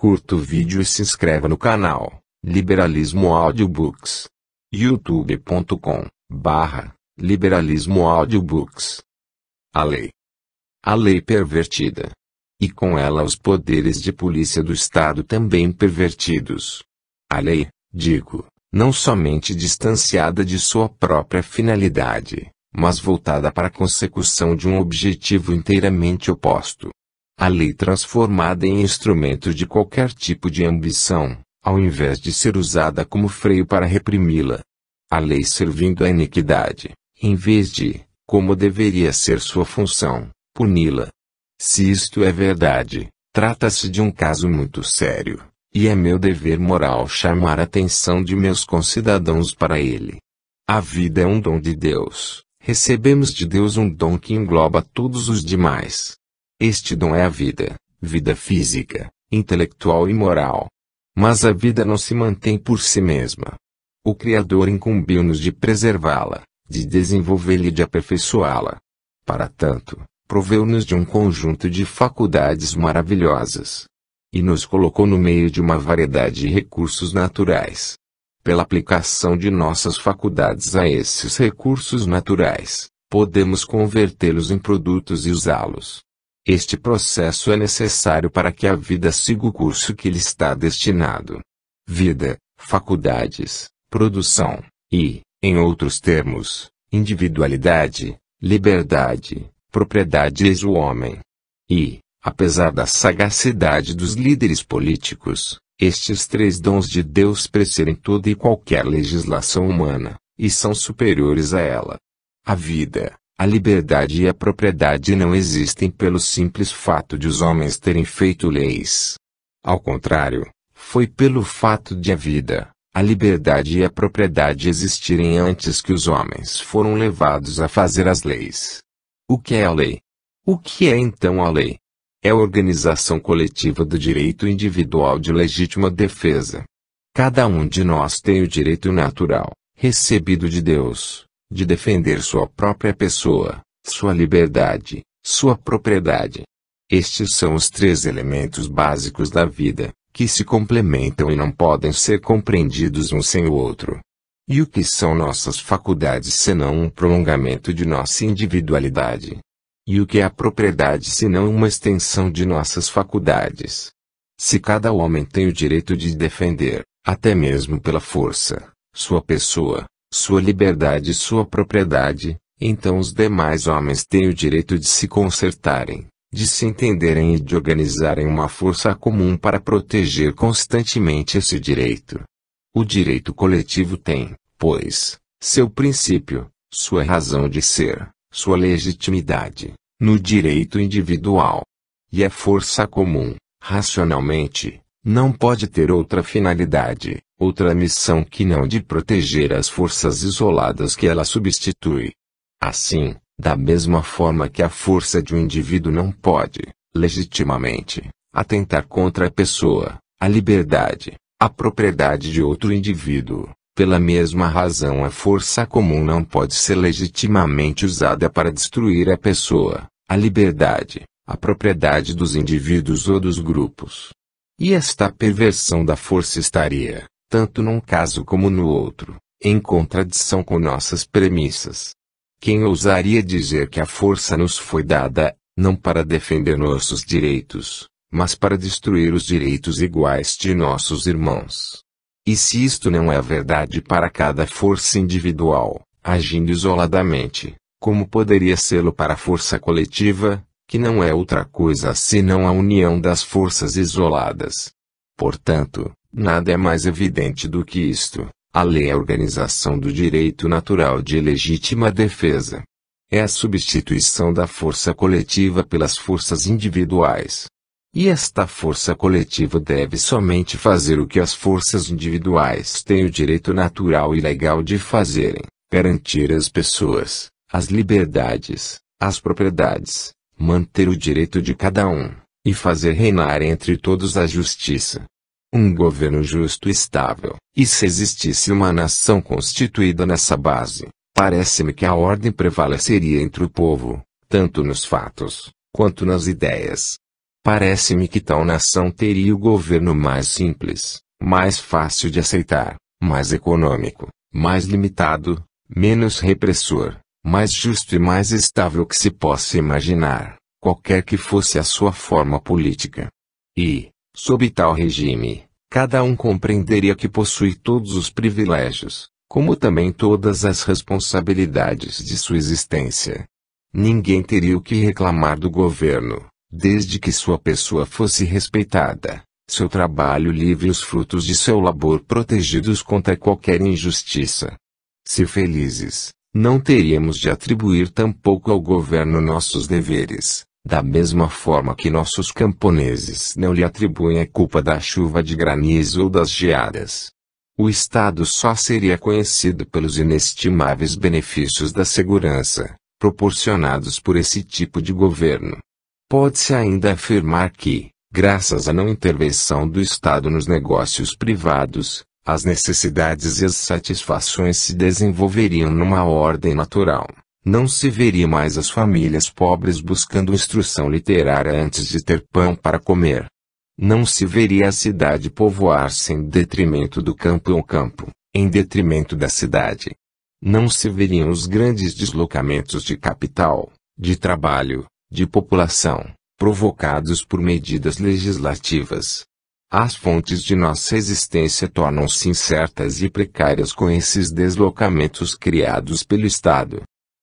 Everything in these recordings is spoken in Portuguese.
Curta o vídeo e se inscreva no canal. Liberalismo Audiobooks. youtube.com barra Liberalismo Audiobooks. A lei. A lei pervertida. E com ela os poderes de polícia do Estado também pervertidos. A lei, digo, não somente distanciada de sua própria finalidade, mas voltada para a consecução de um objetivo inteiramente oposto a lei transformada em instrumento de qualquer tipo de ambição, ao invés de ser usada como freio para reprimi-la. A lei servindo à iniquidade, em vez de, como deveria ser sua função, puni-la. Se isto é verdade, trata-se de um caso muito sério, e é meu dever moral chamar a atenção de meus concidadãos para ele. A vida é um dom de Deus, recebemos de Deus um dom que engloba todos os demais este dom é a vida, vida física, intelectual e moral. Mas a vida não se mantém por si mesma. O Criador incumbiu-nos de preservá-la, de desenvolvê-la e de aperfeiçoá-la. Para tanto, proveu-nos de um conjunto de faculdades maravilhosas. E nos colocou no meio de uma variedade de recursos naturais. Pela aplicação de nossas faculdades a esses recursos naturais, podemos convertê-los em produtos e usá-los. Este processo é necessário para que a vida siga o curso que lhe está destinado. Vida, faculdades, produção e, em outros termos, individualidade, liberdade, propriedade eis o homem. E, apesar da sagacidade dos líderes políticos, estes três dons de Deus precedem toda e qualquer legislação humana, e são superiores a ela. A vida, a liberdade e a propriedade não existem pelo simples fato de os homens terem feito leis. Ao contrário, foi pelo fato de a vida, a liberdade e a propriedade existirem antes que os homens foram levados a fazer as leis. O que é a lei? O que é então a lei? É a organização coletiva do direito individual de legítima defesa. Cada um de nós tem o direito natural, recebido de Deus, de defender sua própria pessoa, sua liberdade, sua propriedade. Estes são os três elementos básicos da vida, que se complementam e não podem ser compreendidos um sem o outro. E o que são nossas faculdades senão um prolongamento de nossa individualidade? E o que é a propriedade senão uma extensão de nossas faculdades? Se cada homem tem o direito de defender, até mesmo pela força, sua pessoa, sua liberdade e sua propriedade, então os demais homens têm o direito de se consertarem, de se entenderem e de organizarem uma força comum para proteger constantemente esse direito. O direito coletivo tem, pois, seu princípio, sua razão de ser, sua legitimidade, no direito individual. E é força comum, racionalmente, não pode ter outra finalidade, outra missão que não de proteger as forças isoladas que ela substitui. Assim, da mesma forma que a força de um indivíduo não pode, legitimamente, atentar contra a pessoa, a liberdade, a propriedade de outro indivíduo. Pela mesma razão, a força comum não pode ser legitimamente usada para destruir a pessoa, a liberdade, a propriedade dos indivíduos ou dos grupos. E esta perversão da força estaria, tanto num caso como no outro, em contradição com nossas premissas. Quem ousaria dizer que a força nos foi dada, não para defender nossos direitos, mas para destruir os direitos iguais de nossos irmãos? E se isto não é verdade para cada força individual, agindo isoladamente, como poderia sê-lo para a força coletiva, que não é outra coisa senão a união das forças isoladas. Portanto, nada é mais evidente do que isto. A lei é a organização do direito natural de legítima defesa. É a substituição da força coletiva pelas forças individuais. E esta força coletiva deve somente fazer o que as forças individuais têm o direito natural e legal de fazerem: garantir as pessoas, as liberdades, as propriedades, manter o direito de cada um, e fazer reinar entre todos a justiça. Um governo justo e estável, e se existisse uma nação constituída nessa base, parece-me que a ordem prevaleceria entre o povo, tanto nos fatos, quanto nas ideias. Parece-me que tal nação teria o governo mais simples, mais fácil de aceitar, mais econômico, mais limitado, menos repressor, mais justo e mais estável que se possa imaginar, qualquer que fosse a sua forma política. E, sob tal regime, cada um compreenderia que possui todos os privilégios, como também todas as responsabilidades de sua existência. Ninguém teria o que reclamar do governo, desde que sua pessoa fosse respeitada, seu trabalho livre e os frutos de seu labor protegidos contra qualquer injustiça. Se felizes, não teríamos de atribuir tampouco ao governo nossos deveres, da mesma forma que nossos camponeses não lhe atribuem a culpa da chuva de granizo ou das geadas. O Estado só seria conhecido pelos inestimáveis benefícios da segurança, proporcionados por esse tipo de governo. Pode-se ainda afirmar que, graças à não intervenção do Estado nos negócios privados, as necessidades e as satisfações se desenvolveriam numa ordem natural. Não se veria mais as famílias pobres buscando instrução literária antes de ter pão para comer. Não se veria a cidade povoar-se em detrimento do campo ou campo, em detrimento da cidade. Não se veriam os grandes deslocamentos de capital, de trabalho, de população, provocados por medidas legislativas, as fontes de nossa existência tornam-se incertas e precárias com esses deslocamentos criados pelo Estado.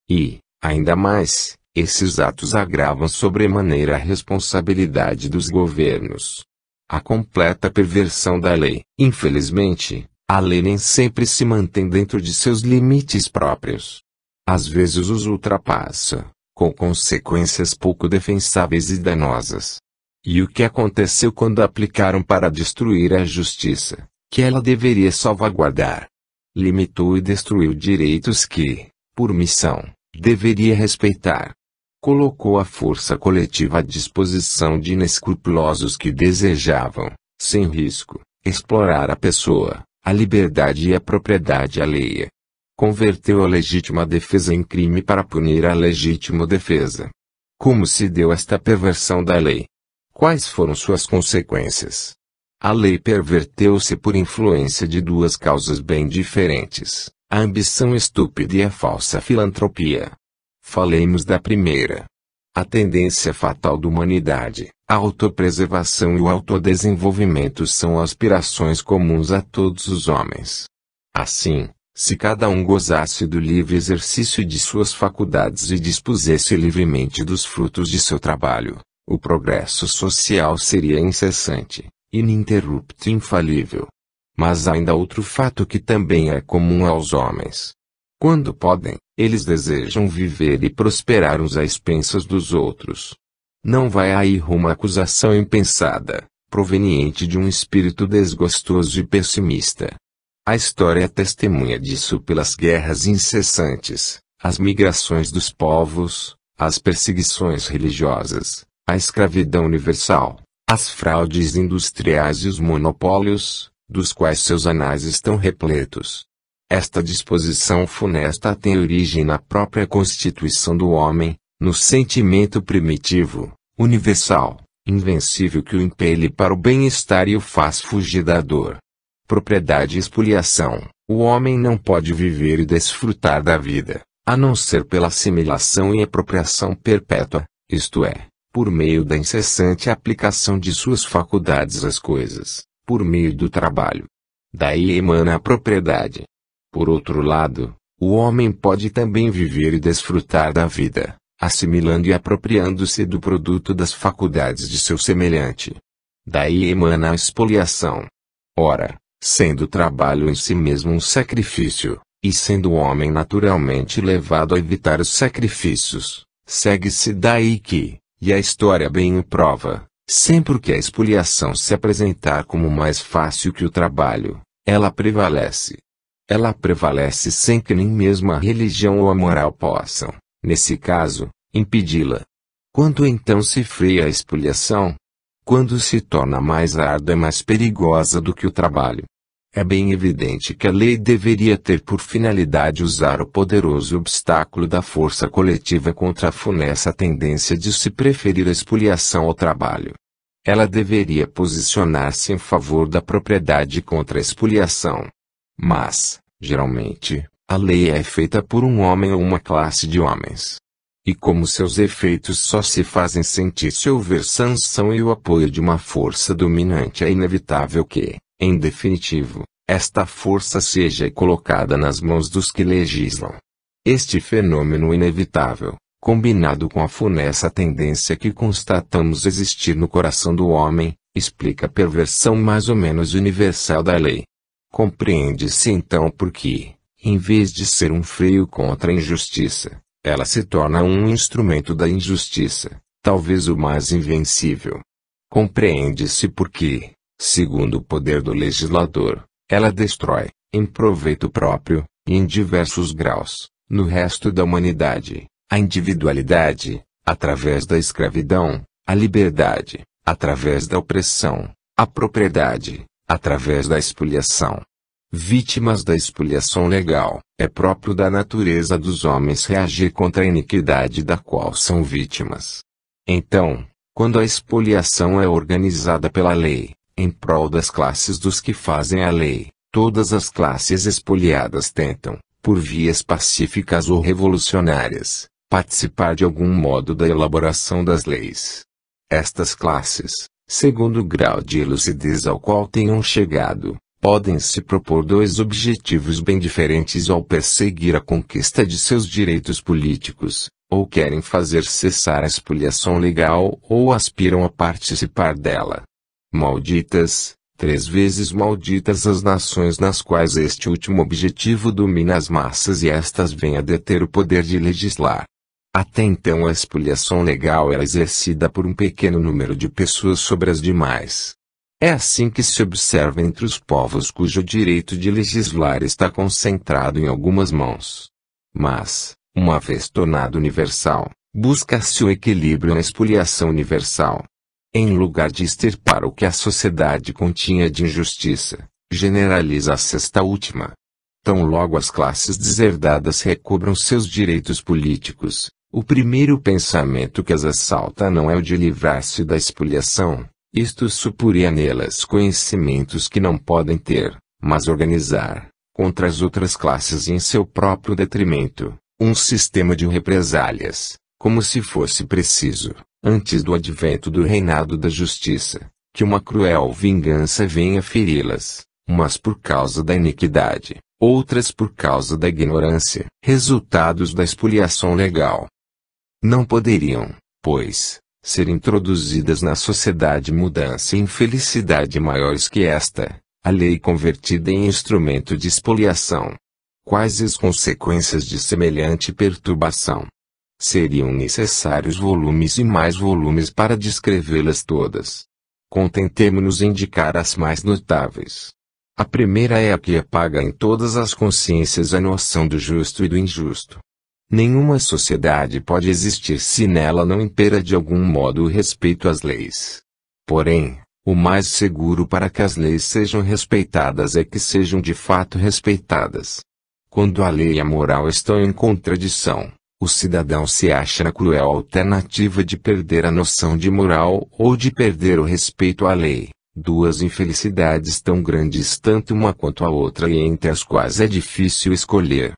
E, ainda mais, esses atos agravam sobremaneira a responsabilidade dos governos. A completa perversão da lei. Infelizmente, a lei nem sempre se mantém dentro de seus limites próprios. Às vezes os ultrapassa, com consequências pouco defensáveis e danosas. E o que aconteceu quando aplicaram para destruir a justiça, que ela deveria salvaguardar? Limitou e destruiu direitos que, por missão, deveria respeitar. Colocou a força coletiva à disposição de inescrupulosos que desejavam, sem risco, explorar a pessoa, a liberdade e a propriedade alheia. Converteu a legítima defesa em crime para punir a legítima defesa. Como se deu esta perversão da lei? Quais foram suas consequências? A lei perverteu-se por influência de duas causas bem diferentes: a ambição estúpida e a falsa filantropia. Falemos da primeira. A tendência fatal da humanidade, a autopreservação e o autodesenvolvimento são aspirações comuns a todos os homens. Assim, se cada um gozasse do livre exercício de suas faculdades e dispusesse livremente dos frutos de seu trabalho, o progresso social seria incessante, ininterrupto e infalível. Mas há ainda outro fato que também é comum aos homens. Quando podem, eles desejam viver e prosperar uns às expensas dos outros. Não vai aí rumo acusação impensada, proveniente de um espírito desgostoso e pessimista. A história é testemunha disso pelas guerras incessantes, as migrações dos povos, as perseguições religiosas, a escravidão universal, as fraudes industriais e os monopólios, dos quais seus anais estão repletos. Esta disposição funesta tem origem na própria constituição do homem, no sentimento primitivo, universal, invencível que o impele para o bem-estar e o faz fugir da dor. Propriedade e expoliação. O homem não pode viver e desfrutar da vida, a não ser pela assimilação e apropriação perpétua, isto é, por meio da incessante aplicação de suas faculdades às coisas, por meio do trabalho. Daí emana a propriedade. Por outro lado, o homem pode também viver e desfrutar da vida, assimilando e apropriando-se do produto das faculdades de seu semelhante. Daí emana a espoliação. Ora, sendo o trabalho em si mesmo um sacrifício, e sendo o homem naturalmente levado a evitar os sacrifícios, segue-se daí que, e a história bem o prova, sempre que a expoliação se apresentar como mais fácil que o trabalho, ela prevalece. Ela prevalece sem que nem mesmo a religião ou a moral possam, nesse caso, impedi-la. Quando então se freia a expoliação? Quando se torna mais árdua e mais perigosa do que o trabalho. É bem evidente que a lei deveria ter por finalidade usar o poderoso obstáculo da força coletiva contra a funesta tendência de se preferir a expoliação ao trabalho. Ela deveria posicionar-se em favor da propriedade contra a expoliação. Mas, geralmente, a lei é feita por um homem ou uma classe de homens. E como seus efeitos só se fazem sentir se houver sanção e o apoio de uma força dominante, é inevitável que, em definitivo, esta força seja colocada nas mãos dos que legislam. Este fenômeno inevitável, combinado com a funesta tendência que constatamos existir no coração do homem, explica a perversão mais ou menos universal da lei. Compreende-se então por que, em vez de ser um freio contra a injustiça, ela se torna um instrumento da injustiça, talvez o mais invencível. Compreende-se por que, segundo o poder do legislador, ela destrói, em proveito próprio, e em diversos graus, no resto da humanidade, a individualidade, através da escravidão, a liberdade, através da opressão, a propriedade, através da expoliação. Vítimas da expoliação legal, é próprio da natureza dos homens reagir contra a iniquidade da qual são vítimas. Então, quando a expoliação é organizada pela lei, em prol das classes dos que fazem a lei, todas as classes espoliadas tentam, por vias pacíficas ou revolucionárias, participar de algum modo da elaboração das leis. Estas classes, segundo o grau de lucidez ao qual tenham chegado, podem se propor dois objetivos bem diferentes ao perseguir a conquista de seus direitos políticos, ou querem fazer cessar a expoliação legal ou aspiram a participar dela. Malditas, três vezes malditas as nações nas quais este último objetivo domina as massas e estas vêm a deter o poder de legislar. Até então a expoliação legal era exercida por um pequeno número de pessoas sobre as demais. É assim que se observa entre os povos cujo direito de legislar está concentrado em algumas mãos. Mas, uma vez tornado universal, busca-se o equilíbrio na expoliação universal, em lugar de extirpar o que a sociedade continha de injustiça, generaliza-se esta última. Tão logo as classes deserdadas recobram seus direitos políticos, o primeiro pensamento que as assalta não é o de livrar-se da expoliação, isto supuria nelas conhecimentos que não podem ter, mas organizar, contra as outras classes e em seu próprio detrimento, um sistema de represálias, como se fosse preciso, antes do advento do reinado da justiça, que uma cruel vingança venha feri-las, umas por causa da iniquidade, outras por causa da ignorância, resultados da expoliação legal. Não poderiam, pois, ser introduzidas na sociedade mudança e infelicidade maiores que esta, a lei convertida em instrumento de expoliação. Quais as consequências de semelhante perturbação? seriam necessários volumes e mais volumes para descrevê-las todas. Contentemo-nos em indicar as mais notáveis. A primeira é a que apaga em todas as consciências a noção do justo e do injusto. Nenhuma sociedade pode existir se nela não impera de algum modo o respeito às leis. Porém, o mais seguro para que as leis sejam respeitadas é que sejam de fato respeitadas. Quando a lei e a moral estão em contradição, o cidadão se acha na cruel alternativa de perder a noção de moral ou de perder o respeito à lei. Duas infelicidades tão grandes, tanto uma quanto a outra, e entre as quais é difícil escolher.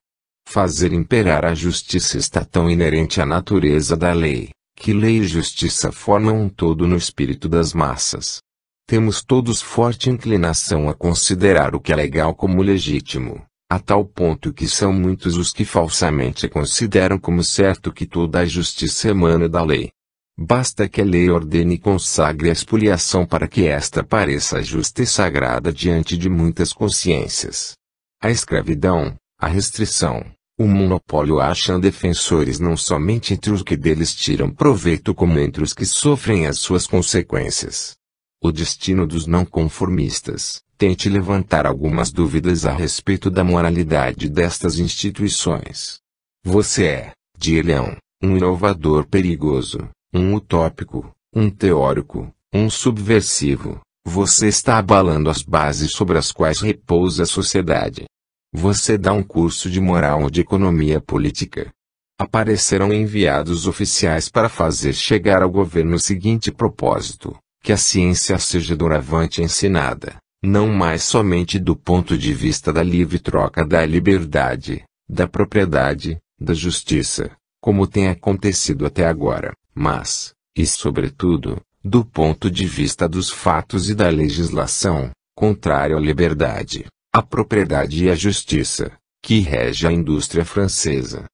Fazer imperar a justiça está tão inerente à natureza da lei, que lei e justiça formam um todo no espírito das massas. Temos todos forte inclinação a considerar o que é legal como legítimo a tal ponto que são muitos os que falsamente consideram como certo que toda a justiça emana da lei. Basta que a lei ordene e consagre a expoliação para que esta pareça justa e sagrada diante de muitas consciências. A escravidão, a restrição, o monopólio acham defensores não somente entre os que deles tiram proveito como entre os que sofrem as suas consequências. O destino dos não conformistas, tente levantar algumas dúvidas a respeito da moralidade destas instituições. Você é, de Leão, um inovador perigoso, um utópico, um teórico, um subversivo. Você está abalando as bases sobre as quais repousa a sociedade. Você dá um curso de moral ou de economia política. Aparecerão enviados oficiais para fazer chegar ao governo o seguinte propósito: que a ciência seja doravante ensinada não mais somente do ponto de vista da livre troca da liberdade, da propriedade, da justiça, como tem acontecido até agora, mas, e sobretudo, do ponto de vista dos fatos e da legislação, contrário à liberdade, à propriedade e à justiça, que rege a indústria francesa.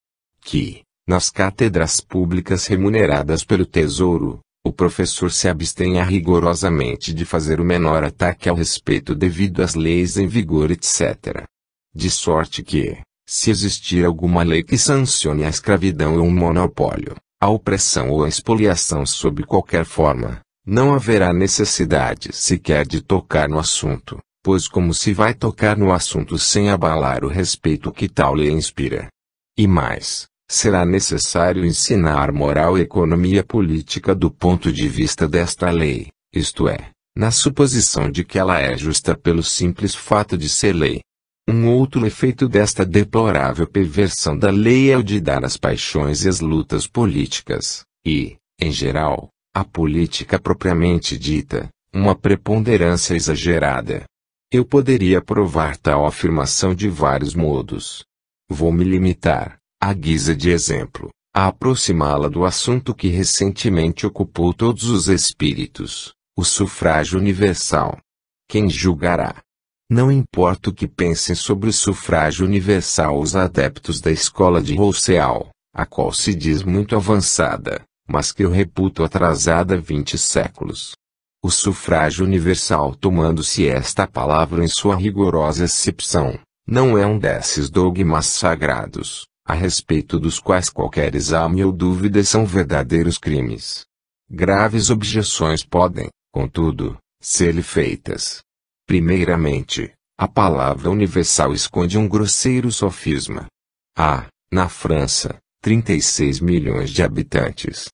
Que, nas cátedras públicas remuneradas pelo Tesouro, o professor se abstenha rigorosamente de fazer o menor ataque ao respeito devido às leis em vigor, etc. De sorte que, se existir alguma lei que sancione a escravidão ou um monopólio, a opressão ou a expoliação sob qualquer forma, não haverá necessidade sequer de tocar no assunto, pois como se vai tocar no assunto sem abalar o respeito que tal lei inspira? E mais, será necessário ensinar moral e economia política do ponto de vista desta lei, isto é, na suposição de que ela é justa pelo simples fato de ser lei. Um outro efeito desta deplorável perversão da lei é o de dar às paixões e às lutas políticas, e, em geral, à política propriamente dita, uma preponderância exagerada. Eu poderia provar tal afirmação de vários modos. Vou me limitar, à guisa de exemplo, a aproximá-la do assunto que recentemente ocupou todos os espíritos, o sufrágio universal. Quem julgará? Não importa o que pensem sobre o sufrágio universal os adeptos da escola de Rousseau, a qual se diz muito avançada, mas que eu reputo atrasada há 20 séculos. O sufrágio universal, tomando-se esta palavra em sua rigorosa acepção, não é um desses dogmas sagrados, a respeito dos quais qualquer exame ou dúvida são verdadeiros crimes. Graves objeções podem, contudo, ser-lhe feitas. Primeiramente, a palavra universal esconde um grosseiro sofisma. Há, na França, 36 milhões de habitantes.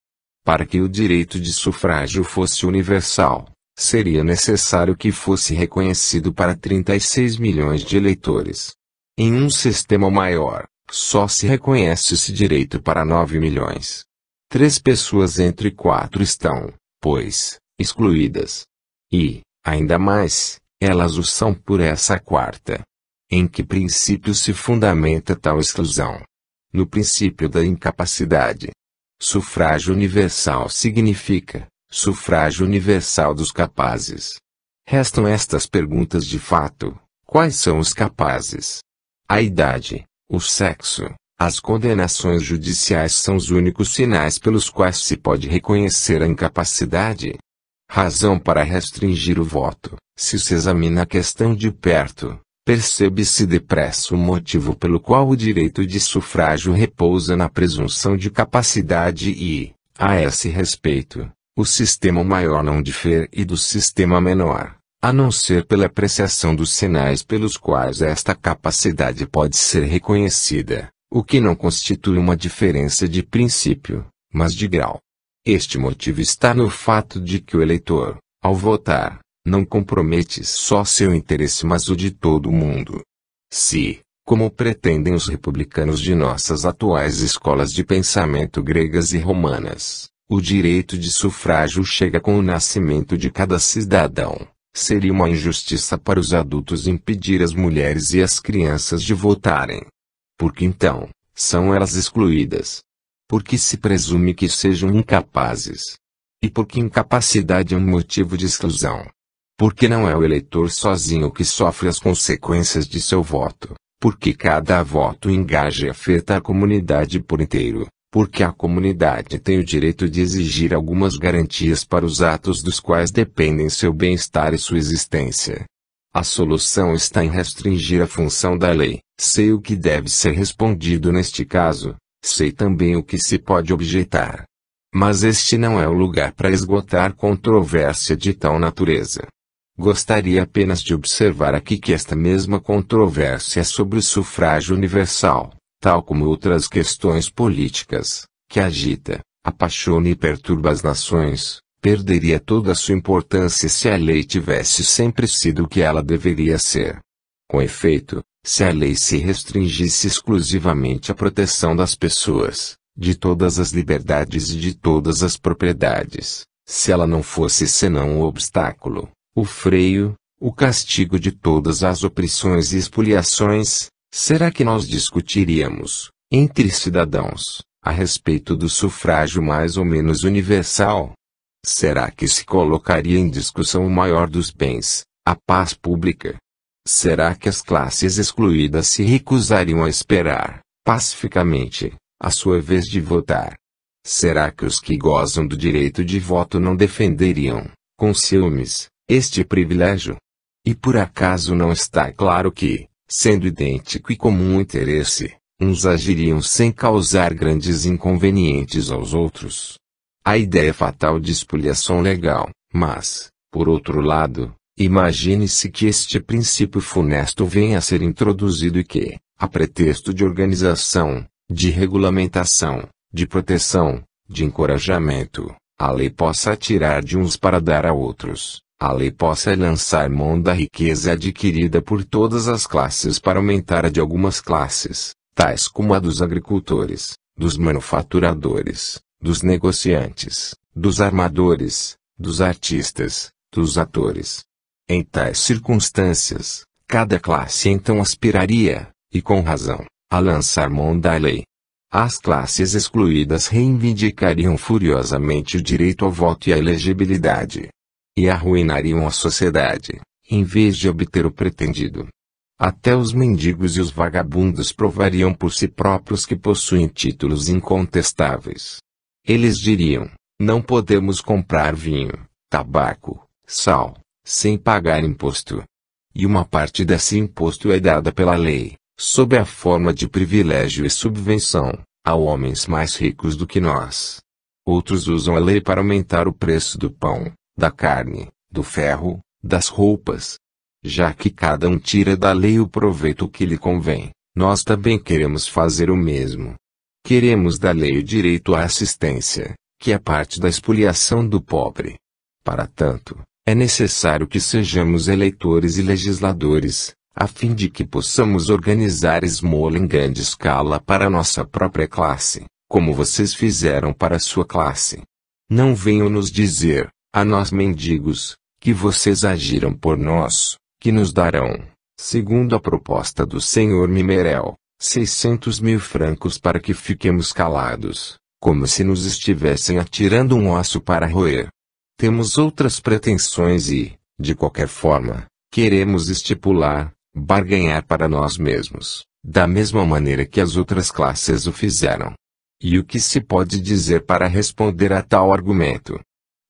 Para que o direito de sufrágio fosse universal, seria necessário que fosse reconhecido para 36 milhões de eleitores. Em um sistema maior, só se reconhece esse direito para 9 milhões. Três pessoas entre quatro estão, pois, excluídas. E, ainda mais, elas o são por essa quarta. Em que princípio se fundamenta tal exclusão? No princípio da incapacidade. Sufrágio universal significa sufrágio universal dos capazes. Restam estas perguntas de fato: quais são os capazes? A idade, o sexo, as condenações judiciais são os únicos sinais pelos quais se pode reconhecer a incapacidade. Razão para restringir o voto. Se se examina a questão de perto, percebe-se depressa o motivo pelo qual o direito de sufrágio repousa na presunção de capacidade e, a esse respeito, o sistema maior não difere do sistema menor a não ser pela apreciação dos sinais pelos quais esta capacidade pode ser reconhecida, o que não constitui uma diferença de princípio, mas de grau. Este motivo está no fato de que o eleitor, ao votar, não compromete só seu interesse, mas o de todo o mundo. Se, como pretendem os republicanos de nossas atuais escolas de pensamento gregas e romanas, o direito de sufrágio chega com o nascimento de cada cidadão, Seria uma injustiça para os adultos impedir as mulheres e as crianças de votarem. Porque então, são elas excluídas. Porque se presume que sejam incapazes. E porque incapacidade é um motivo de exclusão. Porque não é o eleitor sozinho que sofre as consequências de seu voto, porque cada voto engaja e afeta a comunidade por inteiro porque a comunidade tem o direito de exigir algumas garantias para os atos dos quais dependem seu bem-estar e sua existência. A solução está em restringir a função da lei. Sei o que deve ser respondido neste caso, sei também o que se pode objetar. Mas este não é o lugar para esgotar controvérsia de tal natureza. Gostaria apenas de observar aqui que esta mesma controvérsia é sobre o sufrágio universal, tal como outras questões políticas, que agita, apaixona e perturba as nações, perderia toda a sua importância se a lei tivesse sempre sido o que ela deveria ser. Com efeito, se a lei se restringisse exclusivamente à proteção das pessoas, de todas as liberdades e de todas as propriedades, se ela não fosse senão o obstáculo, o freio, o castigo de todas as opressões e expoliações, Será que nós discutiríamos, entre cidadãos, a respeito do sufrágio mais ou menos universal? Será que se colocaria em discussão o maior dos bens, a paz pública? Será que as classes excluídas se recusariam a esperar, pacificamente, a sua vez de votar? Será que os que gozam do direito de voto não defenderiam, com ciúmes, este privilégio? E por acaso não está claro que, sendo idêntico e comum interesse, uns agiriam sem causar grandes inconvenientes aos outros. A ideia é fatal de expoliação legal, mas, por outro lado, imagine-se que este princípio funesto venha a ser introduzido e que, a pretexto de organização, de regulamentação, de proteção, de encorajamento, a lei possa tirar de uns para dar a outros, a lei possa lançar mão da riqueza adquirida por todas as classes para aumentar a de algumas classes, tais como a dos agricultores, dos manufaturadores, dos negociantes, dos armadores, dos artistas, dos atores. Em tais circunstâncias, cada classe então aspiraria, e com razão, a lançar mão da lei. As classes excluídas reivindicariam furiosamente o direito ao voto e à elegibilidade, e arruinariam a sociedade, em vez de obter o pretendido. Até os mendigos e os vagabundos provariam por si próprios que possuem títulos incontestáveis. Eles diriam: não podemos comprar vinho, tabaco, sal, sem pagar imposto. E uma parte desse imposto é dada pela lei, sob a forma de privilégio e subvenção, a homens mais ricos do que nós. Outros usam a lei para aumentar o preço do pão, da carne, do ferro, das roupas. Já que cada um tira da lei o proveito que lhe convém, nós também queremos fazer o mesmo. Queremos da lei o direito à assistência, que é parte da expoliação do pobre. Para tanto, é necessário que sejamos eleitores e legisladores, a fim de que possamos organizar esmola em grande escala para nossa própria classe, como vocês fizeram para sua classe. Não venham nos dizer, a nós mendigos, que vocês agiram por nós, que nos darão, segundo a proposta do senhor Mimerel, seiscentos mil francos para que fiquemos calados, como se nos estivessem atirando um osso para roer. Temos outras pretensões e, de qualquer forma, queremos estipular, barganhar para nós mesmos, da mesma maneira que as outras classes o fizeram. E o que se pode dizer para responder a tal argumento?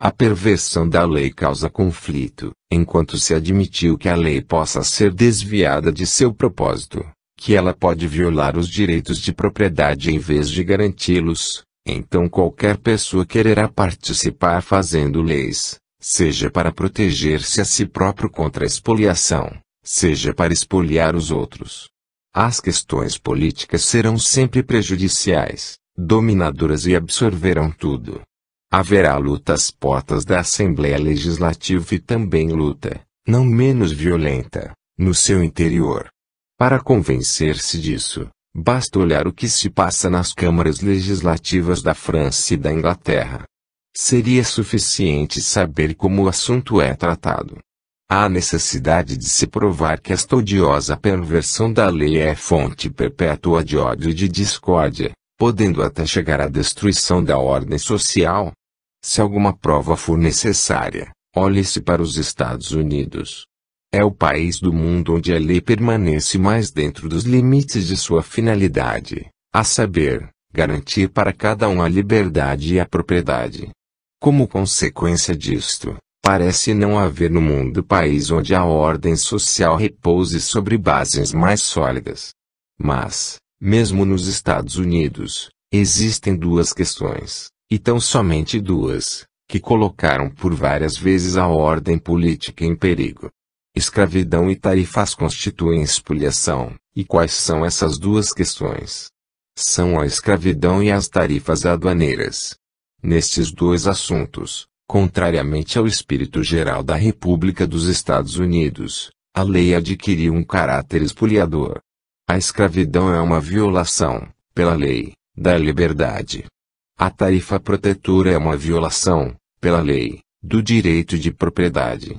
A perversão da lei causa conflito, enquanto se admitiu que a lei possa ser desviada de seu propósito, que ela pode violar os direitos de propriedade em vez de garanti-los, então qualquer pessoa quererá participar fazendo leis, seja para proteger-se a si próprio contra a expoliação, seja para expoliar os outros. As questões políticas serão sempre prejudiciais, dominadoras e absorverão tudo Haverá luta às portas da Assembleia Legislativa e também luta, não menos violenta, no seu interior. Para convencer-se disso, basta olhar o que se passa nas câmaras legislativas da França e da Inglaterra. Seria suficiente saber como o assunto é tratado. Há necessidade de se provar que esta odiosa perversão da lei é fonte perpétua de ódio e de discórdia, podendo até chegar à destruição da ordem social, se alguma prova for necessária, olhe-se para os Estados Unidos. É o país do mundo onde a lei permanece mais dentro dos limites de sua finalidade, a saber, garantir para cada um a liberdade e a propriedade. Como consequência disto, parece não haver no mundo país onde a ordem social repouse sobre bases mais sólidas. Mas, mesmo nos Estados Unidos, existem duas questões e tão somente duas, que colocaram por várias vezes a ordem política em perigo. Escravidão e tarifas constituem expoliação, e quais são essas duas questões? São a escravidão e as tarifas aduaneiras. Nestes dois assuntos, contrariamente ao espírito geral da República dos Estados Unidos, a lei adquiriu um caráter expoliador. A escravidão é uma violação, pela lei, da liberdade, a tarifa protetora é uma violação, pela lei, do direito de propriedade.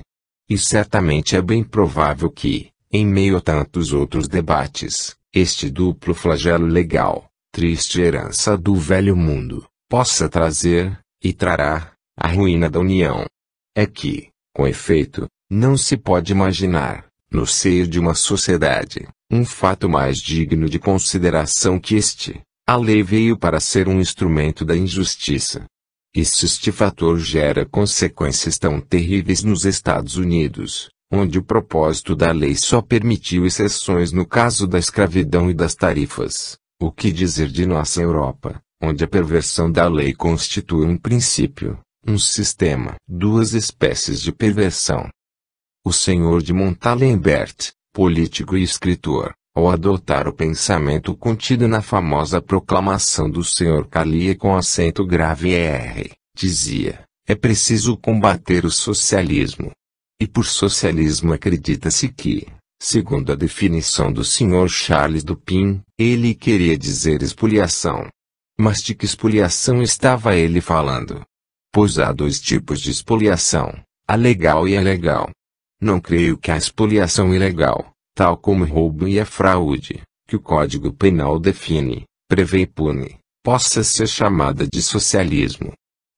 E certamente é bem provável que, em meio a tantos outros debates, este duplo flagelo legal, triste herança do velho mundo, possa trazer, e trará, a ruína da União. É que, com efeito, não se pode imaginar, no seio de uma sociedade, um fato mais digno de consideração que este. A lei veio para ser um instrumento da injustiça. E se este fator gera consequências tão terríveis nos Estados Unidos, onde o propósito da lei só permitiu exceções no caso da escravidão e das tarifas, o que dizer de nossa Europa, onde a perversão da lei constitui um princípio, um sistema, duas espécies de perversão. O senhor de Montalembert, político e escritor, ao adotar o pensamento contido na famosa proclamação do Sr. Calia com acento grave R, dizia: é preciso combater o socialismo. E por socialismo acredita-se que, segundo a definição do Sr. Charles Dupin, ele queria dizer expoliação. Mas de que expoliação estava ele falando? Pois há dois tipos de expoliação, a legal e a legal. Não creio que a expoliação ilegal, tal como roubo e a é fraude, que o Código Penal define, prevê e pune, possa ser chamada de socialismo.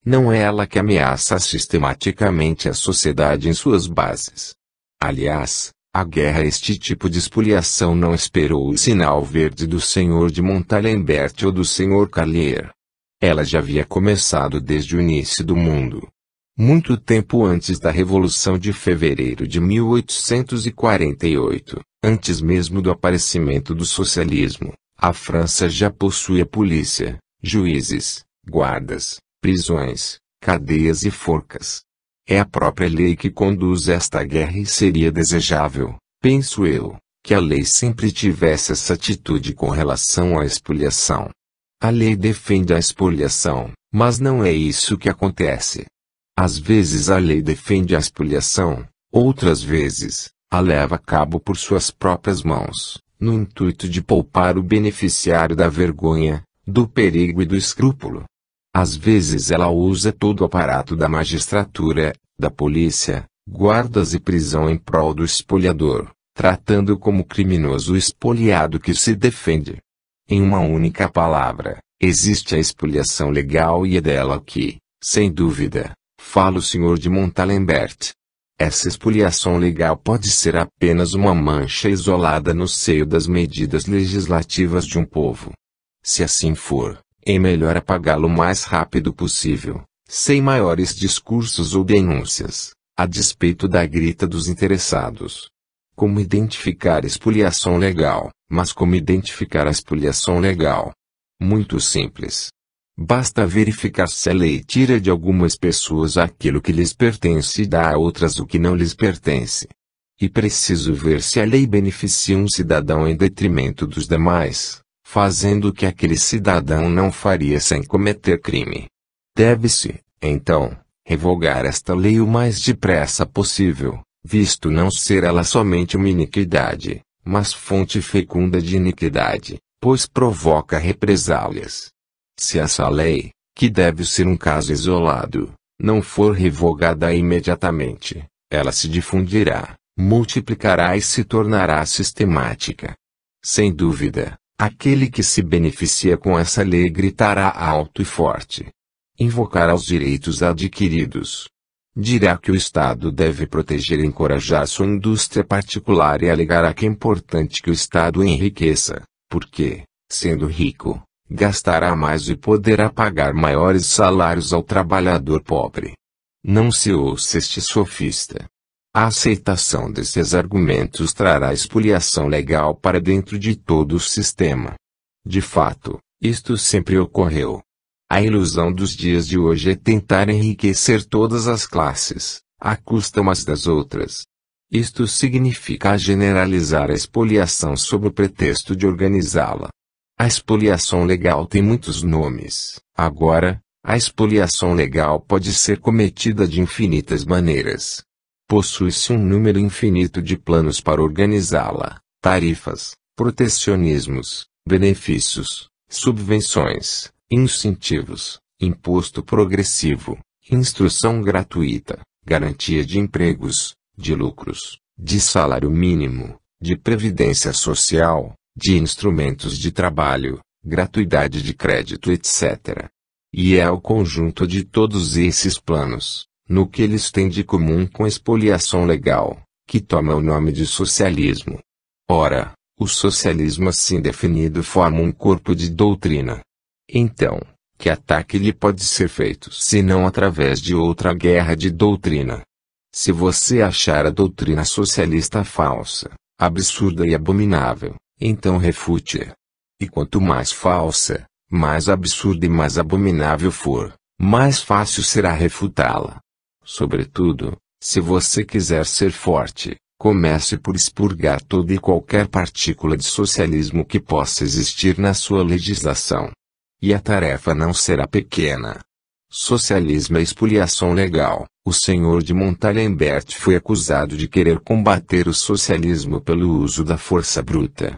Não é ela que ameaça sistematicamente a sociedade em suas bases. Aliás, a guerra a este tipo de expoliação não esperou o sinal verde do senhor de Montalembert ou do senhor Carlier. Ela já havia começado desde o início do mundo, muito tempo antes da Revolução de Fevereiro de 1848, antes mesmo do aparecimento do socialismo, a França já possuía polícia, juízes, guardas, prisões, cadeias e forcas. É a própria lei que conduz esta guerra e seria desejável, penso eu, que a lei sempre tivesse essa atitude com relação à expoliação. A lei defende a expoliação, mas não é isso que acontece. Às vezes a lei defende a expoliação, outras vezes, a leva a cabo por suas próprias mãos, no intuito de poupar o beneficiário da vergonha, do perigo e do escrúpulo. Às vezes ela usa todo o aparato da magistratura, da polícia, guardas e prisão em prol do espoliador, tratando como criminoso o espoliado que se defende. Em uma única palavra, existe a expoliação legal e é dela que, sem dúvida, Fala o senhor de Montalembert. Essa expoliação legal pode ser apenas uma mancha isolada no seio das medidas legislativas de um povo. Se assim for, é melhor apagá-lo o mais rápido possível, sem maiores discursos ou denúncias, a despeito da grita dos interessados. Como identificar expoliação legal, mas como identificar a expoliação legal? Muito simples. Basta verificar se a lei tira de algumas pessoas aquilo que lhes pertence e dá a outras o que não lhes pertence. E preciso ver se a lei beneficia um cidadão em detrimento dos demais, fazendo o que aquele cidadão não faria sem cometer crime. Deve-se, então, revogar esta lei o mais depressa possível, visto não ser ela somente uma iniquidade, mas fonte fecunda de iniquidade, pois provoca represálias. Se essa lei, que deve ser um caso isolado, não for revogada imediatamente, ela se difundirá, multiplicará e se tornará sistemática. Sem dúvida, aquele que se beneficia com essa lei gritará alto e forte. Invocará os direitos adquiridos. Dirá que o Estado deve proteger e encorajar sua indústria particular e alegará que é importante que o Estado enriqueça, porque, sendo rico, gastará mais e poderá pagar maiores salários ao trabalhador pobre. Não se ouça este sofista. A aceitação desses argumentos trará expoliação legal para dentro de todo o sistema. De fato, isto sempre ocorreu. A ilusão dos dias de hoje é tentar enriquecer todas as classes, à custa umas das outras. Isto significa generalizar a expoliação sob o pretexto de organizá-la. A expoliação legal tem muitos nomes. Agora, a expoliação legal pode ser cometida de infinitas maneiras. Possui-se um número infinito de planos para organizá-la: tarifas, protecionismos, benefícios, subvenções, incentivos, imposto progressivo, instrução gratuita, garantia de empregos, de lucros, de salário mínimo, de previdência social, de instrumentos de trabalho, gratuidade de crédito, etc. E é o conjunto de todos esses planos, no que eles têm de comum com a expoliação legal, que toma o nome de socialismo. Ora, o socialismo assim definido forma um corpo de doutrina. Então, que ataque lhe pode ser feito se não através de outra guerra de doutrina? Se você achar a doutrina socialista falsa, absurda e abominável, então refute. E quanto mais falsa, mais absurda e mais abominável for, mais fácil será refutá-la. Sobretudo, se você quiser ser forte, comece por expurgar toda e qualquer partícula de socialismo que possa existir na sua legislação. E a tarefa não será pequena. Socialismo é expoliação legal. O senhor de Montalembert foi acusado de querer combater o socialismo pelo uso da força bruta.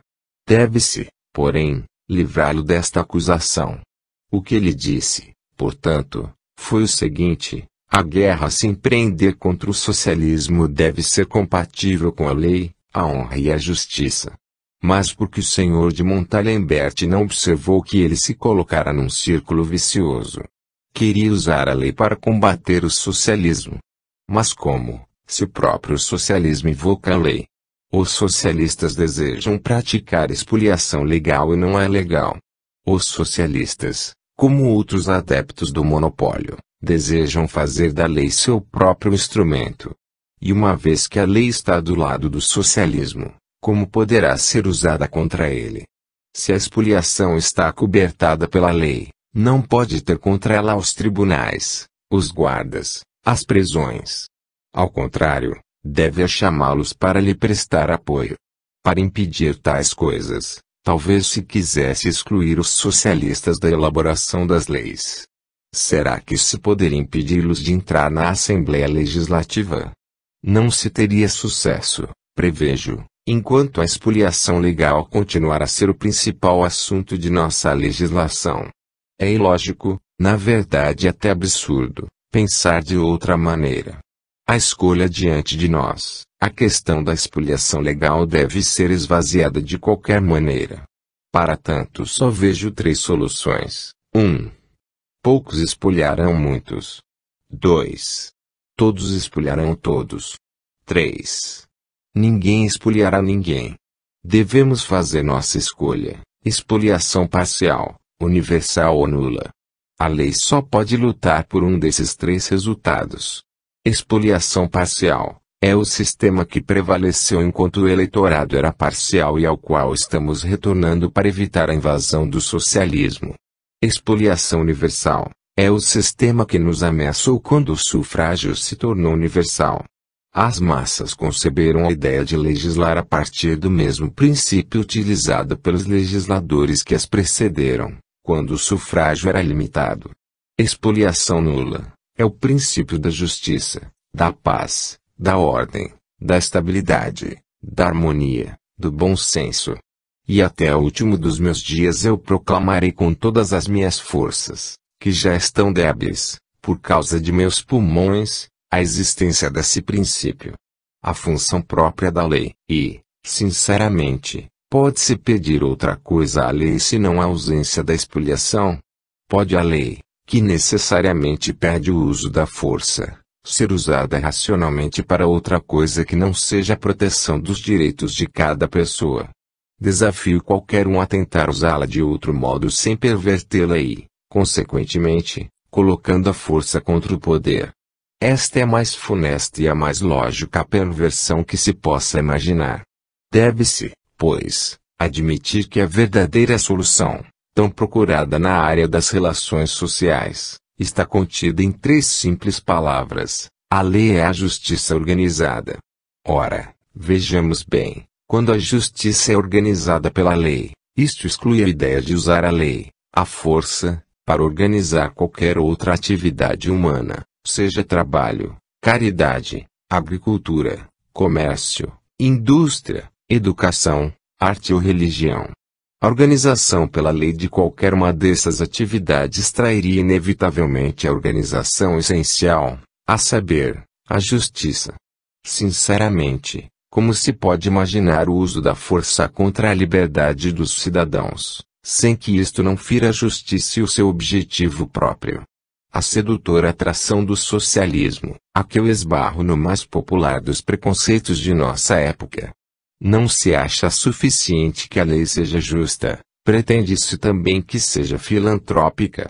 Deve-se, porém, livrá-lo desta acusação. O que ele disse, portanto, foi o seguinte: a guerra a se empreender contra o socialismo deve ser compatível com a lei, a honra e a justiça. Mas porque o senhor de Montalembert não observou que ele se colocara num círculo vicioso. Queria usar a lei para combater o socialismo. Mas como, se o próprio socialismo invoca a lei, os socialistas desejam praticar expoliação legal e não é legal. Os socialistas, como outros adeptos do monopólio, desejam fazer da lei seu próprio instrumento. E uma vez que a lei está do lado do socialismo, como poderá ser usada contra ele? Se a expoliação está cobertada pela lei, não pode ter contra ela os tribunais, os guardas, as prisões. Ao contrário, deve chamá-los para lhe prestar apoio. Para impedir tais coisas, talvez se quisesse excluir os socialistas da elaboração das leis. Será que se poderia impedi-los de entrar na Assembleia Legislativa? Não se teria sucesso, prevejo, enquanto a expoliação legal continuar a ser o principal assunto de nossa legislação. É ilógico, na verdade até absurdo, pensar de outra maneira a escolha diante de nós, a questão da expoliação legal deve ser esvaziada de qualquer maneira. Para tanto, só vejo três soluções: 1. Um, poucos espolharão muitos. 2. Todos espolharão todos. 3. Ninguém espolhará ninguém. Devemos fazer nossa escolha: espoliação parcial, universal ou nula. A lei só pode lutar por um desses três resultados. Expoliação parcial é o sistema que prevaleceu enquanto o eleitorado era parcial e ao qual estamos retornando para evitar a invasão do socialismo. Expoliação universal é o sistema que nos ameaçou quando o sufrágio se tornou universal. As massas conceberam a ideia de legislar a partir do mesmo princípio utilizado pelos legisladores que as precederam, quando o sufrágio era limitado. Expoliação nula é o princípio da justiça, da paz, da ordem, da estabilidade, da harmonia, do bom senso. E até o último dos meus dias eu proclamarei com todas as minhas forças, que já estão débeis, por causa de meus pulmões, a existência desse princípio. A função própria da lei, e, sinceramente, pode-se pedir outra coisa à lei senão a ausência da expoliação? Pode a lei, que necessariamente perde o uso da força, ser usada racionalmente para outra coisa que não seja a proteção dos direitos de cada pessoa. Desafio qualquer um a tentar usá-la de outro modo sem pervertê-la e, consequentemente, colocando a força contra o poder. Esta é a mais funesta e a mais lógica perversão que se possa imaginar. Deve-se, pois, admitir que a verdadeira solução, tão procurada na área das relações sociais, está contida em três simples palavras: a lei é a justiça organizada. Ora, vejamos bem, quando a justiça é organizada pela lei, isto exclui a ideia de usar a lei, a força, para organizar qualquer outra atividade humana, seja trabalho, caridade, agricultura, comércio, indústria, educação, arte ou religião. A organização pela lei de qualquer uma dessas atividades trairia inevitavelmente a organização essencial, a saber, a justiça. Sinceramente, como se pode imaginar o uso da força contra a liberdade dos cidadãos, sem que isto não fira a justiça e o seu objetivo próprio? A sedutora atração do socialismo, a que eu esbarro no mais popular dos preconceitos de nossa época, não se acha suficiente que a lei seja justa, pretende-se também que seja filantrópica.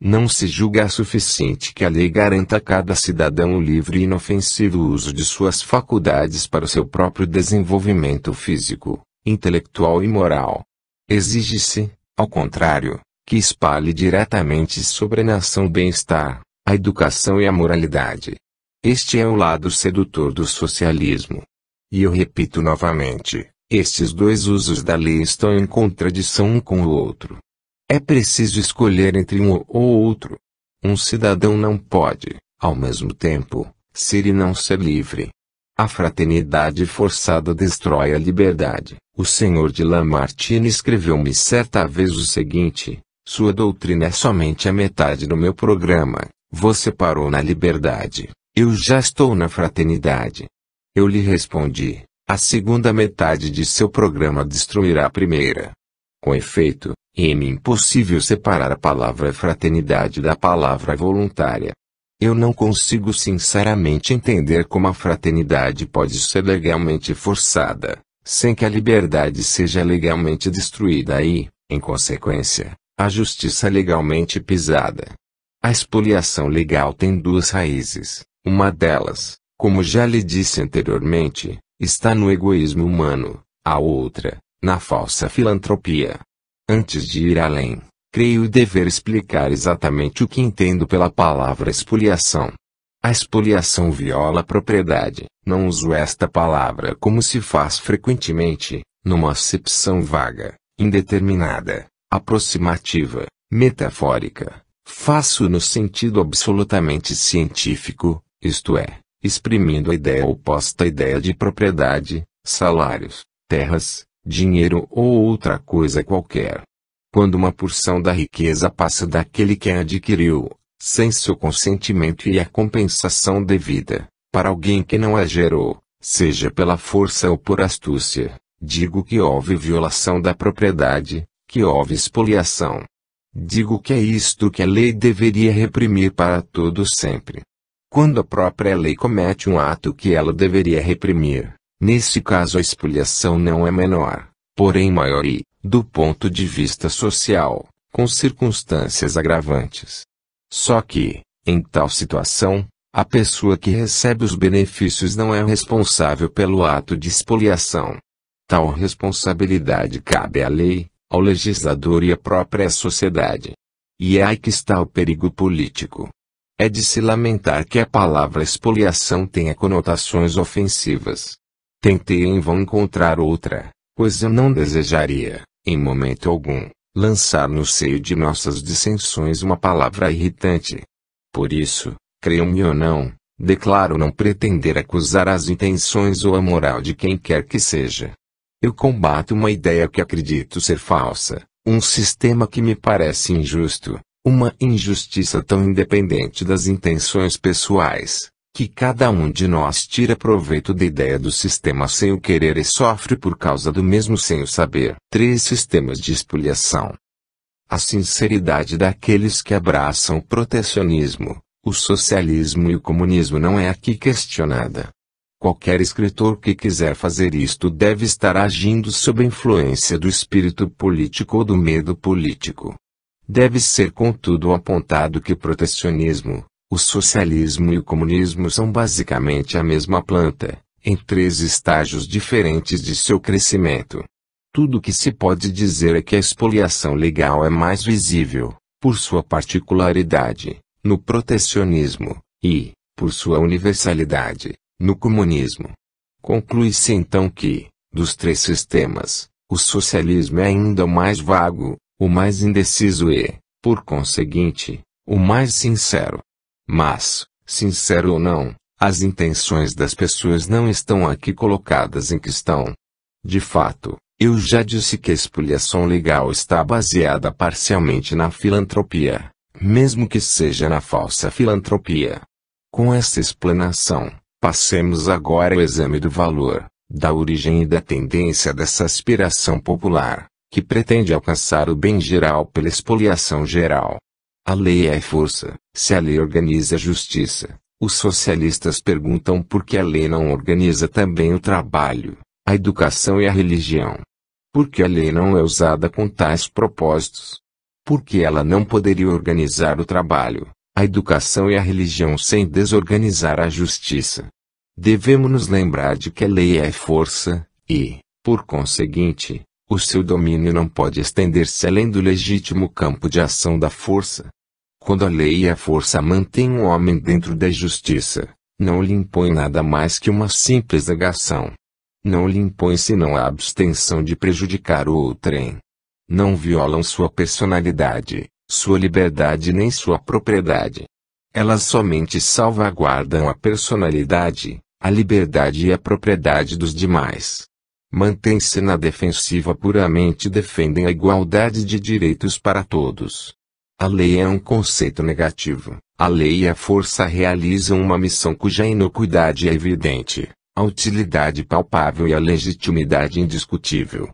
Não se julga suficiente que a lei garanta a cada cidadão o livre e inofensivo uso de suas faculdades para o seu próprio desenvolvimento físico, intelectual e moral. Exige-se, ao contrário, que espalhe diretamente sobre a nação o bem-estar, a educação e a moralidade. Este é o lado sedutor do socialismo, e eu repito novamente, estes dois usos da lei estão em contradição um com o outro. É preciso escolher entre um ou outro. Um cidadão não pode, ao mesmo tempo, ser e não ser livre. A fraternidade forçada destrói a liberdade. O senhor de Lamartine escreveu-me certa vez o seguinte: Sua doutrina é somente a metade do meu programa. Você parou na liberdade. Eu já estou na fraternidade. Eu lhe respondi: a segunda metade de seu programa destruirá a primeira. Com efeito, é impossível separar a palavra fraternidade da palavra voluntária. Eu não consigo sinceramente entender como a fraternidade pode ser legalmente forçada, sem que a liberdade seja legalmente destruída e, em consequência, a justiça é legalmente pisada. A expoliação legal tem duas raízes, uma delas, como já lhe disse anteriormente, está no egoísmo humano, a outra, na falsa filantropia. Antes de ir além, creio dever explicar exatamente o que entendo pela palavra expoliação. A expoliação viola a propriedade, não uso esta palavra como se faz frequentemente, numa acepção vaga, indeterminada, aproximativa, metafórica. Faço no sentido absolutamente científico, isto é, exprimindo a ideia oposta à ideia de propriedade, salários, terras, dinheiro ou outra coisa qualquer. Quando uma porção da riqueza passa daquele que a adquiriu, sem seu consentimento e a compensação devida, para alguém que não a gerou, seja pela força ou por astúcia, digo que houve violação da propriedade, que houve expoliação. Digo que é isto que a lei deveria reprimir para todo sempre quando a própria lei comete um ato que ela deveria reprimir. Nesse caso a expoliação não é menor, porém maior e, do ponto de vista social, com circunstâncias agravantes. Só que, em tal situação, a pessoa que recebe os benefícios não é responsável pelo ato de expoliação. Tal responsabilidade cabe à lei, ao legislador e à própria sociedade. E é aí que está o perigo político. É de se lamentar que a palavra expoliação tenha conotações ofensivas. Tentei em vão encontrar outra, pois eu não desejaria, em momento algum, lançar no seio de nossas dissensões uma palavra irritante. Por isso, creiam-me ou não, declaro não pretender acusar as intenções ou a moral de quem quer que seja. Eu combato uma ideia que acredito ser falsa, um sistema que me parece injusto, uma injustiça tão independente das intenções pessoais, que cada um de nós tira proveito da ideia do sistema sem o querer e sofre por causa do mesmo sem o saber. Três sistemas de expoliação. A sinceridade daqueles que abraçam o protecionismo, o socialismo e o comunismo não é aqui questionada. Qualquer escritor que quiser fazer isto deve estar agindo sob influência do espírito político ou do medo político. Deve ser contudo apontado que o protecionismo, o socialismo e o comunismo são basicamente a mesma planta, em três estágios diferentes de seu crescimento. Tudo o que se pode dizer é que a expoliação legal é mais visível, por sua particularidade, no protecionismo, e, por sua universalidade, no comunismo. Conclui-se então que, dos três sistemas, o socialismo é ainda o mais vago, o mais indeciso e, por conseguinte, o mais sincero. Mas, sincero ou não, as intenções das pessoas não estão aqui colocadas em questão. De fato, eu já disse que a expoliação legal está baseada parcialmente na filantropia, mesmo que seja na falsa filantropia. Com essa explanação, passemos agora ao exame do valor, da origem e da tendência dessa aspiração popular que pretende alcançar o bem geral pela expoliação geral. A lei é força, se a lei organiza a justiça. Os socialistas perguntam por que a lei não organiza também o trabalho, a educação e a religião. Por que a lei não é usada com tais propósitos? Por que ela não poderia organizar o trabalho, a educação e a religião sem desorganizar a justiça? Devemos nos lembrar de que a lei é força, e, por conseguinte, o seu domínio não pode estender-se além do legítimo campo de ação da força. Quando a lei e a força mantêm um homem dentro da justiça, não lhe impõe nada mais que uma simples negação. Não lhe impõe senão a abstenção de prejudicar o outrem. Não violam sua personalidade, sua liberdade nem sua propriedade. Elas somente salvaguardam a personalidade, a liberdade e a propriedade dos demais mantém-se na defensiva puramente defendem a igualdade de direitos para todos. A lei é um conceito negativo. A lei e a força realizam uma missão cuja inocuidade é evidente, a utilidade palpável e a legitimidade indiscutível.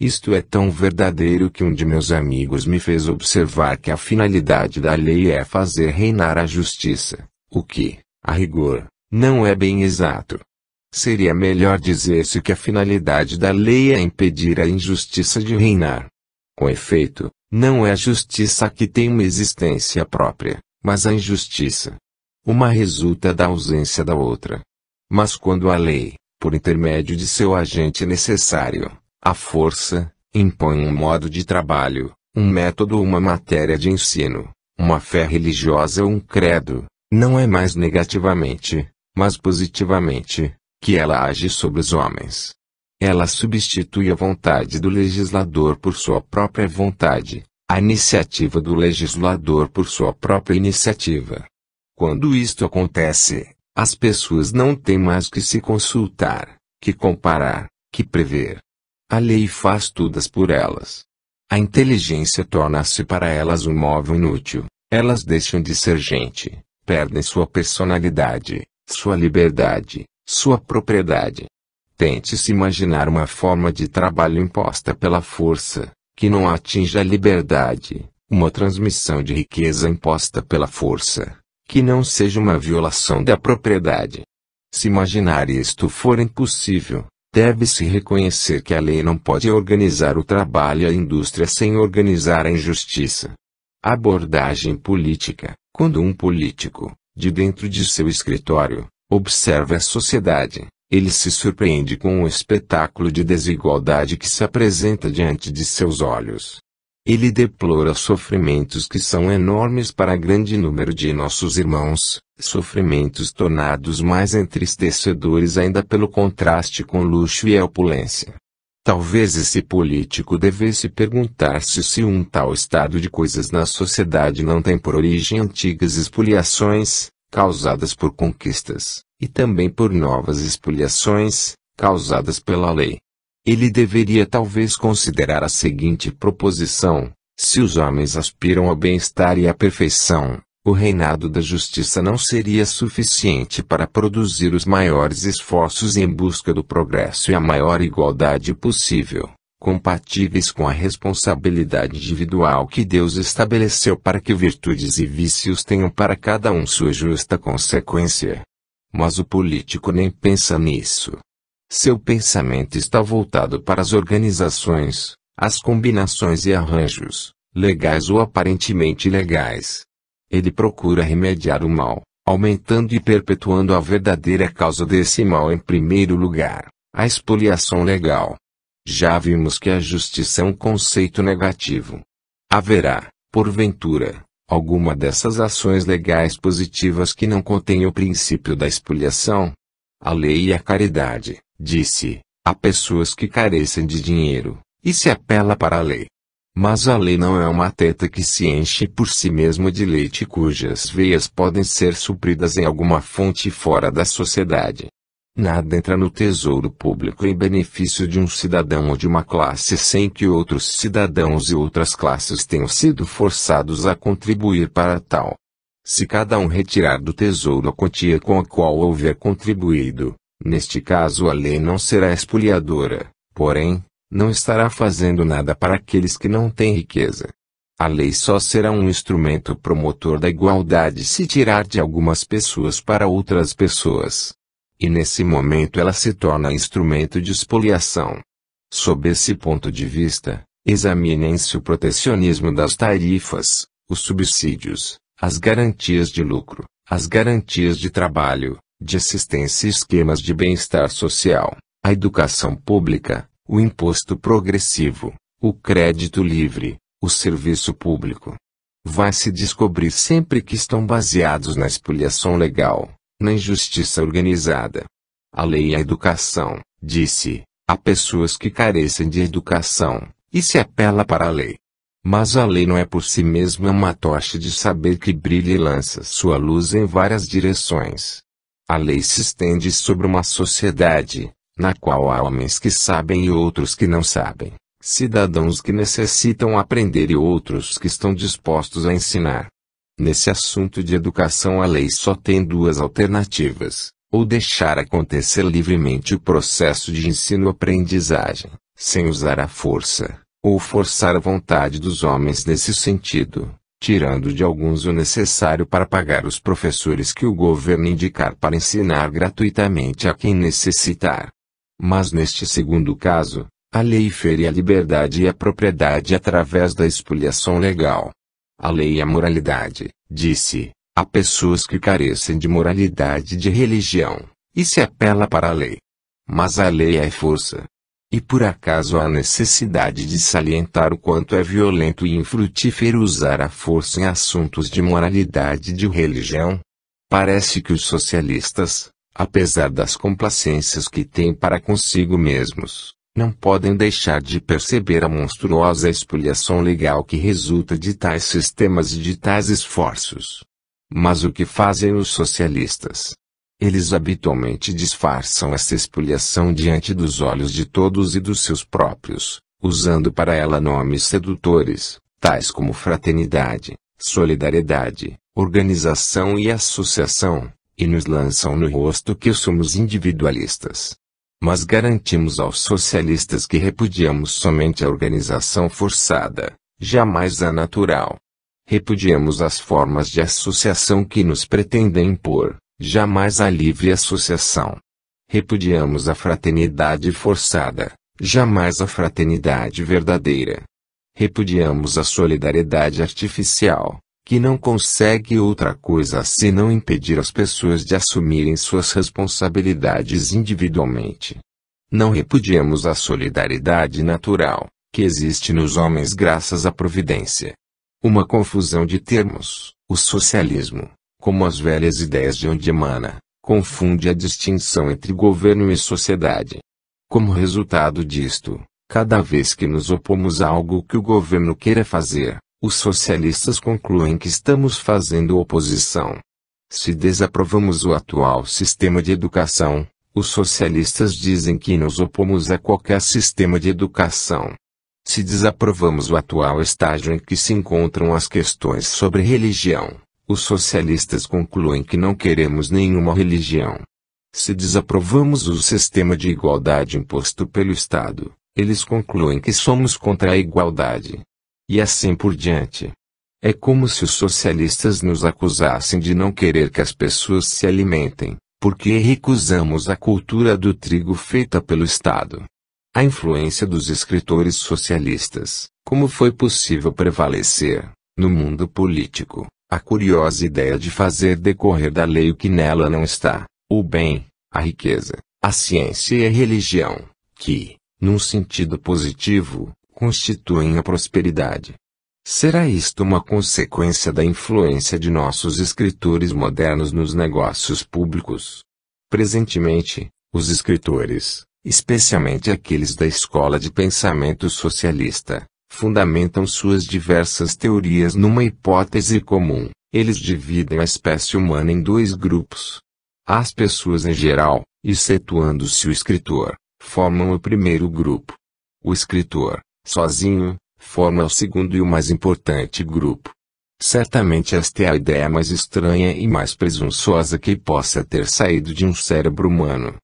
Isto é tão verdadeiro que um de meus amigos me fez observar que a finalidade da lei é fazer reinar a justiça, o que, a rigor, não é bem exato. Seria melhor dizer-se que a finalidade da lei é impedir a injustiça de reinar. Com efeito, não é a justiça que tem uma existência própria, mas a injustiça. Uma resulta da ausência da outra. Mas quando a lei, por intermédio de seu agente necessário, a força, impõe um modo de trabalho, um método ou uma matéria de ensino, uma fé religiosa ou um credo, não é mais negativamente, mas positivamente, que ela age sobre os homens. Ela substitui a vontade do legislador por sua própria vontade, a iniciativa do legislador por sua própria iniciativa. Quando isto acontece, as pessoas não têm mais que se consultar, que comparar, que prever. A lei faz todas por elas. A inteligência torna-se para elas um móvel inútil, elas deixam de ser gente, perdem sua personalidade, sua liberdade, sua propriedade. Tente-se imaginar uma forma de trabalho imposta pela força, que não atinja a liberdade, uma transmissão de riqueza imposta pela força, que não seja uma violação da propriedade. Se imaginar isto for impossível, deve-se reconhecer que a lei não pode organizar o trabalho e a indústria sem organizar a injustiça. Abordagem política: quando um político, de dentro de seu escritório, observa a sociedade, ele se surpreende com o espetáculo de desigualdade que se apresenta diante de seus olhos. Ele deplora sofrimentos que são enormes para grande número de nossos irmãos, sofrimentos tornados mais entristecedores ainda pelo contraste com luxo e opulência. Talvez esse político devesse perguntar-se se um tal estado de coisas na sociedade não tem por origem antigas expoliações, causadas por conquistas, e também por novas expoliações, causadas pela lei. Ele deveria talvez considerar a seguinte proposição: se os homens aspiram ao bem-estar e à perfeição, o reinado da justiça não seria suficiente para produzir os maiores esforços em busca do progresso e a maior igualdade possível compatíveis com a responsabilidade individual que Deus estabeleceu para que virtudes e vícios tenham para cada um sua justa consequência. Mas o político nem pensa nisso. Seu pensamento está voltado para as organizações, as combinações e arranjos, legais ou aparentemente legais. Ele procura remediar o mal, aumentando e perpetuando a verdadeira causa desse mal em primeiro lugar, a expoliação legal. Já vimos que a justiça é um conceito negativo. Haverá, porventura, alguma dessas ações legais positivas que não contém o princípio da expoliação? A lei e a caridade, disse, há pessoas que carecem de dinheiro, e se apela para a lei. Mas a lei não é uma teta que se enche por si mesma de leite cujas veias podem ser supridas em alguma fonte fora da sociedade. Nada entra no tesouro público em benefício de um cidadão ou de uma classe sem que outros cidadãos e outras classes tenham sido forçados a contribuir para tal. Se cada um retirar do tesouro a quantia com a qual houver contribuído, neste caso a lei não será expoliadora, porém, não estará fazendo nada para aqueles que não têm riqueza. A lei só será um instrumento promotor da igualdade se tirar de algumas pessoas para outras pessoas. E nesse momento ela se torna instrumento de expoliação. Sob esse ponto de vista, examinem-se o protecionismo das tarifas, os subsídios, as garantias de lucro, as garantias de trabalho, de assistência e esquemas de bem-estar social, a educação pública, o imposto progressivo, o crédito livre, o serviço público. Vai se descobrir sempre que estão baseados na expoliação legal, na injustiça organizada. A lei e é a educação, disse, há pessoas que carecem de educação, e se apela para a lei. Mas a lei não é por si mesma é uma tocha de saber que brilha e lança sua luz em várias direções. A lei se estende sobre uma sociedade, na qual há homens que sabem e outros que não sabem, cidadãos que necessitam aprender e outros que estão dispostos a ensinar, Nesse assunto de educação, a lei só tem duas alternativas: ou deixar acontecer livremente o processo de ensino-aprendizagem, sem usar a força, ou forçar a vontade dos homens nesse sentido, tirando de alguns o necessário para pagar os professores que o governo indicar para ensinar gratuitamente a quem necessitar. Mas neste segundo caso, a lei fere a liberdade e a propriedade através da expoliação legal a lei e é a moralidade, disse, há pessoas que carecem de moralidade e de religião, e se apela para a lei. Mas a lei é força. E por acaso há necessidade de salientar o quanto é violento e infrutífero usar a força em assuntos de moralidade e de religião? Parece que os socialistas, apesar das complacências que têm para consigo mesmos, não podem deixar de perceber a monstruosa expoliação legal que resulta de tais sistemas e de tais esforços. Mas o que fazem os socialistas? Eles habitualmente disfarçam essa expoliação diante dos olhos de todos e dos seus próprios, usando para ela nomes sedutores, tais como fraternidade, solidariedade, organização e associação, e nos lançam no rosto que somos individualistas mas garantimos aos socialistas que repudiamos somente a organização forçada, jamais a natural. Repudiamos as formas de associação que nos pretendem impor, jamais a livre associação. Repudiamos a fraternidade forçada, jamais a fraternidade verdadeira. Repudiamos a solidariedade artificial, que não consegue outra coisa senão impedir as pessoas de assumirem suas responsabilidades individualmente. Não repudiemos a solidariedade natural, que existe nos homens graças à providência. Uma confusão de termos, o socialismo, como as velhas ideias de onde emana, confunde a distinção entre governo e sociedade. Como resultado disto, cada vez que nos opomos a algo que o governo queira fazer, os socialistas concluem que estamos fazendo oposição. Se desaprovamos o atual sistema de educação, os socialistas dizem que nos opomos a qualquer sistema de educação. Se desaprovamos o atual estágio em que se encontram as questões sobre religião, os socialistas concluem que não queremos nenhuma religião. Se desaprovamos o sistema de igualdade imposto pelo Estado, eles concluem que somos contra a igualdade. E assim por diante. É como se os socialistas nos acusassem de não querer que as pessoas se alimentem, porque recusamos a cultura do trigo feita pelo Estado. A influência dos escritores socialistas, como foi possível prevalecer, no mundo político, a curiosa ideia de fazer decorrer da lei o que nela não está, o bem, a riqueza, a ciência e a religião, que, num sentido positivo, constituem a prosperidade. Será isto uma consequência da influência de nossos escritores modernos nos negócios públicos? Presentemente, os escritores, especialmente aqueles da escola de pensamento socialista, fundamentam suas diversas teorias numa hipótese comum. Eles dividem a espécie humana em dois grupos. As pessoas em geral, excetuando-se o escritor, formam o primeiro grupo. O escritor, sozinho, forma o segundo e o mais importante grupo. Certamente esta é a ideia mais estranha e mais presunçosa que possa ter saído de um cérebro humano.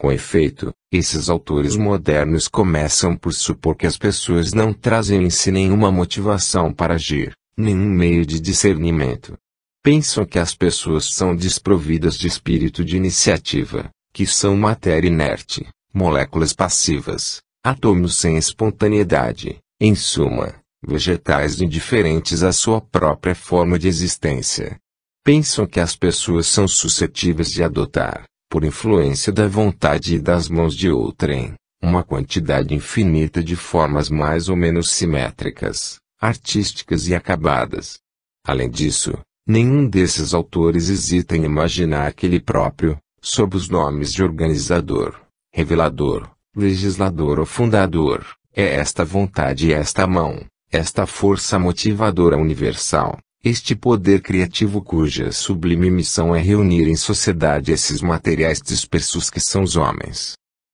Com efeito, esses autores modernos começam por supor que as pessoas não trazem em si nenhuma motivação para agir, nenhum meio de discernimento. Pensam que as pessoas são desprovidas de espírito de iniciativa, que são matéria inerte, moléculas passivas, Átomos sem espontaneidade, em suma, vegetais indiferentes à sua própria forma de existência. Pensam que as pessoas são suscetíveis de adotar, por influência da vontade e das mãos de outrem, uma quantidade infinita de formas mais ou menos simétricas, artísticas e acabadas. Além disso, nenhum desses autores hesita em imaginar que ele próprio, sob os nomes de organizador, revelador, legislador ou fundador, é esta vontade e esta mão, esta força motivadora universal, este poder criativo cuja sublime missão é reunir em sociedade esses materiais dispersos que são os homens.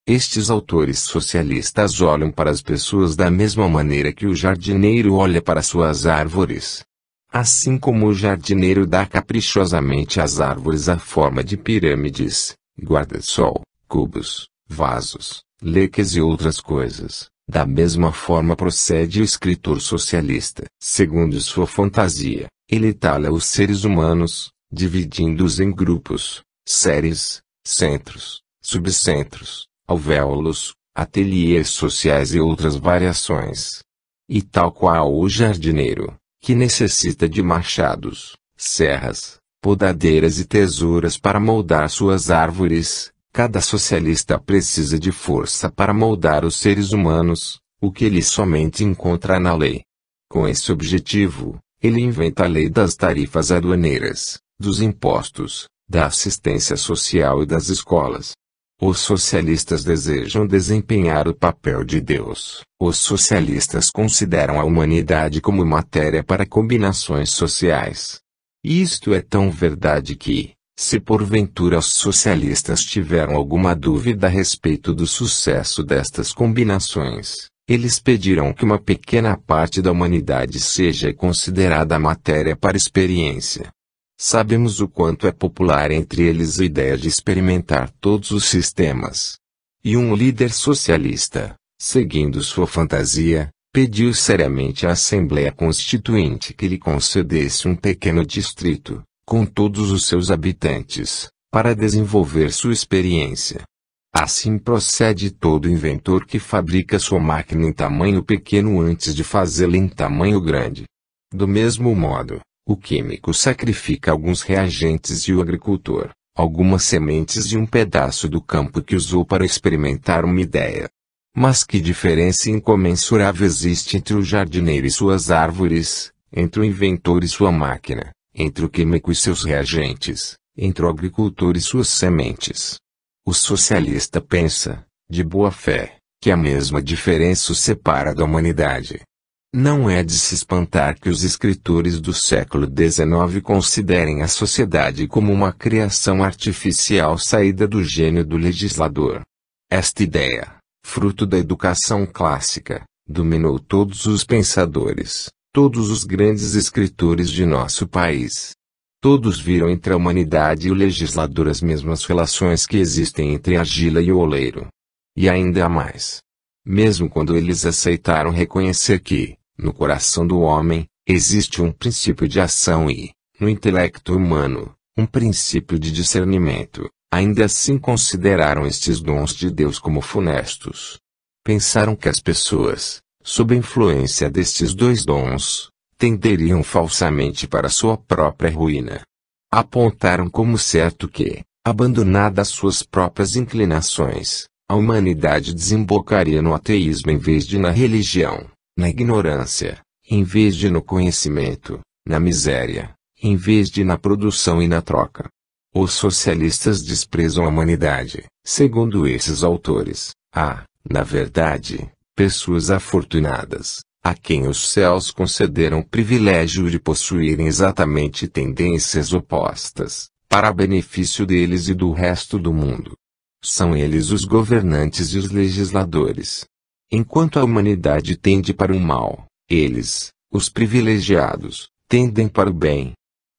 Estes autores socialistas olham para as pessoas da mesma maneira que o jardineiro olha para suas árvores. Assim como o jardineiro dá caprichosamente às árvores a forma de pirâmides, guarda-sol, cubos, vasos, leques e outras coisas. Da mesma forma procede o escritor socialista. Segundo sua fantasia, ele talha os seres humanos, dividindo-os em grupos, séries, centros, subcentros, alvéolos, ateliês sociais e outras variações. E tal qual o jardineiro, que necessita de machados, serras, podadeiras e tesouras para moldar suas árvores, Cada socialista precisa de força para moldar os seres humanos, o que ele somente encontra na lei. Com esse objetivo, ele inventa a lei das tarifas aduaneiras, dos impostos, da assistência social e das escolas. Os socialistas desejam desempenhar o papel de Deus. Os socialistas consideram a humanidade como matéria para combinações sociais. Isto é tão verdade que, se porventura os socialistas tiveram alguma dúvida a respeito do sucesso destas combinações, eles pedirão que uma pequena parte da humanidade seja considerada matéria para experiência. Sabemos o quanto é popular entre eles a ideia de experimentar todos os sistemas. E um líder socialista, seguindo sua fantasia, pediu seriamente à Assembleia Constituinte que lhe concedesse um pequeno distrito, com todos os seus habitantes, para desenvolver sua experiência. Assim procede todo inventor que fabrica sua máquina em tamanho pequeno antes de fazê-la em tamanho grande. Do mesmo modo, o químico sacrifica alguns reagentes e o agricultor, algumas sementes e um pedaço do campo que usou para experimentar uma ideia. Mas que diferença incomensurável existe entre o jardineiro e suas árvores, entre o inventor e sua máquina? entre o químico e seus reagentes, entre o agricultor e suas sementes. O socialista pensa, de boa fé, que a mesma diferença o separa da humanidade. Não é de se espantar que os escritores do século XIX considerem a sociedade como uma criação artificial saída do gênio do legislador. Esta ideia, fruto da educação clássica, dominou todos os pensadores, todos os grandes escritores de nosso país. Todos viram entre a humanidade e o legislador as mesmas relações que existem entre a argila e o oleiro. E ainda mais. Mesmo quando eles aceitaram reconhecer que, no coração do homem, existe um princípio de ação e, no intelecto humano, um princípio de discernimento, ainda assim consideraram estes dons de Deus como funestos. Pensaram que as pessoas, sob influência destes dois dons, tenderiam falsamente para sua própria ruína. Apontaram como certo que, abandonadas suas próprias inclinações, a humanidade desembocaria no ateísmo em vez de na religião, na ignorância, em vez de no conhecimento, na miséria, em vez de na produção e na troca. Os socialistas desprezam a humanidade, segundo esses autores, há, ah, na verdade, pessoas afortunadas, a quem os céus concederam o privilégio de possuírem exatamente tendências opostas, para benefício deles e do resto do mundo. São eles os governantes e os legisladores. Enquanto a humanidade tende para o mal, eles, os privilegiados, tendem para o bem.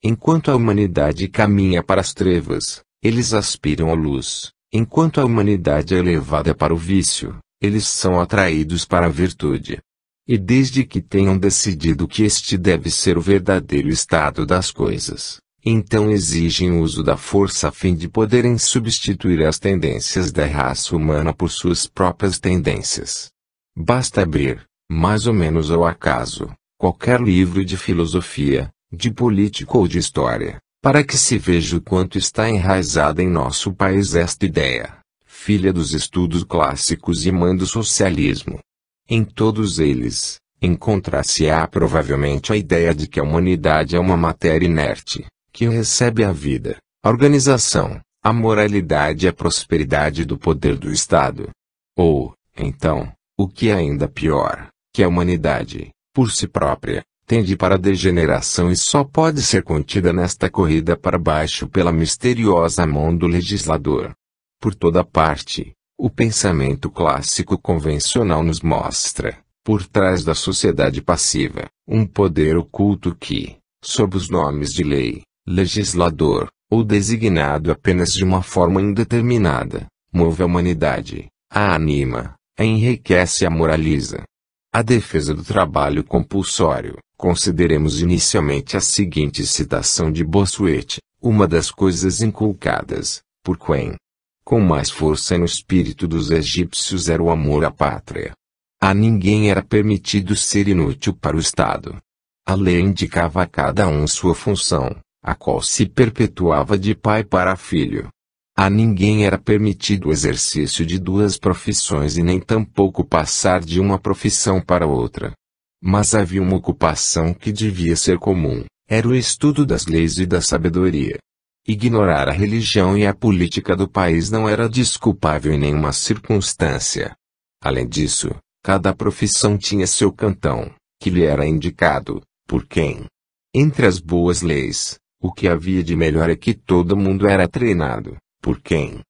Enquanto a humanidade caminha para as trevas, eles aspiram à luz. Enquanto a humanidade é levada para o vício, eles são atraídos para a virtude. E desde que tenham decidido que este deve ser o verdadeiro estado das coisas, então exigem o uso da força a fim de poderem substituir as tendências da raça humana por suas próprias tendências. Basta abrir, mais ou menos ao acaso, qualquer livro de filosofia, de política ou de história, para que se veja o quanto está enraizada em nosso país esta ideia filha dos estudos clássicos e mãe do socialismo. Em todos eles, encontra-se-á provavelmente a ideia de que a humanidade é uma matéria inerte, que recebe a vida, a organização, a moralidade e a prosperidade do poder do Estado. Ou, então, o que é ainda pior, que a humanidade, por si própria, tende para a degeneração e só pode ser contida nesta corrida para baixo pela misteriosa mão do legislador por toda parte. O pensamento clássico convencional nos mostra, por trás da sociedade passiva, um poder oculto que, sob os nomes de lei, legislador, ou designado apenas de uma forma indeterminada, move a humanidade, a anima, a enriquece e a moraliza. A defesa do trabalho compulsório. Consideremos inicialmente a seguinte citação de Bossuet, uma das coisas inculcadas, por Quen, com mais força no espírito dos egípcios era o amor à pátria. A ninguém era permitido ser inútil para o Estado. A lei indicava a cada um sua função, a qual se perpetuava de pai para filho. A ninguém era permitido o exercício de duas profissões e nem tampouco passar de uma profissão para outra. Mas havia uma ocupação que devia ser comum, era o estudo das leis e da sabedoria. Ignorar a religião e a política do país não era desculpável em nenhuma circunstância. Além disso, cada profissão tinha seu cantão, que lhe era indicado, por quem? Entre as boas leis, o que havia de melhor é que todo mundo era treinado, por quem?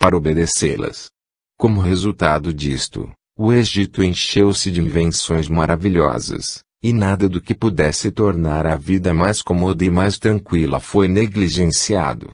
Para obedecê-las. Como resultado disto, o Egito encheu-se de invenções maravilhosas, e nada do que pudesse tornar a vida mais cômoda e mais tranquila foi negligenciado.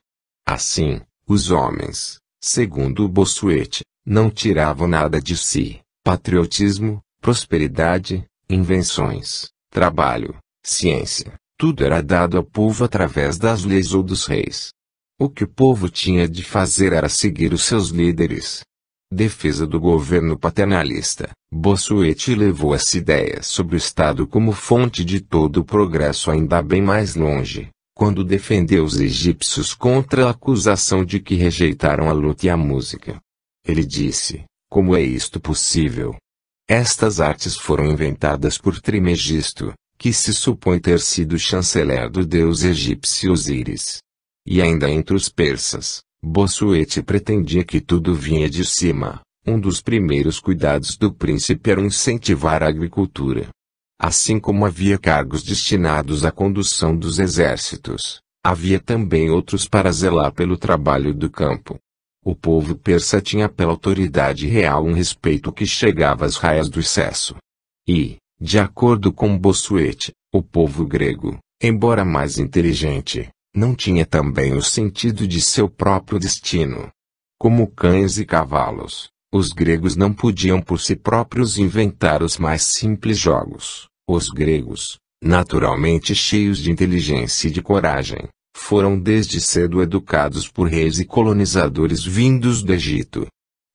Assim, os homens, segundo Bossuet, não tiravam nada de si: patriotismo, prosperidade, invenções, trabalho, ciência, tudo era dado ao povo através das leis ou dos reis. O que o povo tinha de fazer era seguir os seus líderes, defesa do governo paternalista, Bossuet levou essa ideia sobre o Estado como fonte de todo o progresso ainda bem mais longe, quando defendeu os egípcios contra a acusação de que rejeitaram a luta e a música. Ele disse, como é isto possível? Estas artes foram inventadas por Trimegisto, que se supõe ter sido chanceler do deus egípcio Osíris. E ainda entre os persas, Bossuet pretendia que tudo vinha de cima. Um dos primeiros cuidados do príncipe era incentivar a agricultura. Assim como havia cargos destinados à condução dos exércitos, havia também outros para zelar pelo trabalho do campo. O povo persa tinha pela autoridade real um respeito que chegava às raias do excesso. E, de acordo com Bossuet, o povo grego, embora mais inteligente, não tinha também o sentido de seu próprio destino. Como cães e cavalos, os gregos não podiam por si próprios inventar os mais simples jogos. Os gregos, naturalmente cheios de inteligência e de coragem, foram desde cedo educados por reis e colonizadores vindos do Egito.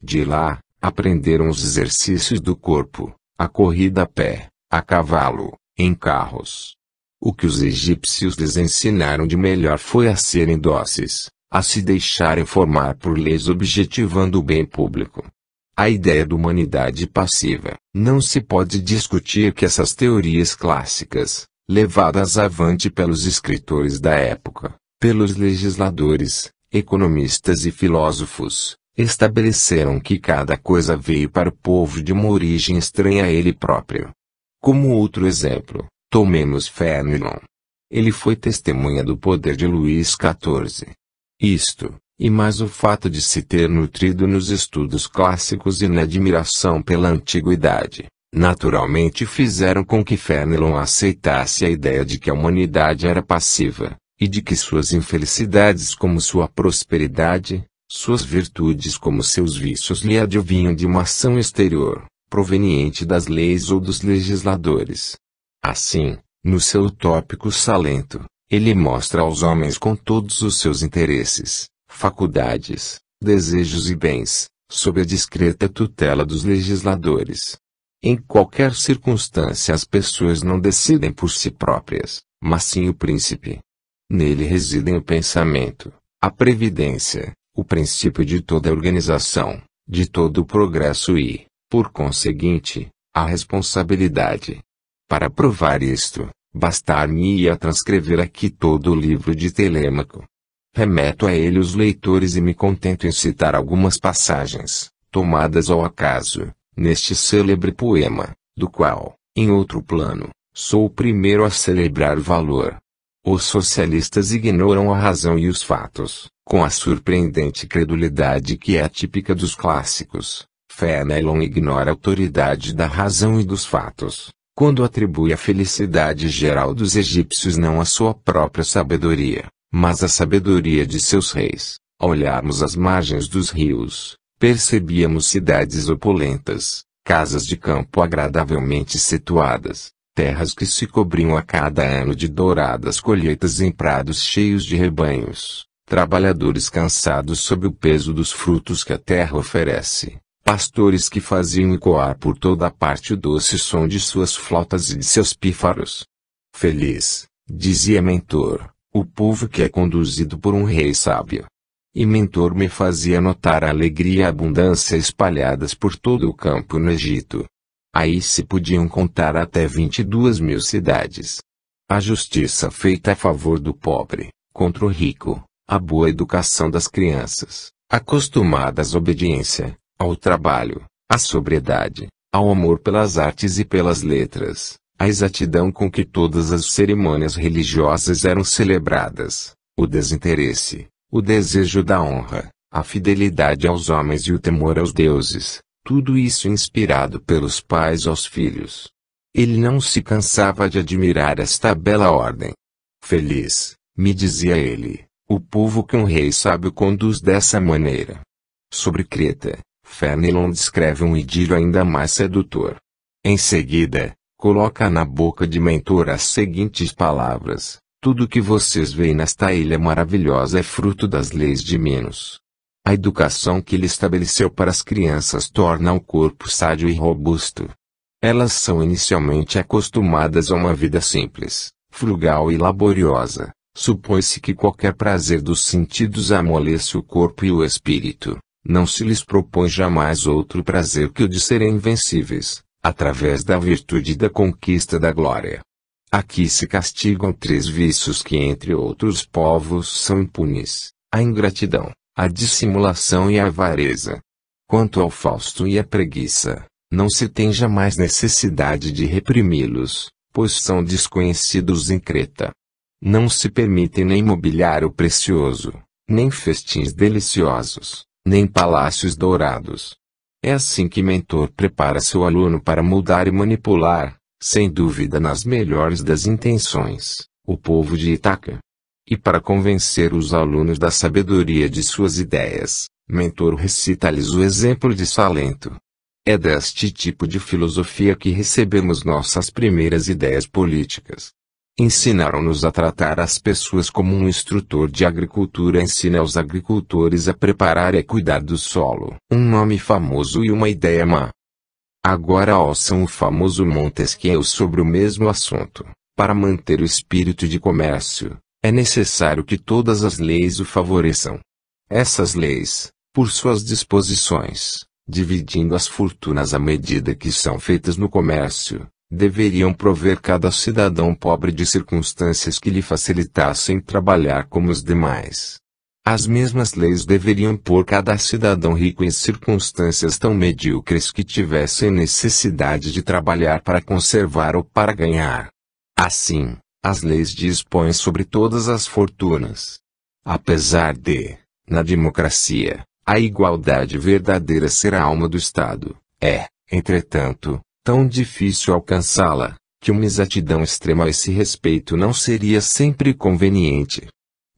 De lá, aprenderam os exercícios do corpo, a corrida a pé, a cavalo, em carros, o que os egípcios lhes ensinaram de melhor foi a serem dóceis, a se deixarem formar por leis objetivando o bem público. A ideia da humanidade passiva, não se pode discutir que essas teorias clássicas, levadas avante pelos escritores da época, pelos legisladores, economistas e filósofos, estabeleceram que cada coisa veio para o povo de uma origem estranha a ele próprio. Como outro exemplo, Tomemos Fénelon. Ele foi testemunha do poder de Luís XIV. Isto, e mais o fato de se ter nutrido nos estudos clássicos e na admiração pela antiguidade, naturalmente fizeram com que Fénelon aceitasse a ideia de que a humanidade era passiva, e de que suas infelicidades como sua prosperidade, suas virtudes como seus vícios lhe advinham de uma ação exterior, proveniente das leis ou dos legisladores. Assim, no seu tópico Salento, ele mostra aos homens com todos os seus interesses, faculdades, desejos e bens, sob a discreta tutela dos legisladores. Em qualquer circunstância as pessoas não decidem por si próprias, mas sim o príncipe. Nele residem o pensamento, a previdência, o princípio de toda organização, de todo o progresso e, por conseguinte, a responsabilidade. Para provar isto, bastar-me-ia transcrever aqui todo o livro de Telêmaco. Remeto a ele os leitores e me contento em citar algumas passagens, tomadas ao acaso, neste célebre poema, do qual, em outro plano, sou o primeiro a celebrar valor. Os socialistas ignoram a razão e os fatos, com a surpreendente credulidade que é típica dos clássicos. Fénelon ignora a autoridade da razão e dos fatos, quando atribui a felicidade geral dos egípcios não à sua própria sabedoria, mas à sabedoria de seus reis. Ao olharmos as margens dos rios, percebíamos cidades opulentas, casas de campo agradavelmente situadas, terras que se cobriam a cada ano de douradas colheitas em prados cheios de rebanhos, trabalhadores cansados sob o peso dos frutos que a terra oferece, pastores que faziam ecoar por toda parte o doce som de suas flautas e de seus pífaros. Feliz, dizia Mentor, o povo que é conduzido por um rei sábio. E Mentor me fazia notar a alegria e a abundância espalhadas por todo o campo no Egito. Aí se podiam contar até vinte e duas mil cidades. A justiça feita a favor do pobre, contra o rico, a boa educação das crianças, acostumadas à obediência, ao trabalho, à sobriedade, ao amor pelas artes e pelas letras, à exatidão com que todas as cerimônias religiosas eram celebradas, o desinteresse, o desejo da honra, a fidelidade aos homens e o temor aos deuses, tudo isso inspirado pelos pais aos filhos. Ele não se cansava de admirar esta bela ordem. Feliz, me dizia ele, o povo que um rei sábio conduz dessa maneira. Sobre Creta, Fenelon descreve um idílio ainda mais sedutor. Em seguida, coloca na boca de Mentor as seguintes palavras: Tudo que vocês veem nesta ilha maravilhosa é fruto das leis de Minos. A educação que ele estabeleceu para as crianças torna o corpo sádio e robusto. Elas são inicialmente acostumadas a uma vida simples, frugal e laboriosa. Supõe-se que qualquer prazer dos sentidos amoleça o corpo e o espírito. Não se lhes propõe jamais outro prazer que o de serem invencíveis, através da virtude e da conquista da glória. Aqui se castigam três vícios que entre outros povos são impunes, a ingratidão, a dissimulação e a avareza. Quanto ao Fausto e à preguiça, não se tem jamais necessidade de reprimi-los, pois são desconhecidos em Creta. Não se permitem nem mobiliário precioso, nem festins deliciosos, nem palácios dourados. É assim que mentor prepara seu aluno para mudar e manipular, sem dúvida nas melhores das intenções, o povo de Itaca. E para convencer os alunos da sabedoria de suas ideias, mentor recita-lhes o exemplo de Salento. É deste tipo de filosofia que recebemos nossas primeiras ideias políticas. Ensinaram-nos a tratar as pessoas como um instrutor de agricultura ensina aos agricultores a preparar e cuidar do solo. Um nome famoso e uma ideia má. Agora ouçam o famoso Montesquieu sobre o mesmo assunto. Para manter o espírito de comércio, é necessário que todas as leis o favoreçam. Essas leis, por suas disposições, dividindo as fortunas à medida que são feitas no comércio, deveriam prover cada cidadão pobre de circunstâncias que lhe facilitassem trabalhar como os demais. As mesmas leis deveriam pôr cada cidadão rico em circunstâncias tão medíocres que tivessem necessidade de trabalhar para conservar ou para ganhar. Assim, as leis dispõem sobre todas as fortunas. Apesar de, na democracia, a igualdade verdadeira ser a alma do Estado, é, entretanto, tão difícil alcançá-la, que uma exatidão extrema a esse respeito não seria sempre conveniente.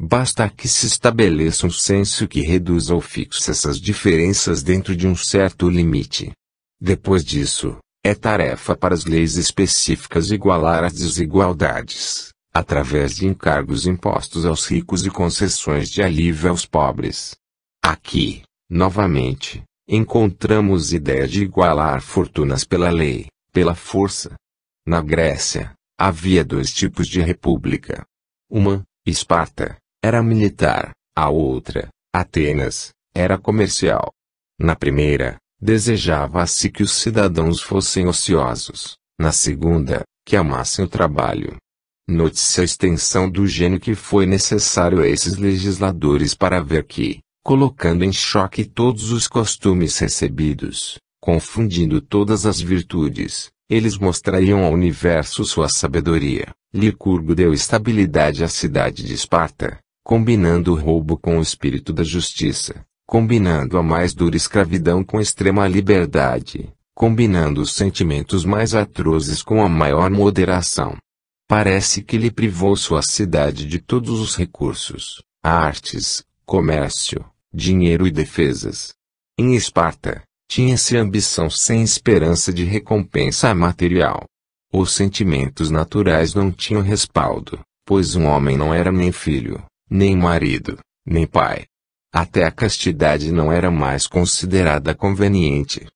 Basta que se estabeleça um senso que reduza ou fixe essas diferenças dentro de um certo limite. Depois disso, é tarefa para as leis específicas igualar as desigualdades, através de encargos impostos aos ricos e concessões de alívio aos pobres. Aqui, novamente, encontramos ideia de igualar fortunas pela lei, pela força. Na Grécia, havia dois tipos de república. Uma, Esparta, era militar, a outra, Atenas, era comercial. Na primeira, desejava-se que os cidadãos fossem ociosos, na segunda, que amassem o trabalho. Note-se a extensão do gênio que foi necessário a esses legisladores para ver que, colocando em choque todos os costumes recebidos, confundindo todas as virtudes, eles mostrariam ao universo sua sabedoria. Licurgo deu estabilidade à cidade de Esparta, combinando o roubo com o espírito da justiça, combinando a mais dura escravidão com extrema liberdade, combinando os sentimentos mais atrozes com a maior moderação. Parece que lhe privou sua cidade de todos os recursos, artes, comércio, dinheiro e defesas. Em Esparta, tinha-se ambição sem esperança de recompensa material. Os sentimentos naturais não tinham respaldo, pois um homem não era nem filho, nem marido, nem pai. Até a castidade não era mais considerada conveniente.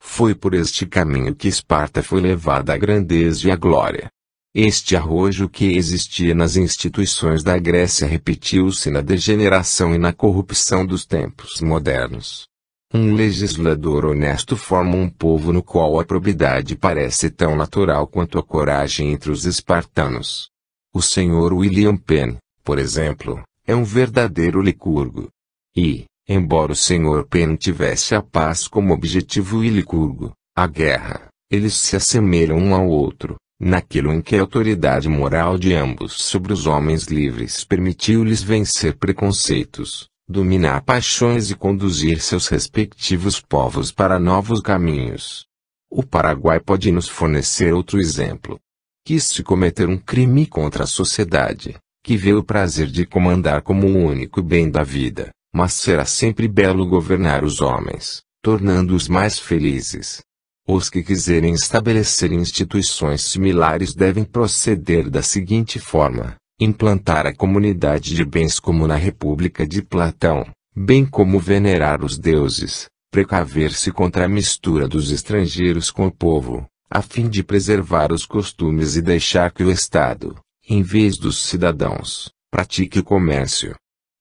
Foi por este caminho que Esparta foi levada à grandeza e à glória. Este arrojo que existia nas instituições da Grécia repetiu-se na degeneração e na corrupção dos tempos modernos. Um legislador honesto forma um povo no qual a probidade parece tão natural quanto a coragem entre os espartanos. O senhor William Penn, por exemplo, é um verdadeiro licurgo. E, embora o senhor Penn tivesse a paz como objetivo e licurgo, a guerra, eles se assemelham um ao outro, naquilo em que a autoridade moral de ambos sobre os homens livres permitiu-lhes vencer preconceitos, dominar paixões e conduzir seus respectivos povos para novos caminhos. O Paraguai pode nos fornecer outro exemplo. Quis-se cometer um crime contra a sociedade, que vê o prazer de comandar como o único bem da vida, mas será sempre belo governar os homens, tornando-os mais felizes. Os que quiserem estabelecer instituições similares devem proceder da seguinte forma: implantar a comunidade de bens como na República de Platão, bem como venerar os deuses, precaver-se contra a mistura dos estrangeiros com o povo, a fim de preservar os costumes e deixar que o Estado, em vez dos cidadãos, pratique o comércio.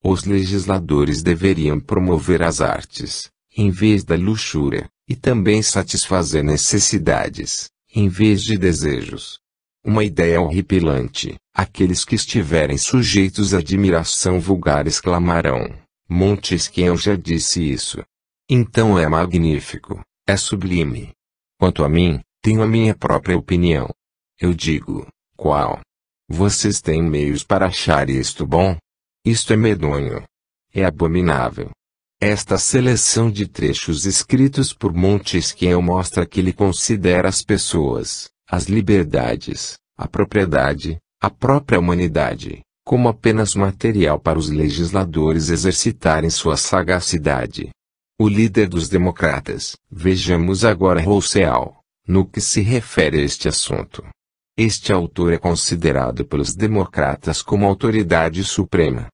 Os legisladores deveriam promover as artes, em vez da luxúria, e também satisfazer necessidades, em vez de desejos. Uma ideia horripilante, aqueles que estiverem sujeitos à admiração vulgar exclamarão: Montesquieu já disse isso. Então é magnífico, é sublime. Quanto a mim, tenho a minha própria opinião. Eu digo, qual? Vocês têm meios para achar isto bom? Isto é medonho. É abominável. Esta seleção de trechos escritos por Montesquieu mostra que ele considera as pessoas, as liberdades, a propriedade, a própria humanidade, como apenas material para os legisladores exercitarem sua sagacidade. O líder dos democratas. Vejamos agora Rousseau, no que se refere a este assunto. Este autor é considerado pelos democratas como autoridade suprema.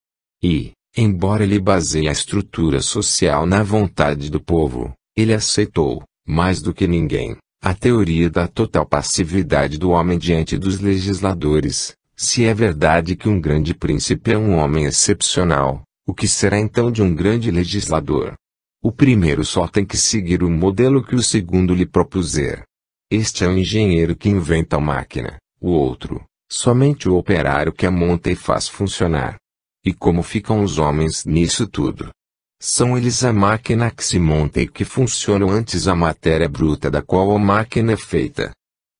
E, Embora ele baseie a estrutura social na vontade do povo, ele aceitou, mais do que ninguém, a teoria da total passividade do homem diante dos legisladores. Se é verdade que um grande príncipe é um homem excepcional, o que será então de um grande legislador? O primeiro só tem que seguir o modelo que o segundo lhe propuser. Este é o engenheiro que inventa a máquina, o outro, somente o operário que a monta e faz funcionar. E como ficam os homens nisso tudo? São eles a máquina que se monta e que funcionam antes a matéria bruta da qual a máquina é feita.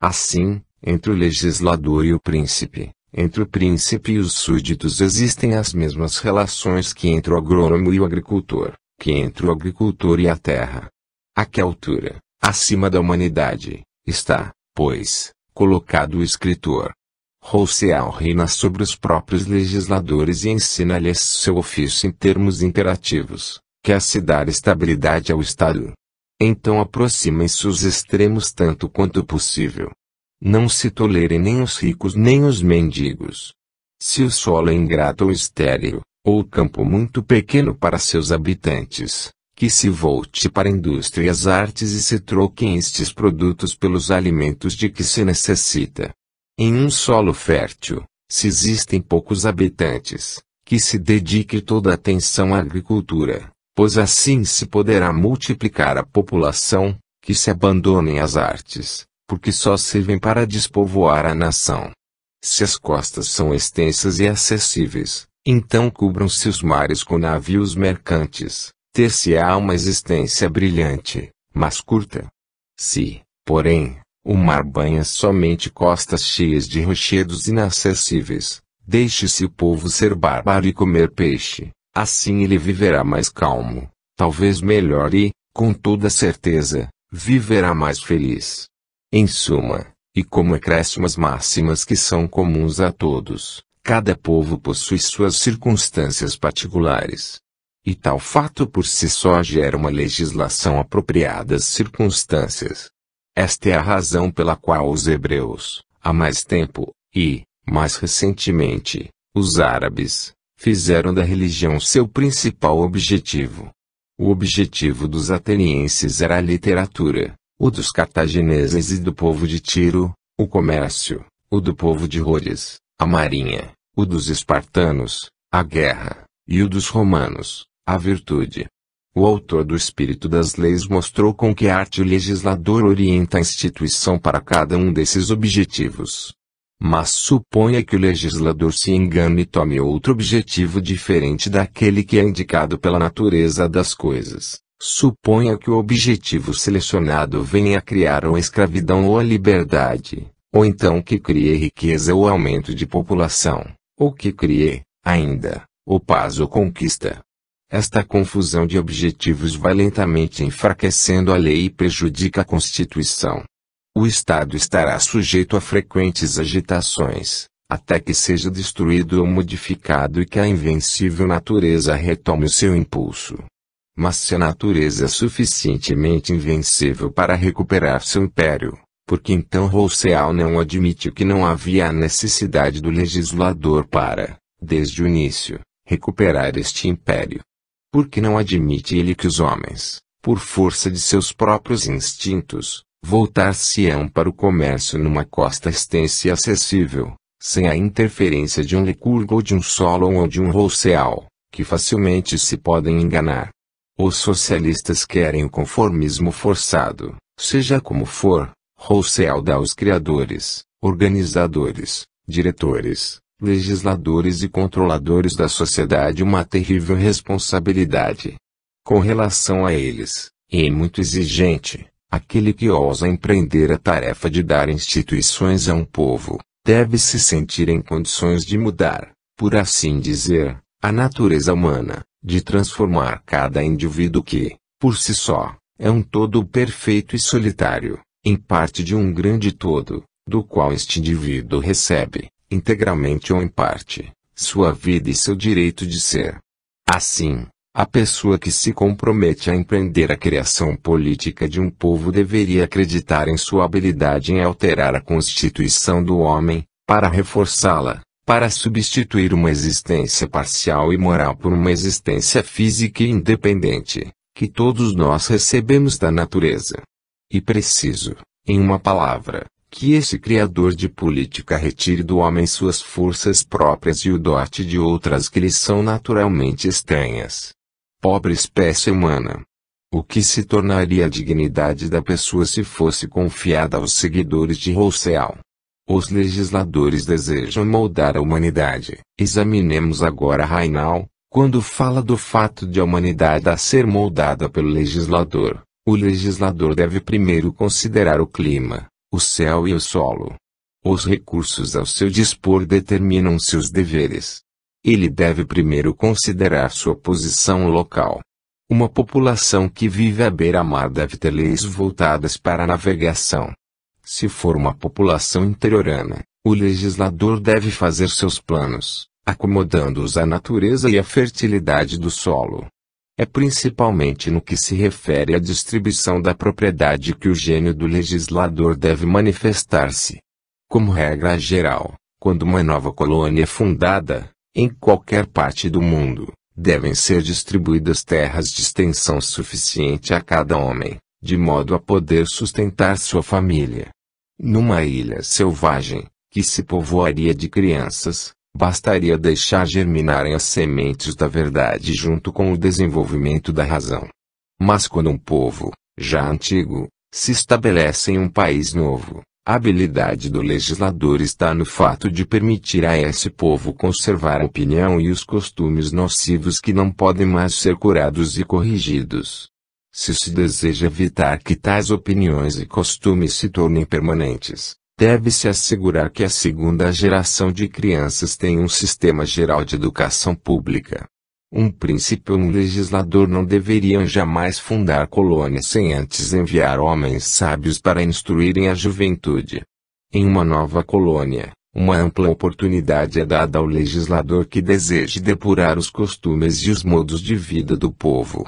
Assim, entre o legislador e o príncipe, entre o príncipe e os súditos existem as mesmas relações que entre o agrônomo e o agricultor, que entre o agricultor e a terra. A que altura, acima da humanidade, está, pois, colocado o escritor, Rousseau reina sobre os próprios legisladores e ensina-lhes seu ofício em termos imperativos, quer é se dar estabilidade ao Estado. Então aproximem-se os extremos tanto quanto possível. Não se tolerem nem os ricos nem os mendigos. Se o solo é ingrato ou estéril, ou o campo muito pequeno para seus habitantes, que se volte para a indústria e as artes e se troquem estes produtos pelos alimentos de que se necessita, em um solo fértil, se existem poucos habitantes, que se dedique toda atenção à agricultura, pois assim se poderá multiplicar a população, que se abandonem as artes, porque só servem para despovoar a nação. Se as costas são extensas e acessíveis, então cubram-se os mares com navios mercantes, ter-se-á uma existência brilhante, mas curta. Se, porém, o mar banha somente costas cheias de rochedos inacessíveis. Deixe-se o povo ser bárbaro e comer peixe. Assim ele viverá mais calmo, talvez melhor e, com toda certeza, viverá mais feliz. Em suma, e como acréscimas máximas que são comuns a todos, cada povo possui suas circunstâncias particulares. E tal fato por si só gera uma legislação apropriada às circunstâncias. Esta é a razão pela qual os hebreus, há mais tempo, e, mais recentemente, os árabes, fizeram da religião seu principal objetivo. O objetivo dos atenienses era a literatura, o dos cartagineses e do povo de Tiro, o comércio, o do povo de Rhodes, a marinha, o dos espartanos, a guerra, e o dos romanos, a virtude. O autor do Espírito das Leis mostrou com que arte o legislador orienta a instituição para cada um desses objetivos. Mas suponha que o legislador se engane e tome outro objetivo diferente daquele que é indicado pela natureza das coisas. Suponha que o objetivo selecionado venha a criar ou a escravidão ou a liberdade, ou então que crie riqueza ou aumento de população, ou que crie, ainda, o paz ou conquista. Esta confusão de objetivos vai lentamente enfraquecendo a lei e prejudica a Constituição. O Estado estará sujeito a frequentes agitações, até que seja destruído ou modificado e que a invencível natureza retome o seu impulso. Mas se a natureza é suficientemente invencível para recuperar seu império, porque então Rousseau não admite que não havia a necessidade do legislador para, desde o início, recuperar este império. Porque não admite ele que os homens, por força de seus próprios instintos, voltar-se-ão para o comércio numa costa extensa e acessível, sem a interferência de um licurgo ou de um solo ou de um roceal, que facilmente se podem enganar. Os socialistas querem o conformismo forçado, seja como for, roceal dá aos criadores, organizadores, diretores, legisladores e controladores da sociedade uma terrível responsabilidade. Com relação a eles, é muito exigente, aquele que ousa empreender a tarefa de dar instituições a um povo, deve se sentir em condições de mudar, por assim dizer, a natureza humana, de transformar cada indivíduo que, por si só, é um todo perfeito e solitário, em parte de um grande todo, do qual este indivíduo recebe, integralmente ou em parte, sua vida e seu direito de ser. Assim, a pessoa que se compromete a empreender a criação política de um povo deveria acreditar em sua habilidade em alterar a constituição do homem, para reforçá-la, para substituir uma existência parcial e moral por uma existência física e independente, que todos nós recebemos da natureza. E preciso, em uma palavra, que esse criador de política retire do homem suas forças próprias e o dote de outras que lhe são naturalmente estranhas. Pobre espécie humana. O que se tornaria a dignidade da pessoa se fosse confiada aos seguidores de Rousseau? Os legisladores desejam moldar a humanidade. Examinemos agora Rainal, quando fala do fato de a humanidade a ser moldada pelo legislador. O legislador deve primeiro considerar o clima, o céu e o solo. Os recursos ao seu dispor determinam seus deveres. Ele deve primeiro considerar sua posição local. Uma população que vive à beira-mar deve ter leis voltadas para a navegação. Se for uma população interiorana, o legislador deve fazer seus planos, acomodando-os à natureza e à fertilidade do solo. É principalmente no que se refere à distribuição da propriedade que o gênio do legislador deve manifestar-se. Como regra geral, quando uma nova colônia é fundada, em qualquer parte do mundo, devem ser distribuídas terras de extensão suficiente a cada homem, de modo a poder sustentar sua família. Numa ilha selvagem, que se povoaria de crianças, bastaria deixar germinarem as sementes da verdade junto com o desenvolvimento da razão. Mas quando um povo, já antigo, se estabelece em um país novo, a habilidade do legislador está no fato de permitir a esse povo conservar a opinião e os costumes nocivos que não podem mais ser curados e corrigidos. Se se deseja evitar que tais opiniões e costumes se tornem permanentes, deve-se assegurar que a segunda geração de crianças tenha um sistema geral de educação pública. Um príncipe ou um legislador não deveriam jamais fundar colônias sem antes enviar homens sábios para instruírem a juventude. Em uma nova colônia, uma ampla oportunidade é dada ao legislador que deseje depurar os costumes e os modos de vida do povo.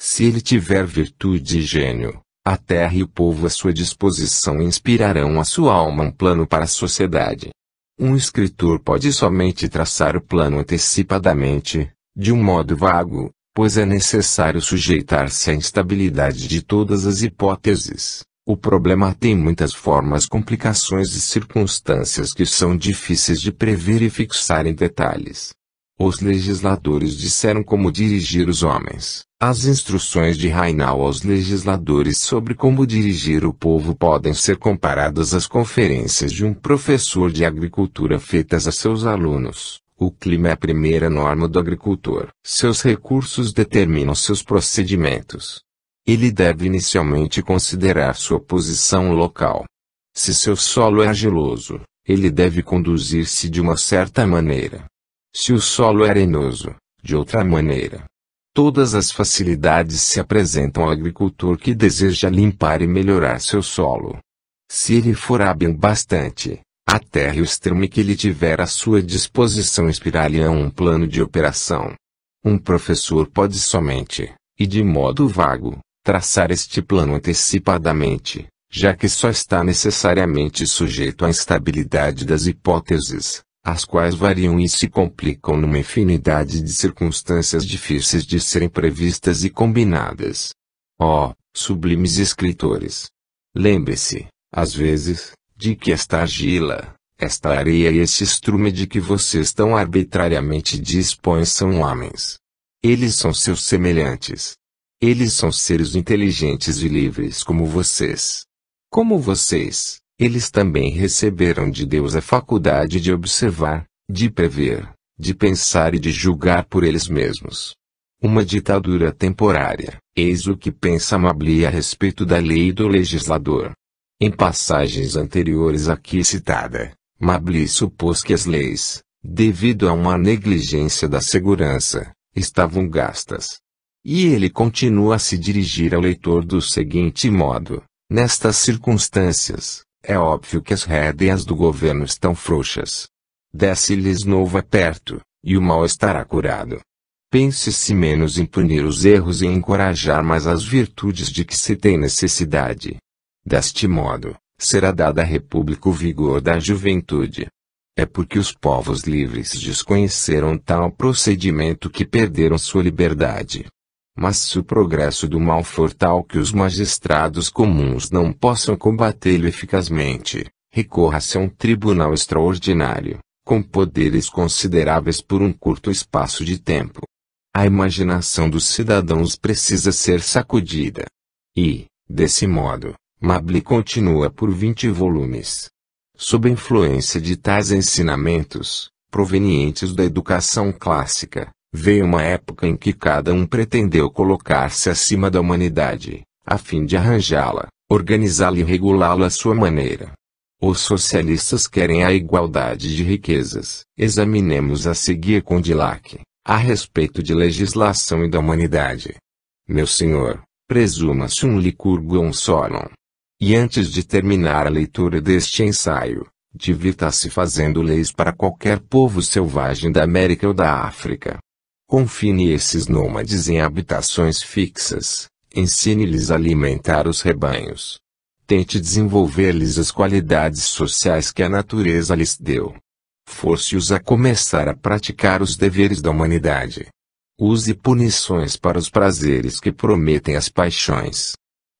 Se ele tiver virtude e gênio, a terra e o povo à sua disposição inspirarão a sua alma um plano para a sociedade. Um escritor pode somente traçar o plano antecipadamente, de um modo vago, pois é necessário sujeitar-se à instabilidade de todas as hipóteses. O problema tem muitas formas, complicações e circunstâncias que são difíceis de prever e fixar em detalhes. Os legisladores disseram como dirigir os homens. As instruções de Rainal aos legisladores sobre como dirigir o povo podem ser comparadas às conferências de um professor de agricultura feitas a seus alunos. O clima é a primeira norma do agricultor. Seus recursos determinam seus procedimentos. Ele deve inicialmente considerar sua posição local. Se seu solo é argiloso, ele deve conduzir-se de uma certa maneira se o solo é arenoso, de outra maneira. Todas as facilidades se apresentam ao agricultor que deseja limpar e melhorar seu solo. Se ele for hábil bastante, a terra e o termos que ele tiver à sua disposição inspirar-lhe-ão um plano de operação. Um professor pode somente, e de modo vago, traçar este plano antecipadamente, já que só está necessariamente sujeito à instabilidade das hipóteses, as quais variam e se complicam numa infinidade de circunstâncias difíceis de serem previstas e combinadas. Ó, oh, sublimes escritores! Lembre-se, às vezes, de que esta argila, esta areia e este estrume de que vocês tão arbitrariamente dispõem são homens. Eles são seus semelhantes. Eles são seres inteligentes e livres como vocês. Como vocês. Eles também receberam de Deus a faculdade de observar, de prever, de pensar e de julgar por eles mesmos. Uma ditadura temporária. Eis o que pensa Mabli a respeito da lei e do legislador. Em passagens anteriores aqui citada, Mabli supôs que as leis, devido a uma negligência da segurança, estavam gastas. E ele continua a se dirigir ao leitor do seguinte modo: Nestas circunstâncias, é óbvio que as rédeas do governo estão frouxas. Desce-lhes novo aperto, e o mal estará curado. Pense-se menos em punir os erros e encorajar mais as virtudes de que se tem necessidade. Deste modo, será dada à República o vigor da juventude. É porque os povos livres desconheceram tal procedimento que perderam sua liberdade. Mas se o progresso do mal for tal que os magistrados comuns não possam combatê-lo eficazmente, recorra-se a um tribunal extraordinário, com poderes consideráveis por um curto espaço de tempo. A imaginação dos cidadãos precisa ser sacudida. E, desse modo, Mably continua por 20 volumes. Sob influência de tais ensinamentos, provenientes da educação clássica, Veio uma época em que cada um pretendeu colocar-se acima da humanidade, a fim de arranjá-la, organizá-la e regulá-la à sua maneira. Os socialistas querem a igualdade de riquezas. Examinemos a seguir com Dilac, a respeito de legislação e da humanidade. Meu senhor, presuma-se um licurgo ou um solon. E antes de terminar a leitura deste ensaio, divirta-se fazendo leis para qualquer povo selvagem da América ou da África. Confine esses nômades em habitações fixas, ensine-lhes a alimentar os rebanhos. Tente desenvolver-lhes as qualidades sociais que a natureza lhes deu. Force-os a começar a praticar os deveres da humanidade. Use punições para os prazeres que prometem as paixões.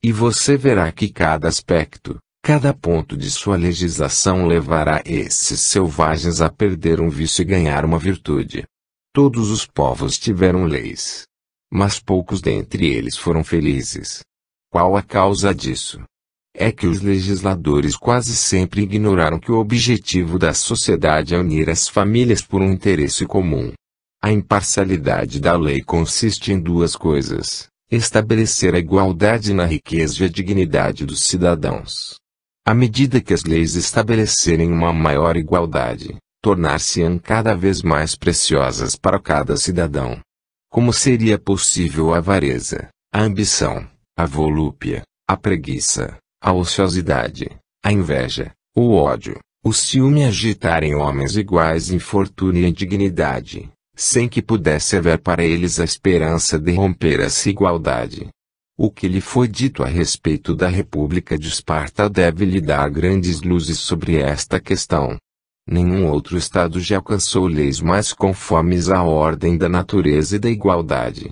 E você verá que cada aspecto, cada ponto de sua legislação levará esses selvagens a perder um vício e ganhar uma virtude. Todos os povos tiveram leis. Mas poucos dentre eles foram felizes. Qual a causa disso? É que os legisladores quase sempre ignoraram que o objetivo da sociedade é unir as famílias por um interesse comum. A imparcialidade da lei consiste em duas coisas: estabelecer a igualdade na riqueza e a dignidade dos cidadãos. À medida que as leis estabelecerem uma maior igualdade, tornar-se-ão cada vez mais preciosas para cada cidadão. Como seria possível a avareza, a ambição, a volúpia, a preguiça, a ociosidade, a inveja, o ódio, o ciúme agitarem homens iguais em fortuna e indignidade, dignidade, sem que pudesse haver para eles a esperança de romper essa igualdade? O que lhe foi dito a respeito da República de Esparta deve lhe dar grandes luzes sobre esta questão. Nenhum outro Estado já alcançou leis mais conformes à ordem da natureza e da igualdade.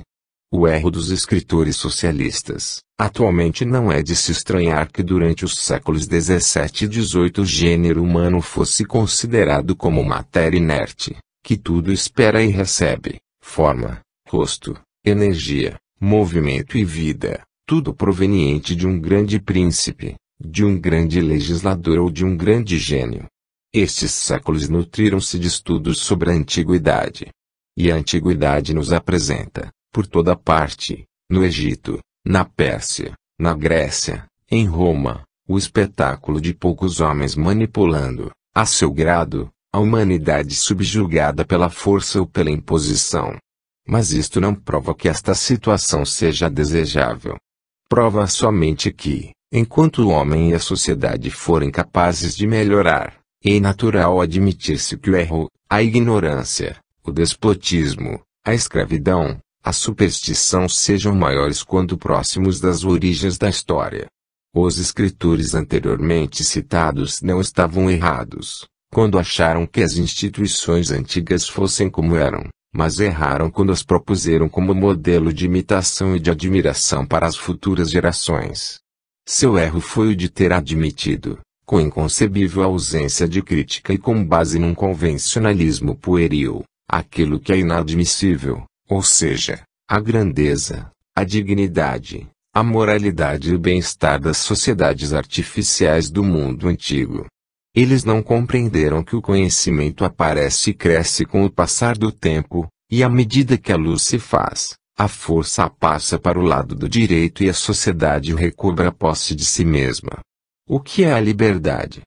O erro dos escritores socialistas, atualmente não é de se estranhar que durante os séculos 17 e 18 o gênero humano fosse considerado como matéria inerte, que tudo espera e recebe, forma, rosto, energia, movimento e vida, tudo proveniente de um grande príncipe, de um grande legislador ou de um grande gênio. Estes séculos nutriram-se de estudos sobre a antiguidade. E a antiguidade nos apresenta, por toda parte, no Egito, na Pérsia, na Grécia, em Roma, o espetáculo de poucos homens manipulando, a seu grado, a humanidade subjugada pela força ou pela imposição. Mas isto não prova que esta situação seja desejável. Prova somente que, enquanto o homem e a sociedade forem capazes de melhorar, é natural admitir-se que o erro, a ignorância, o despotismo, a escravidão, a superstição sejam maiores quando próximos das origens da história. Os escritores anteriormente citados não estavam errados, quando acharam que as instituições antigas fossem como eram, mas erraram quando as propuseram como modelo de imitação e de admiração para as futuras gerações. Seu erro foi o de ter admitido, com inconcebível ausência de crítica e com base num convencionalismo pueril, aquilo que é inadmissível, ou seja, a grandeza, a dignidade, a moralidade e o bem-estar das sociedades artificiais do mundo antigo. Eles não compreenderam que o conhecimento aparece e cresce com o passar do tempo, e à medida que a luz se faz, a força passa para o lado do direito e a sociedade recobra a posse de si mesma. O que é a liberdade?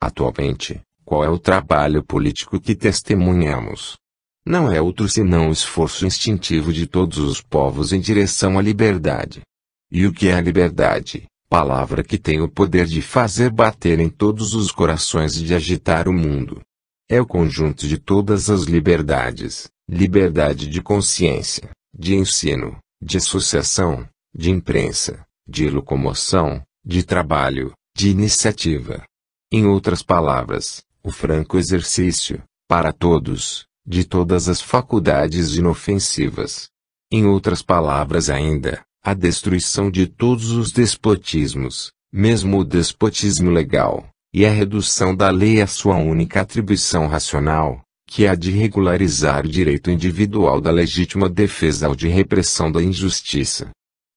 Atualmente, qual é o trabalho político que testemunhamos? Não é outro senão o esforço instintivo de todos os povos em direção à liberdade. E o que é a liberdade? Palavra que tem o poder de fazer bater em todos os corações e de agitar o mundo. É o conjunto de todas as liberdades: liberdade de consciência, de ensino, de associação, de imprensa, de locomoção, de trabalho, de iniciativa. Em outras palavras, o franco exercício, para todos, de todas as faculdades inofensivas. Em outras palavras ainda, a destruição de todos os despotismos, mesmo o despotismo legal, e a redução da lei à sua única atribuição racional, que é a de regularizar o direito individual da legítima defesa ou de repressão da injustiça.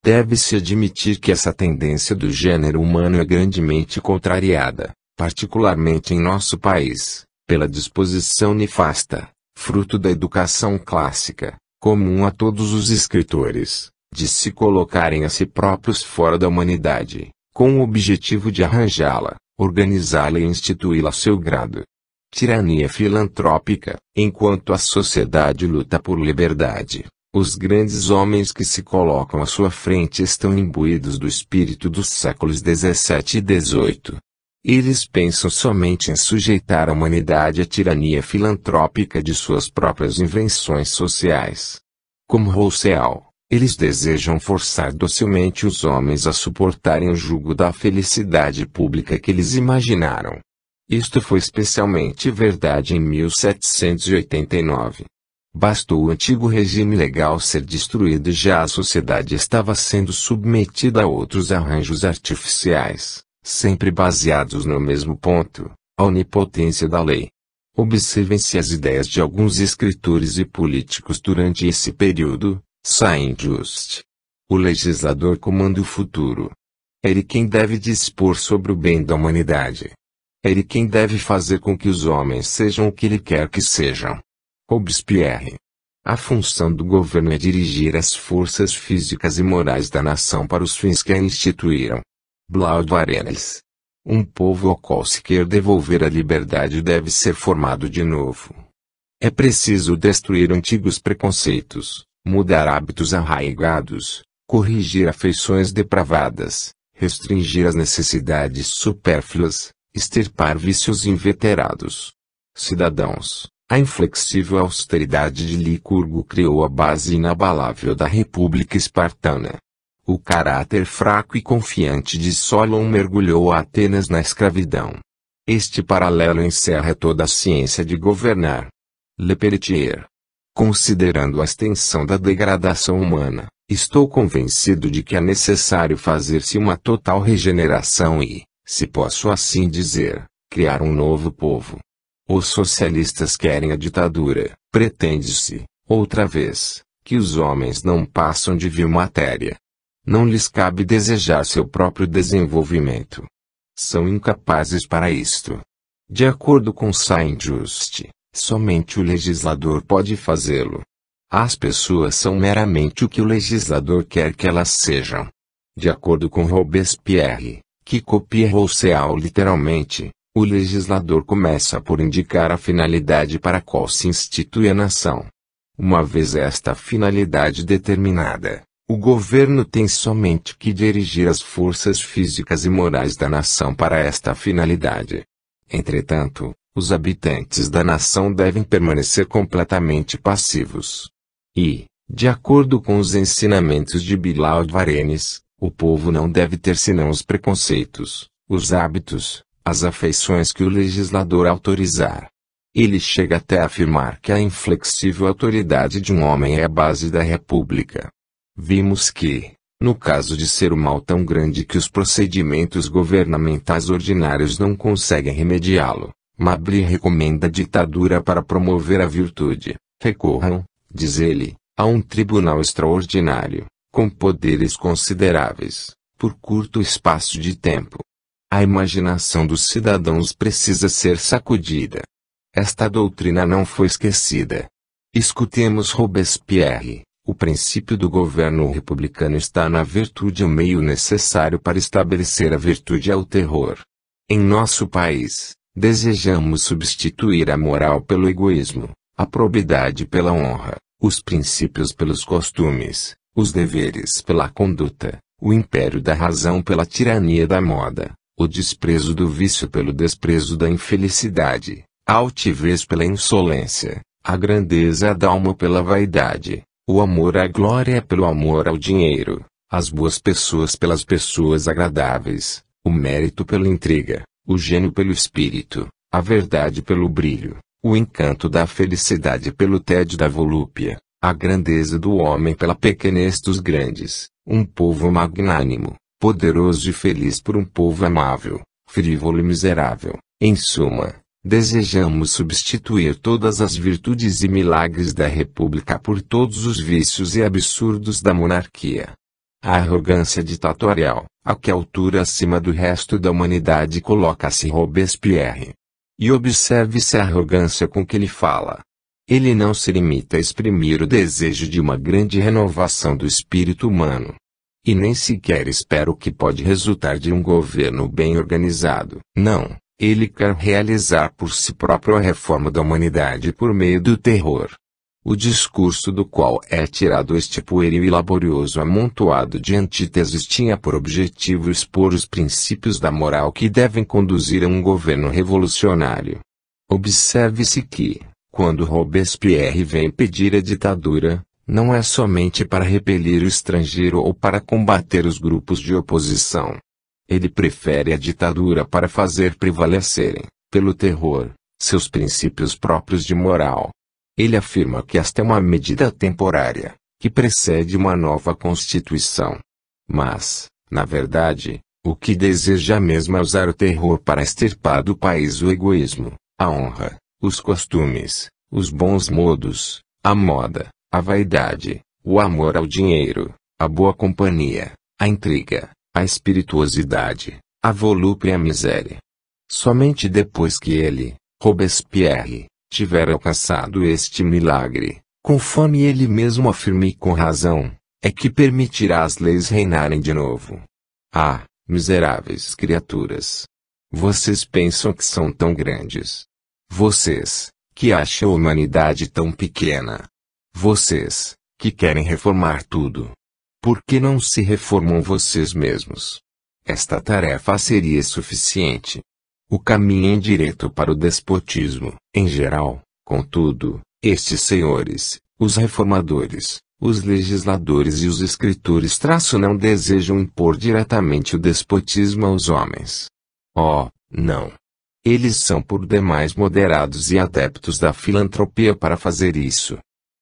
Deve-se admitir que essa tendência do gênero humano é grandemente contrariada, particularmente em nosso país, pela disposição nefasta, fruto da educação clássica, comum a todos os escritores, de se colocarem a si próprios fora da humanidade, com o objetivo de arranjá-la, organizá-la e instituí-la a seu grado. Tirania filantrópica, enquanto a sociedade luta por liberdade, os grandes homens que se colocam à sua frente estão imbuídos do espírito dos séculos 17 e 18. Eles pensam somente em sujeitar a humanidade à tirania filantrópica de suas próprias invenções sociais. Como Rousseau, eles desejam forçar docilmente os homens a suportarem o jugo da felicidade pública que eles imaginaram. Isto foi especialmente verdade em 1789 Bastou o antigo regime legal ser destruído e já a sociedade estava sendo submetida a outros arranjos artificiais, sempre baseados no mesmo ponto, a onipotência da lei. Observem-se as ideias de alguns escritores e políticos durante esse período, Saint Just. O legislador comanda o futuro. Ele é quem deve dispor sobre o bem da humanidade. Ele é quem deve fazer com que os homens sejam o que ele quer que sejam. Robespierre. A função do governo é dirigir as forças físicas e morais da nação para os fins que a instituíram. Blaudo Arenas. Um povo ao qual se quer devolver a liberdade deve ser formado de novo. É preciso destruir antigos preconceitos, mudar hábitos arraigados, corrigir afeições depravadas, restringir as necessidades supérfluas, extirpar vícios inveterados. Cidadãos, a inflexível austeridade de Licurgo criou a base inabalável da República Espartana. O caráter fraco e confiante de Solon mergulhou Atenas na escravidão. Este paralelo encerra toda a ciência de governar. Le Considerando a extensão da degradação humana, estou convencido de que é necessário fazer-se uma total regeneração e, se posso assim dizer, criar um novo povo. Os socialistas querem a ditadura. Pretende-se, outra vez, que os homens não passam de vil matéria. Não lhes cabe desejar seu próprio desenvolvimento. São incapazes para isto. De acordo com Saint-Just, somente o legislador pode fazê-lo. As pessoas são meramente o que o legislador quer que elas sejam. De acordo com Robespierre, que copia Rousseau literalmente, o legislador começa por indicar a finalidade para a qual se institui a nação. Uma vez esta finalidade determinada, o governo tem somente que dirigir as forças físicas e morais da nação para esta finalidade. Entretanto, os habitantes da nação devem permanecer completamente passivos. E, de acordo com os ensinamentos de Bilal Varenes, o povo não deve ter senão os preconceitos, os hábitos, as afeições que o legislador autorizar. Ele chega até afirmar que a inflexível autoridade de um homem é a base da república. Vimos que, no caso de ser o mal tão grande que os procedimentos governamentais ordinários não conseguem remediá-lo, Mabry recomenda a ditadura para promover a virtude. Recorram, diz ele, a um tribunal extraordinário, com poderes consideráveis, por curto espaço de tempo, a imaginação dos cidadãos precisa ser sacudida. Esta doutrina não foi esquecida. Escutemos Robespierre. O princípio do governo republicano está na virtude o meio necessário para estabelecer a virtude é o terror. Em nosso país, desejamos substituir a moral pelo egoísmo, a probidade pela honra, os princípios pelos costumes, os deveres pela conduta, o império da razão pela tirania da moda, o desprezo do vício pelo desprezo da infelicidade, a altivez pela insolência, a grandeza da alma pela vaidade, o amor à glória é pelo amor ao dinheiro, as boas pessoas pelas pessoas agradáveis, o mérito pela intriga, o gênio pelo espírito, a verdade pelo brilho, o encanto da felicidade pelo tédio da volúpia, a grandeza do homem pela pequenez dos grandes, um povo magnânimo, poderoso e feliz por um povo amável, frívolo e miserável. Em suma, desejamos substituir todas as virtudes e milagres da República por todos os vícios e absurdos da monarquia. A arrogância ditatorial, a que altura acima do resto da humanidade coloca-se Robespierre. E observe-se a arrogância com que ele fala. Ele não se limita a exprimir o desejo de uma grande renovação do espírito humano, e nem sequer espero que pode resultar de um governo bem organizado. Não, ele quer realizar por si próprio a reforma da humanidade por meio do terror. O discurso do qual é tirado este pueril e laborioso amontoado de antíteses tinha por objetivo expor os princípios da moral que devem conduzir a um governo revolucionário. Observe-se que, quando Robespierre vem pedir a ditadura, não é somente para repelir o estrangeiro ou para combater os grupos de oposição. Ele prefere a ditadura para fazer prevalecerem, pelo terror, seus princípios próprios de moral. Ele afirma que esta é uma medida temporária, que precede uma nova constituição. Mas, na verdade, o que deseja mesmo é usar o terror para extirpar do país o egoísmo, a honra, os costumes, os bons modos, a moda, a vaidade, o amor ao dinheiro, a boa companhia, a intriga, a espirituosidade, a volúpia e a miséria. Somente depois que ele, Robespierre, tiver alcançado este milagre, conforme ele mesmo afirma e com razão, é que permitirá as leis reinarem de novo. Ah, miseráveis criaturas! Vocês pensam que são tão grandes. Vocês, que acham a humanidade tão pequena, vocês, que querem reformar tudo. Por que não se reformam vocês mesmos? Esta tarefa seria suficiente. O caminho é direto para o despotismo, em geral, contudo, estes senhores, os reformadores, os legisladores e os escritores traço não desejam impor diretamente o despotismo aos homens. Oh, não. Eles são por demais moderados e adeptos da filantropia para fazer isso.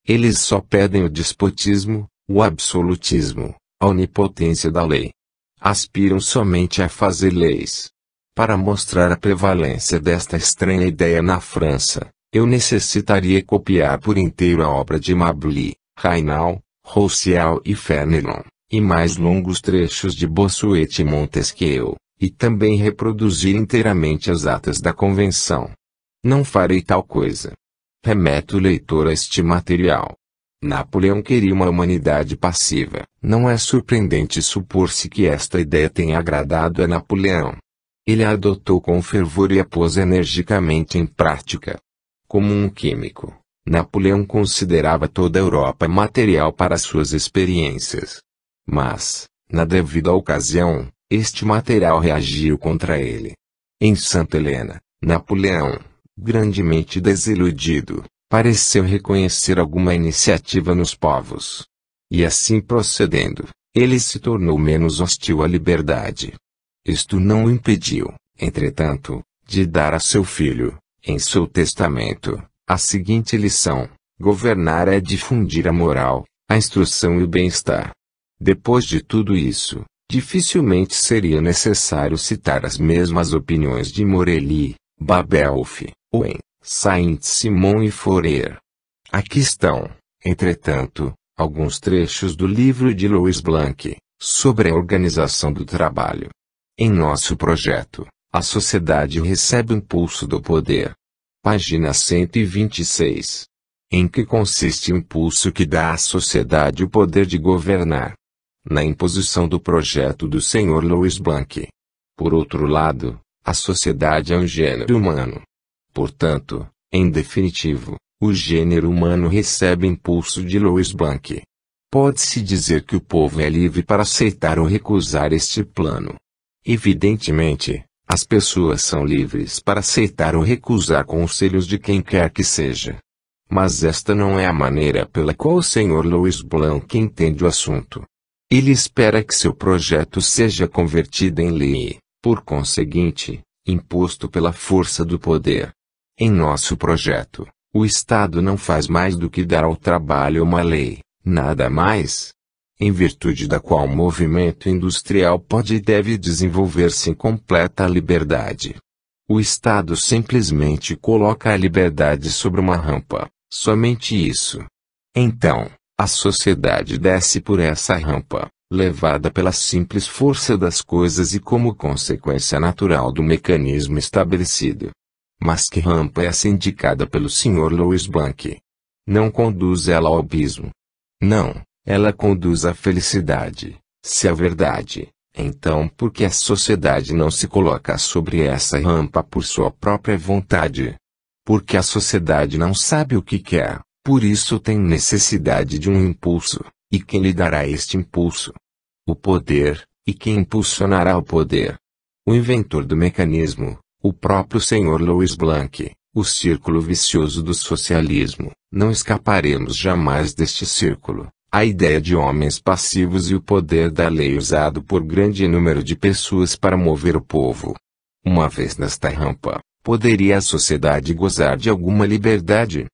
Eles só pedem o despotismo, o absolutismo, a onipotência da lei. Aspiram somente a fazer leis. Para mostrar a prevalência desta estranha ideia na França, eu necessitaria copiar por inteiro a obra de Mably, Rainal, Roussel e Fénelon, e mais longos trechos de Bossuet e Montesquieu, e também reproduzir inteiramente as atas da Convenção. Não farei tal coisa, Remete o leitor a este material. Napoleão queria uma humanidade passiva. Não é surpreendente supor-se que esta ideia tenha agradado a Napoleão. Ele a adotou com fervor e a pôs energicamente em prática. Como um químico, Napoleão considerava toda a Europa material para suas experiências. Mas, na devida ocasião, este material reagiu contra ele. Em Santa Helena, Napoleão, grandemente desiludido, pareceu reconhecer alguma iniciativa nos povos. E assim procedendo, ele se tornou menos hostil à liberdade. Isto não o impediu, entretanto, de dar a seu filho, em seu testamento, a seguinte lição: governar é difundir a moral, a instrução e o bem-estar. Depois de tudo isso, dificilmente seria necessário citar as mesmas opiniões de Morelli, Babelfi, em Saint-Simon e Fourier. Aqui estão, entretanto, alguns trechos do livro de Louis Blanc, sobre a organização do trabalho. Em nosso projeto, a sociedade recebe o impulso do poder. Página 126. Em que consiste o impulso que dá à sociedade o poder de governar? Na imposição do projeto do Sr. Louis Blanc. Por outro lado, a sociedade é um gênero humano, Portanto, em definitivo, o gênero humano recebe impulso de Louis Blanc. Pode-se dizer que o povo é livre para aceitar ou recusar este plano. Evidentemente, as pessoas são livres para aceitar ou recusar conselhos de quem quer que seja. Mas esta não é a maneira pela qual o Sr. Louis Blanc entende o assunto. Ele espera que seu projeto seja convertido em lei, por conseguinte, imposto pela força do poder. Em nosso projeto, o Estado não faz mais do que dar ao trabalho uma lei, nada mais. Em virtude da qual o movimento industrial pode e deve desenvolver-se em completa liberdade. O Estado simplesmente coloca a liberdade sobre uma rampa, somente isso. Então, a sociedade desce por essa rampa, levada pela simples força das coisas e como consequência natural do mecanismo estabelecido mas que rampa é essa indicada pelo Sr. Louis Blanc? Não conduz ela ao abismo. Não, ela conduz à felicidade. Se é verdade, então por que a sociedade não se coloca sobre essa rampa por sua própria vontade? Porque a sociedade não sabe o que quer, por isso tem necessidade de um impulso, e quem lhe dará este impulso? O poder, e quem impulsionará o poder? O inventor do mecanismo, o próprio senhor Louis Blanc, o círculo vicioso do socialismo, não escaparemos jamais deste círculo. A ideia de homens passivos e o poder da lei usado por grande número de pessoas para mover o povo. Uma vez nesta rampa, poderia a sociedade gozar de alguma liberdade?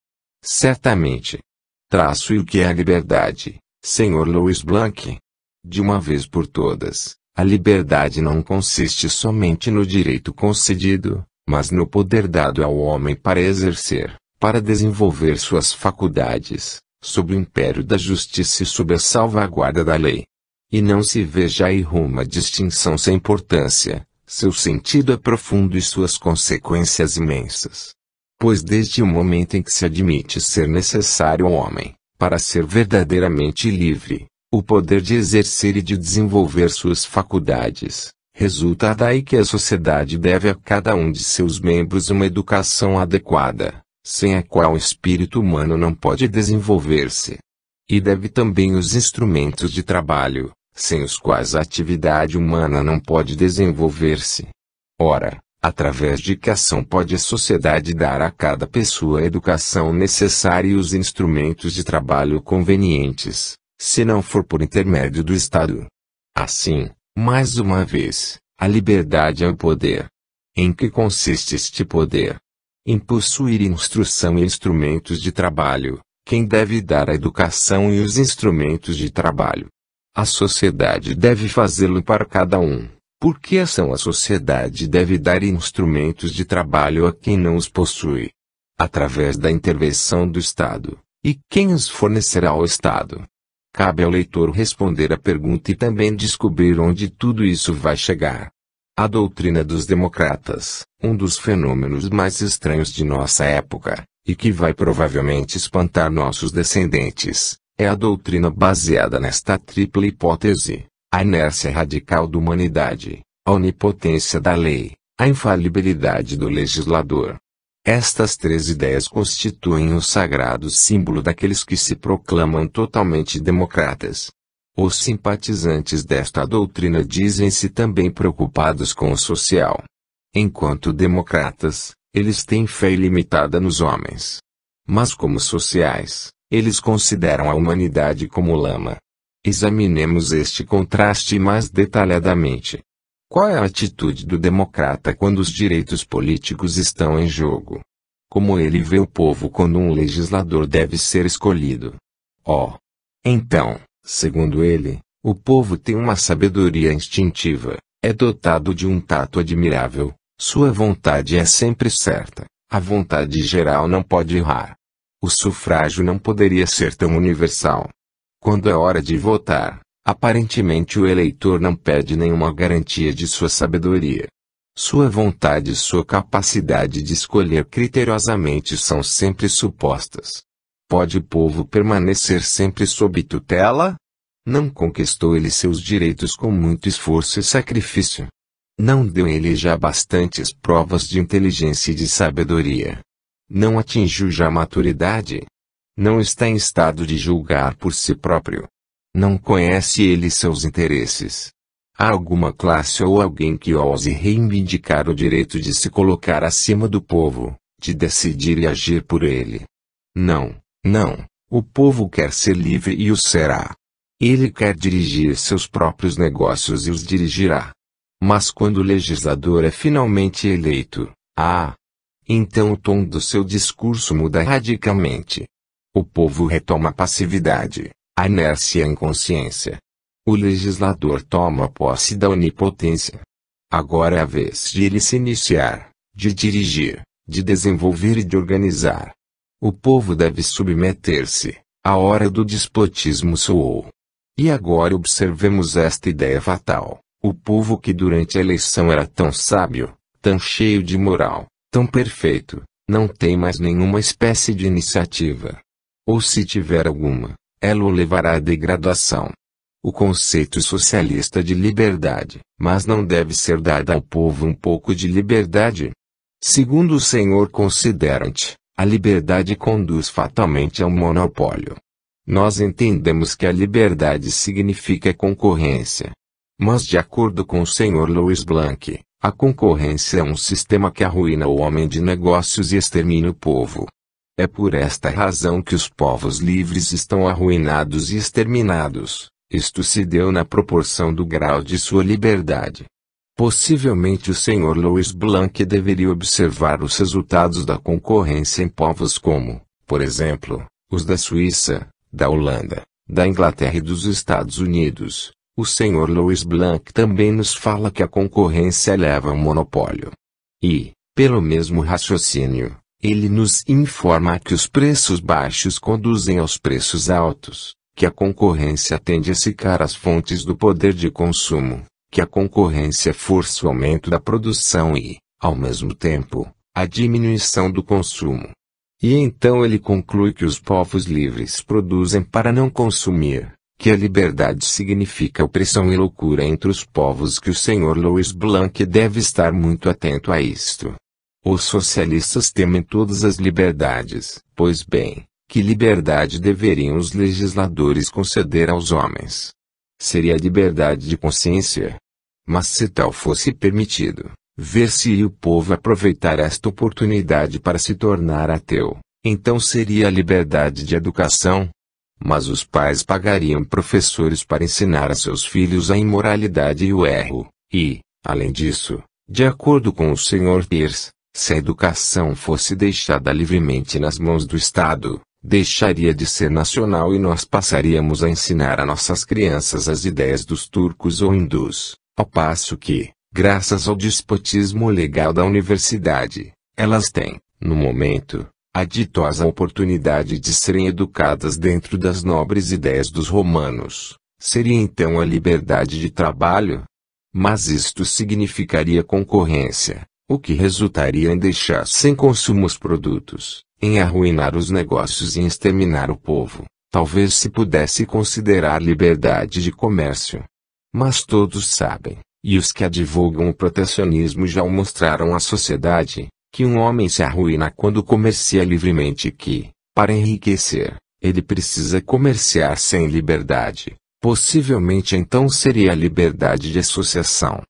Certamente. Traço e o que é a liberdade, senhor Louis Blanc? De uma vez por todas, a liberdade não consiste somente no direito concedido, mas no poder dado ao homem para exercer, para desenvolver suas faculdades, sob o império da justiça e sob a salvaguarda da lei. E não se veja aí uma distinção sem importância, seu sentido é profundo e suas consequências imensas. Pois desde o momento em que se admite ser necessário ao homem, para ser verdadeiramente livre, o poder de exercer e de desenvolver suas faculdades. Resulta daí que a sociedade deve a cada um de seus membros uma educação adequada, sem a qual o espírito humano não pode desenvolver-se. E deve também os instrumentos de trabalho, sem os quais a atividade humana não pode desenvolver-se. Ora, através de que ação pode a sociedade dar a cada pessoa a educação necessária e os instrumentos de trabalho convenientes, se não for por intermédio do Estado. Assim, mais uma vez, a liberdade é o poder. Em que consiste este poder? Em possuir instrução e instrumentos de trabalho, quem deve dar a educação e os instrumentos de trabalho. A sociedade deve fazê-lo para cada um, que ação a sociedade deve dar instrumentos de trabalho a quem não os possui, através da intervenção do Estado, e quem os fornecerá ao Estado. Cabe ao leitor responder a pergunta e também descobrir onde tudo isso vai chegar. A doutrina dos democratas, um dos fenômenos mais estranhos de nossa época, e que vai provavelmente espantar nossos descendentes, é a doutrina baseada nesta tripla hipótese: a inércia radical da humanidade, a onipotência da lei, a infalibilidade do legislador estas três ideias constituem o sagrado símbolo daqueles que se proclamam totalmente democratas. Os simpatizantes desta doutrina dizem-se também preocupados com o social. Enquanto democratas, eles têm fé ilimitada nos homens. Mas como sociais, eles consideram a humanidade como lama. Examinemos este contraste mais detalhadamente. Qual é a atitude do democrata quando os direitos políticos estão em jogo? Como ele vê o povo quando um legislador deve ser escolhido? Oh! Então, segundo ele, o povo tem uma sabedoria instintiva, é dotado de um tato admirável, sua vontade é sempre certa, a vontade geral não pode errar. O sufrágio não poderia ser tão universal. Quando é hora de votar, Aparentemente o eleitor não pede nenhuma garantia de sua sabedoria. Sua vontade e sua capacidade de escolher criteriosamente são sempre supostas. Pode o povo permanecer sempre sob tutela? Não conquistou ele seus direitos com muito esforço e sacrifício. Não deu ele já bastantes provas de inteligência e de sabedoria. Não atingiu já maturidade. Não está em estado de julgar por si próprio não conhece ele seus interesses. Há alguma classe ou alguém que ouse reivindicar o direito de se colocar acima do povo, de decidir e agir por ele? Não, não. O povo quer ser livre e o será. Ele quer dirigir seus próprios negócios e os dirigirá. Mas quando o legislador é finalmente eleito, ah! Então o tom do seu discurso muda radicalmente. O povo retoma a passividade, a inércia inconsciência. O legislador toma posse da onipotência. Agora é a vez de ele se iniciar, de dirigir, de desenvolver e de organizar. O povo deve submeter-se. A hora do despotismo soou. E agora observemos esta ideia fatal. O povo que durante a eleição era tão sábio, tão cheio de moral, tão perfeito, não tem mais nenhuma espécie de iniciativa. Ou se tiver alguma, ela o levará à degradação. O conceito socialista de liberdade, mas não deve ser dada ao povo um pouco de liberdade? Segundo o senhor considerante, a liberdade conduz fatalmente ao monopólio. Nós entendemos que a liberdade significa concorrência. Mas de acordo com o senhor Louis Blanc, a concorrência é um sistema que arruína o homem de negócios e extermina o povo. É por esta razão que os povos livres estão arruinados e exterminados. Isto se deu na proporção do grau de sua liberdade. Possivelmente o Sr. Louis Blanc deveria observar os resultados da concorrência em povos como, por exemplo, os da Suíça, da Holanda, da Inglaterra e dos Estados Unidos. O Sr. Louis Blanc também nos fala que a concorrência leva ao monopólio. E, pelo mesmo raciocínio, ele nos informa que os preços baixos conduzem aos preços altos, que a concorrência tende a secar as fontes do poder de consumo, que a concorrência força o aumento da produção e, ao mesmo tempo, a diminuição do consumo. E então ele conclui que os povos livres produzem para não consumir, que a liberdade significa opressão e loucura entre os povos que o senhor Louis Blanc deve estar muito atento a isto. Os socialistas temem todas as liberdades. Pois bem, que liberdade deveriam os legisladores conceder aos homens? Seria a liberdade de consciência. Mas se tal fosse permitido, ver-se-ia o povo aproveitar esta oportunidade para se tornar ateu, então seria a liberdade de educação. Mas os pais pagariam professores para ensinar a seus filhos a imoralidade e o erro, e, além disso, de acordo com o Sr. Pierce, se a educação fosse deixada livremente nas mãos do Estado, deixaria de ser nacional e nós passaríamos a ensinar a nossas crianças as ideias dos turcos ou hindus, ao passo que, graças ao despotismo legal da universidade, elas têm, no momento, a ditosa oportunidade de serem educadas dentro das nobres ideias dos romanos. Seria então a liberdade de trabalho? Mas isto significaria concorrência, o que resultaria em deixar sem consumo os produtos, em arruinar os negócios e em exterminar o povo. Talvez se pudesse considerar liberdade de comércio. Mas todos sabem, e os que advogam o protecionismo já o mostraram à sociedade, que um homem se arruína quando comercia livremente e que, para enriquecer, ele precisa comerciar sem liberdade. Possivelmente então seria a liberdade de associação,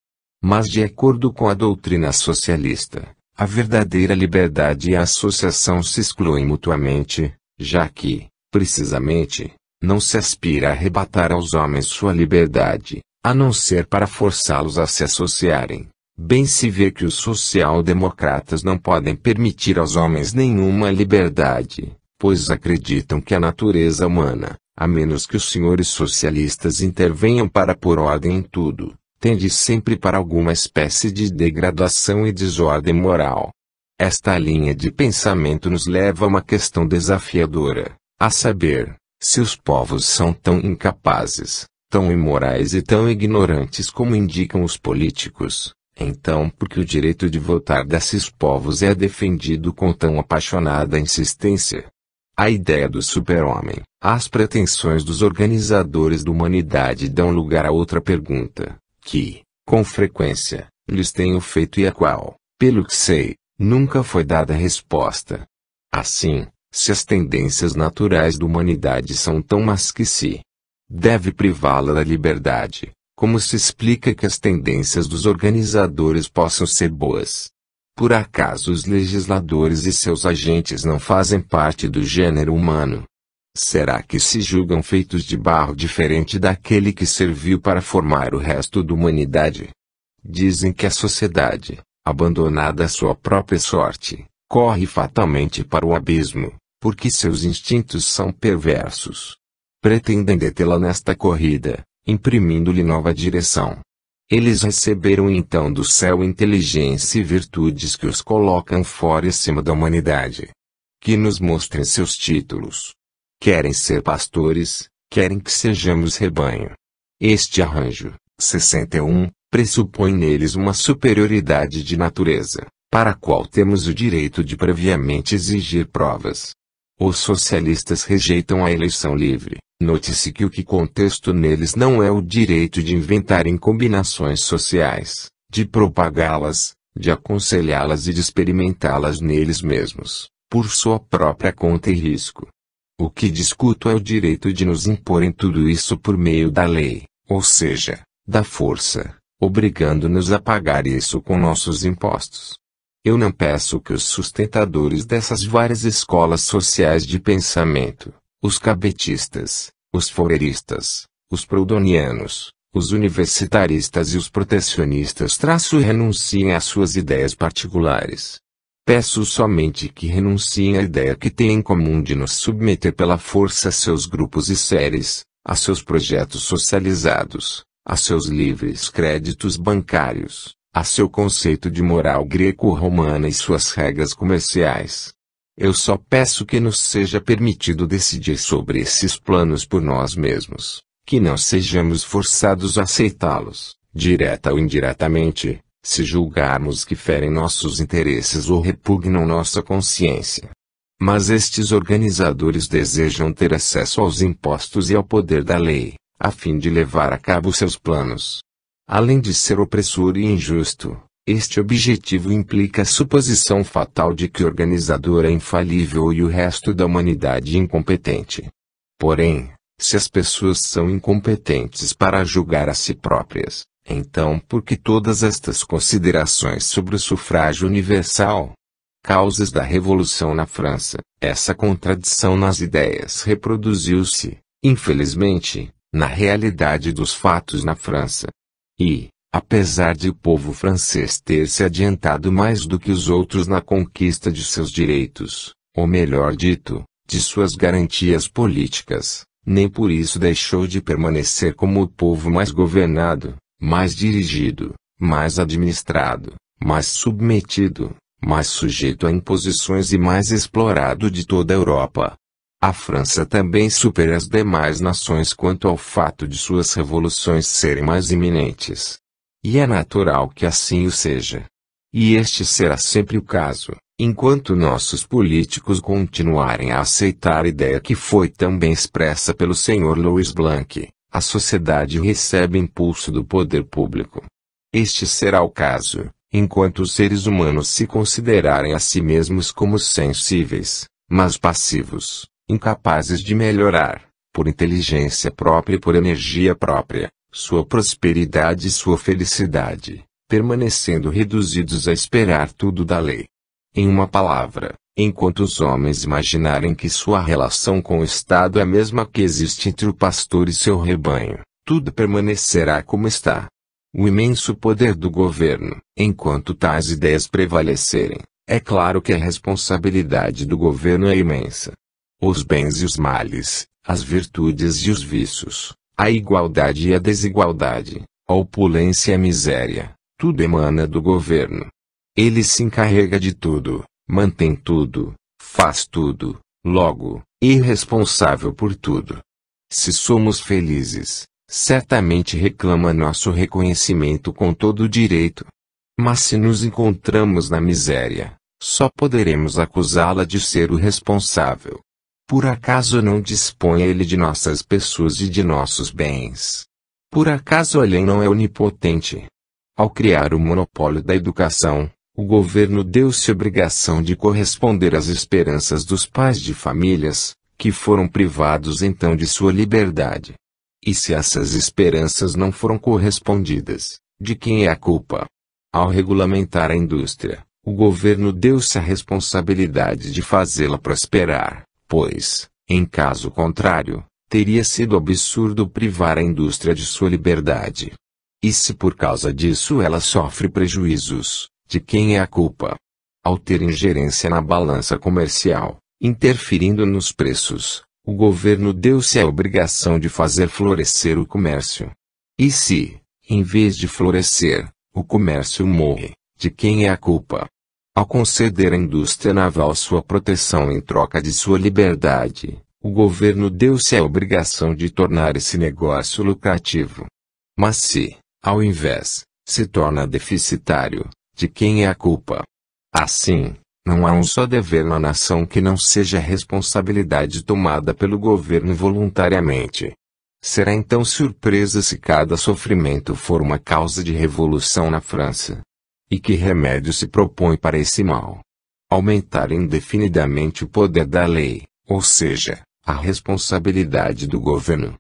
mas de acordo com a doutrina socialista, a verdadeira liberdade e a associação se excluem mutuamente, já que, precisamente, não se aspira a arrebatar aos homens sua liberdade, a não ser para forçá-los a se associarem. Bem se vê que os social-democratas não podem permitir aos homens nenhuma liberdade, pois acreditam que a natureza humana, a menos que os senhores socialistas intervenham para pôr ordem em tudo, tende sempre para alguma espécie de degradação e desordem moral. Esta linha de pensamento nos leva a uma questão desafiadora, a saber, se os povos são tão incapazes, tão imorais e tão ignorantes como indicam os políticos, então por que o direito de votar desses povos é defendido com tão apaixonada insistência? A ideia do super-homem, as pretensões dos organizadores da humanidade dão lugar a outra pergunta que, com frequência, lhes tenho feito e a qual, pelo que sei, nunca foi dada resposta. Assim, se as tendências naturais da humanidade são tão más que se deve privá-la da liberdade, como se explica que as tendências dos organizadores possam ser boas? Por acaso os legisladores e seus agentes não fazem parte do gênero humano? Será que se julgam feitos de barro diferente daquele que serviu para formar o resto da humanidade? Dizem que a sociedade, abandonada à sua própria sorte, corre fatalmente para o abismo, porque seus instintos são perversos. Pretendem detê-la nesta corrida, imprimindo-lhe nova direção. Eles receberam então do céu inteligência e virtudes que os colocam fora e acima da humanidade. Que nos mostrem seus títulos querem ser pastores, querem que sejamos rebanho. Este arranjo, 61, pressupõe neles uma superioridade de natureza, para a qual temos o direito de previamente exigir provas. Os socialistas rejeitam a eleição livre. Note-se que o que contesto neles não é o direito de inventarem combinações sociais, de propagá-las, de aconselhá-las e de experimentá-las neles mesmos, por sua própria conta e risco. O que discuto é o direito de nos imporem tudo isso por meio da lei, ou seja, da força, obrigando-nos a pagar isso com nossos impostos. Eu não peço que os sustentadores dessas várias escolas sociais de pensamento, os cabetistas, os foreristas, os proudonianos, os universitaristas e os protecionistas traço renunciem às suas ideias particulares, Peço somente que renunciem à ideia que têm em comum de nos submeter pela força a seus grupos e séries, a seus projetos socializados, a seus livres créditos bancários, a seu conceito de moral greco-romana e suas regras comerciais. Eu só peço que nos seja permitido decidir sobre esses planos por nós mesmos, que não sejamos forçados a aceitá-los, direta ou indiretamente, se julgarmos que ferem nossos interesses ou repugnam nossa consciência. Mas estes organizadores desejam ter acesso aos impostos e ao poder da lei, a fim de levar a cabo seus planos. Além de ser opressor e injusto, este objetivo implica a suposição fatal de que o organizador é infalível e o resto da humanidade incompetente. Porém, se as pessoas são incompetentes para julgar a si próprias, então, por que todas estas considerações sobre o sufrágio universal? Causas da Revolução na França. Essa contradição nas ideias reproduziu-se, infelizmente, na realidade dos fatos na França. E, apesar de o povo francês ter se adiantado mais do que os outros na conquista de seus direitos, ou melhor dito, de suas garantias políticas, nem por isso deixou de permanecer como o povo mais governado, mais dirigido, mais administrado, mais submetido, mais sujeito a imposições e mais explorado de toda a Europa. A França também supera as demais nações quanto ao fato de suas revoluções serem mais iminentes. E é natural que assim o seja. E este será sempre o caso, enquanto nossos políticos continuarem a aceitar a ideia que foi tão bem expressa pelo Sr. Louis Blanc, a sociedade recebe impulso do poder público. Este será o caso, enquanto os seres humanos se considerarem a si mesmos como sensíveis, mas passivos, incapazes de melhorar, por inteligência própria e por energia própria, sua prosperidade e sua felicidade, permanecendo reduzidos a esperar tudo da lei. Em uma palavra, enquanto os homens imaginarem que sua relação com o Estado é a mesma que existe entre o pastor e seu rebanho, tudo permanecerá como está. O imenso poder do governo, enquanto tais ideias prevalecerem, é claro que a responsabilidade do governo é imensa. Os bens e os males, as virtudes e os vícios, a igualdade e a desigualdade, a opulência e a miséria, tudo emana do governo. Ele se encarrega de tudo mantém tudo, faz tudo, logo, irresponsável por tudo. Se somos felizes, certamente reclama nosso reconhecimento com todo direito. Mas se nos encontramos na miséria, só poderemos acusá-la de ser o responsável. Por acaso não dispõe ele de nossas pessoas e de nossos bens? Por acaso alguém não é onipotente? Ao criar o monopólio da educação, o governo deu-se obrigação de corresponder às esperanças dos pais de famílias, que foram privados então de sua liberdade. E se essas esperanças não foram correspondidas, de quem é a culpa? Ao regulamentar a indústria, o governo deu-se a responsabilidade de fazê-la prosperar, pois, em caso contrário, teria sido absurdo privar a indústria de sua liberdade. E se por causa disso ela sofre prejuízos, de quem é a culpa? Ao ter ingerência na balança comercial, interferindo nos preços, o governo deu-se a obrigação de fazer florescer o comércio. E se, em vez de florescer, o comércio morre, de quem é a culpa? Ao conceder à indústria naval sua proteção em troca de sua liberdade, o governo deu-se a obrigação de tornar esse negócio lucrativo. Mas se, ao invés, se torna deficitário, de quem é a culpa? Assim, não há um só dever na nação que não seja responsabilidade tomada pelo governo voluntariamente. Será então surpresa se cada sofrimento for uma causa de revolução na França. E que remédio se propõe para esse mal? Aumentar indefinidamente o poder da lei, ou seja, a responsabilidade do governo.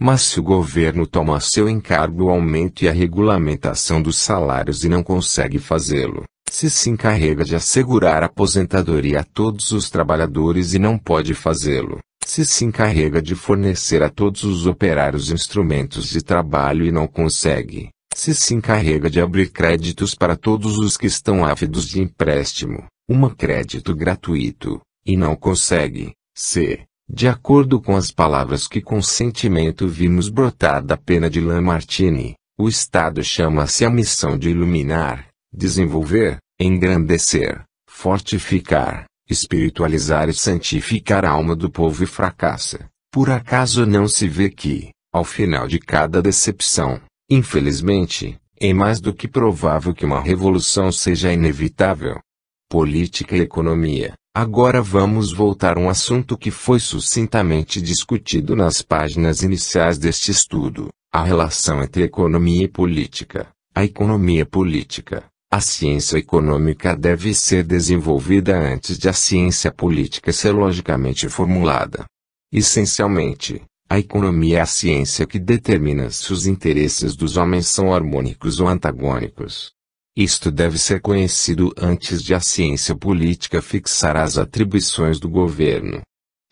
Mas se o governo toma seu encargo o aumento e a regulamentação dos salários e não consegue fazê-lo, se se encarrega de assegurar aposentadoria a todos os trabalhadores e não pode fazê-lo, se se encarrega de fornecer a todos os operários instrumentos de trabalho e não consegue, se se encarrega de abrir créditos para todos os que estão ávidos de empréstimo, um crédito gratuito, e não consegue, se, de acordo com as palavras que com sentimento vimos brotar da pena de Lamartine, o Estado chama-se a missão de iluminar, desenvolver, engrandecer, fortificar, espiritualizar e santificar a alma do povo e fracassa. Por acaso não se vê que, ao final de cada decepção, infelizmente, é mais do que provável que uma revolução seja inevitável, política e economia. Agora vamos voltar a um assunto que foi sucintamente discutido nas páginas iniciais deste estudo: a relação entre economia e política. A economia política. A ciência econômica deve ser desenvolvida antes de a ciência política ser logicamente formulada. Essencialmente, a economia é a ciência que determina se os interesses dos homens são harmônicos ou antagônicos, isto deve ser conhecido antes de a ciência política fixar as atribuições do governo.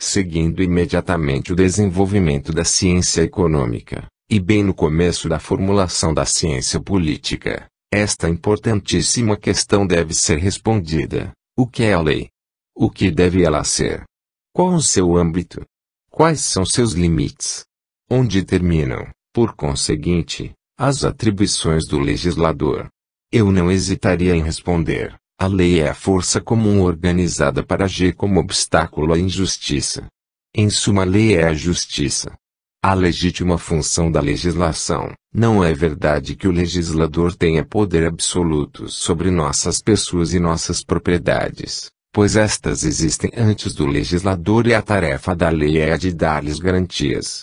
Seguindo imediatamente o desenvolvimento da ciência econômica, e bem no começo da formulação da ciência política, esta importantíssima questão deve ser respondida: o que é a lei? O que deve ela ser? Qual o seu âmbito? Quais são seus limites? Onde terminam, por conseguinte, as atribuições do legislador? Eu não hesitaria em responder. A lei é a força comum organizada para agir como obstáculo à injustiça. Em suma, a lei é a justiça. A legítima função da legislação. Não é verdade que o legislador tenha poder absoluto sobre nossas pessoas e nossas propriedades, pois estas existem antes do legislador e a tarefa da lei é a de dar-lhes garantias.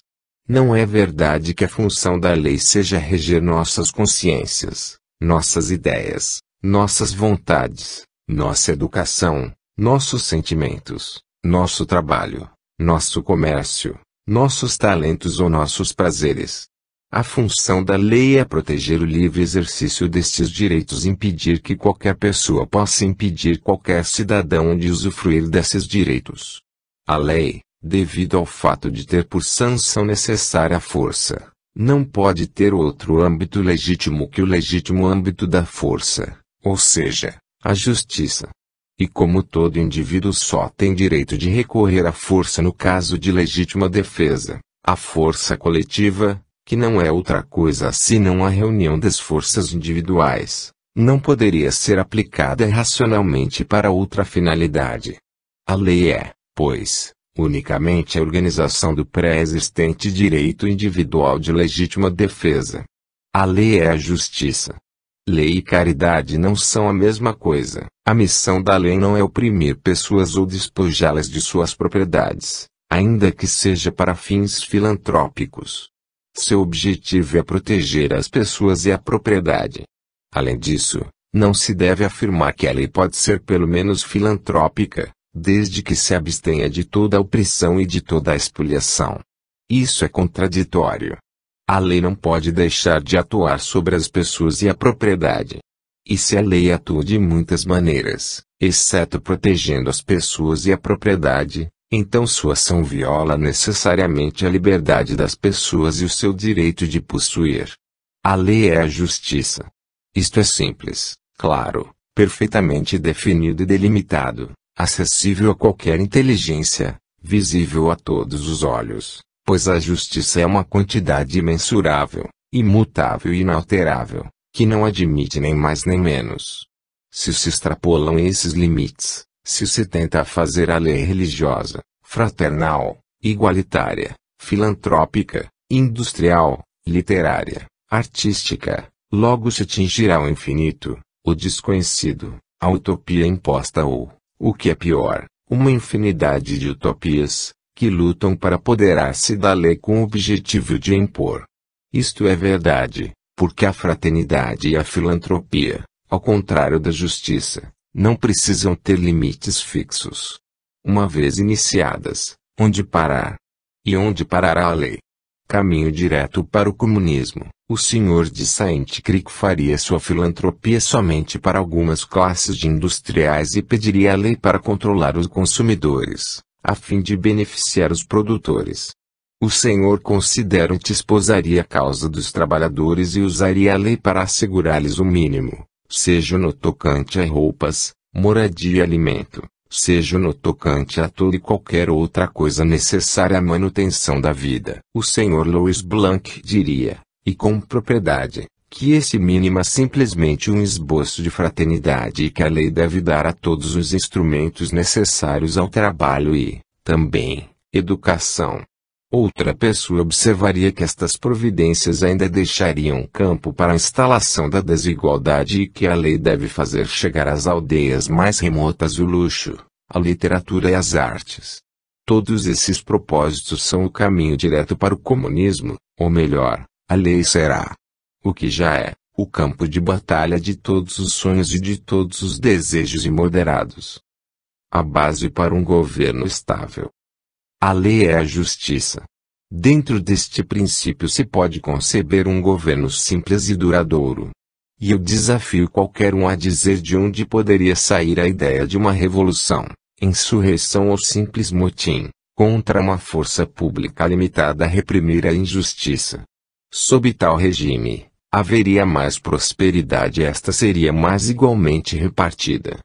Não é verdade que a função da lei seja reger nossas consciências, nossas ideias, nossas vontades, nossa educação, nossos sentimentos, nosso trabalho, nosso comércio, nossos talentos ou nossos prazeres. A função da lei é proteger o livre exercício destes direitos e impedir que qualquer pessoa possa impedir qualquer cidadão de usufruir desses direitos. A lei, devido ao fato de ter por sanção necessária a força, não pode ter outro âmbito legítimo que o legítimo âmbito da força, ou seja, a justiça. E como todo indivíduo só tem direito de recorrer à força no caso de legítima defesa, a força coletiva, que não é outra coisa senão a reunião das forças individuais, não poderia ser aplicada racionalmente para outra finalidade. A lei é, pois, unicamente a organização do pré-existente direito individual de legítima defesa. A lei é a justiça. Lei e caridade não são a mesma coisa. A missão da lei não é oprimir pessoas ou despojá-las de suas propriedades, ainda que seja para fins filantrópicos. Seu objetivo é proteger as pessoas e a propriedade. Além disso, não se deve afirmar que a lei pode ser pelo menos filantrópica, desde que se abstenha de toda opressão e de toda expoliação. Isso é contraditório. A lei não pode deixar de atuar sobre as pessoas e a propriedade. E se a lei atua de muitas maneiras, exceto protegendo as pessoas e a propriedade, então sua ação viola necessariamente a liberdade das pessoas e o seu direito de possuir. A lei é a justiça. Isto é simples, claro, perfeitamente definido e delimitado acessível a qualquer inteligência, visível a todos os olhos, pois a justiça é uma quantidade imensurável, imutável e inalterável, que não admite nem mais nem menos. Se se extrapolam esses limites, se se tenta fazer a lei religiosa, fraternal, igualitária, filantrópica, industrial, literária, artística, logo se atingirá o infinito, o desconhecido, a utopia imposta ou, o que é pior, uma infinidade de utopias, que lutam para apoderar-se da lei com o objetivo de impor. Isto é verdade, porque a fraternidade e a filantropia, ao contrário da justiça, não precisam ter limites fixos. Uma vez iniciadas, onde parar? E onde parará a lei? caminho direto para o comunismo, o senhor de Saint-Cric faria sua filantropia somente para algumas classes de industriais e pediria a lei para controlar os consumidores, a fim de beneficiar os produtores. O senhor que esposaria a causa dos trabalhadores e usaria a lei para assegurar-lhes o mínimo, seja no tocante a roupas, moradia e alimento, seja no tocante a toda e qualquer outra coisa necessária à manutenção da vida. O Sr. Louis Blanc diria, e com propriedade, que esse mínimo é simplesmente um esboço de fraternidade e que a lei deve dar a todos os instrumentos necessários ao trabalho e, também, educação. Outra pessoa observaria que estas providências ainda deixariam campo para a instalação da desigualdade e que a lei deve fazer chegar às aldeias mais remotas o luxo, a literatura e as artes. Todos esses propósitos são o caminho direto para o comunismo, ou melhor, a lei será o que já é, o campo de batalha de todos os sonhos e de todos os desejos imoderados. A base para um governo estável a lei é a justiça. Dentro deste princípio se pode conceber um governo simples e duradouro. E eu desafio qualquer um a dizer de onde poderia sair a ideia de uma revolução, insurreição ou simples motim, contra uma força pública limitada a reprimir a injustiça. Sob tal regime, haveria mais prosperidade e esta seria mais igualmente repartida.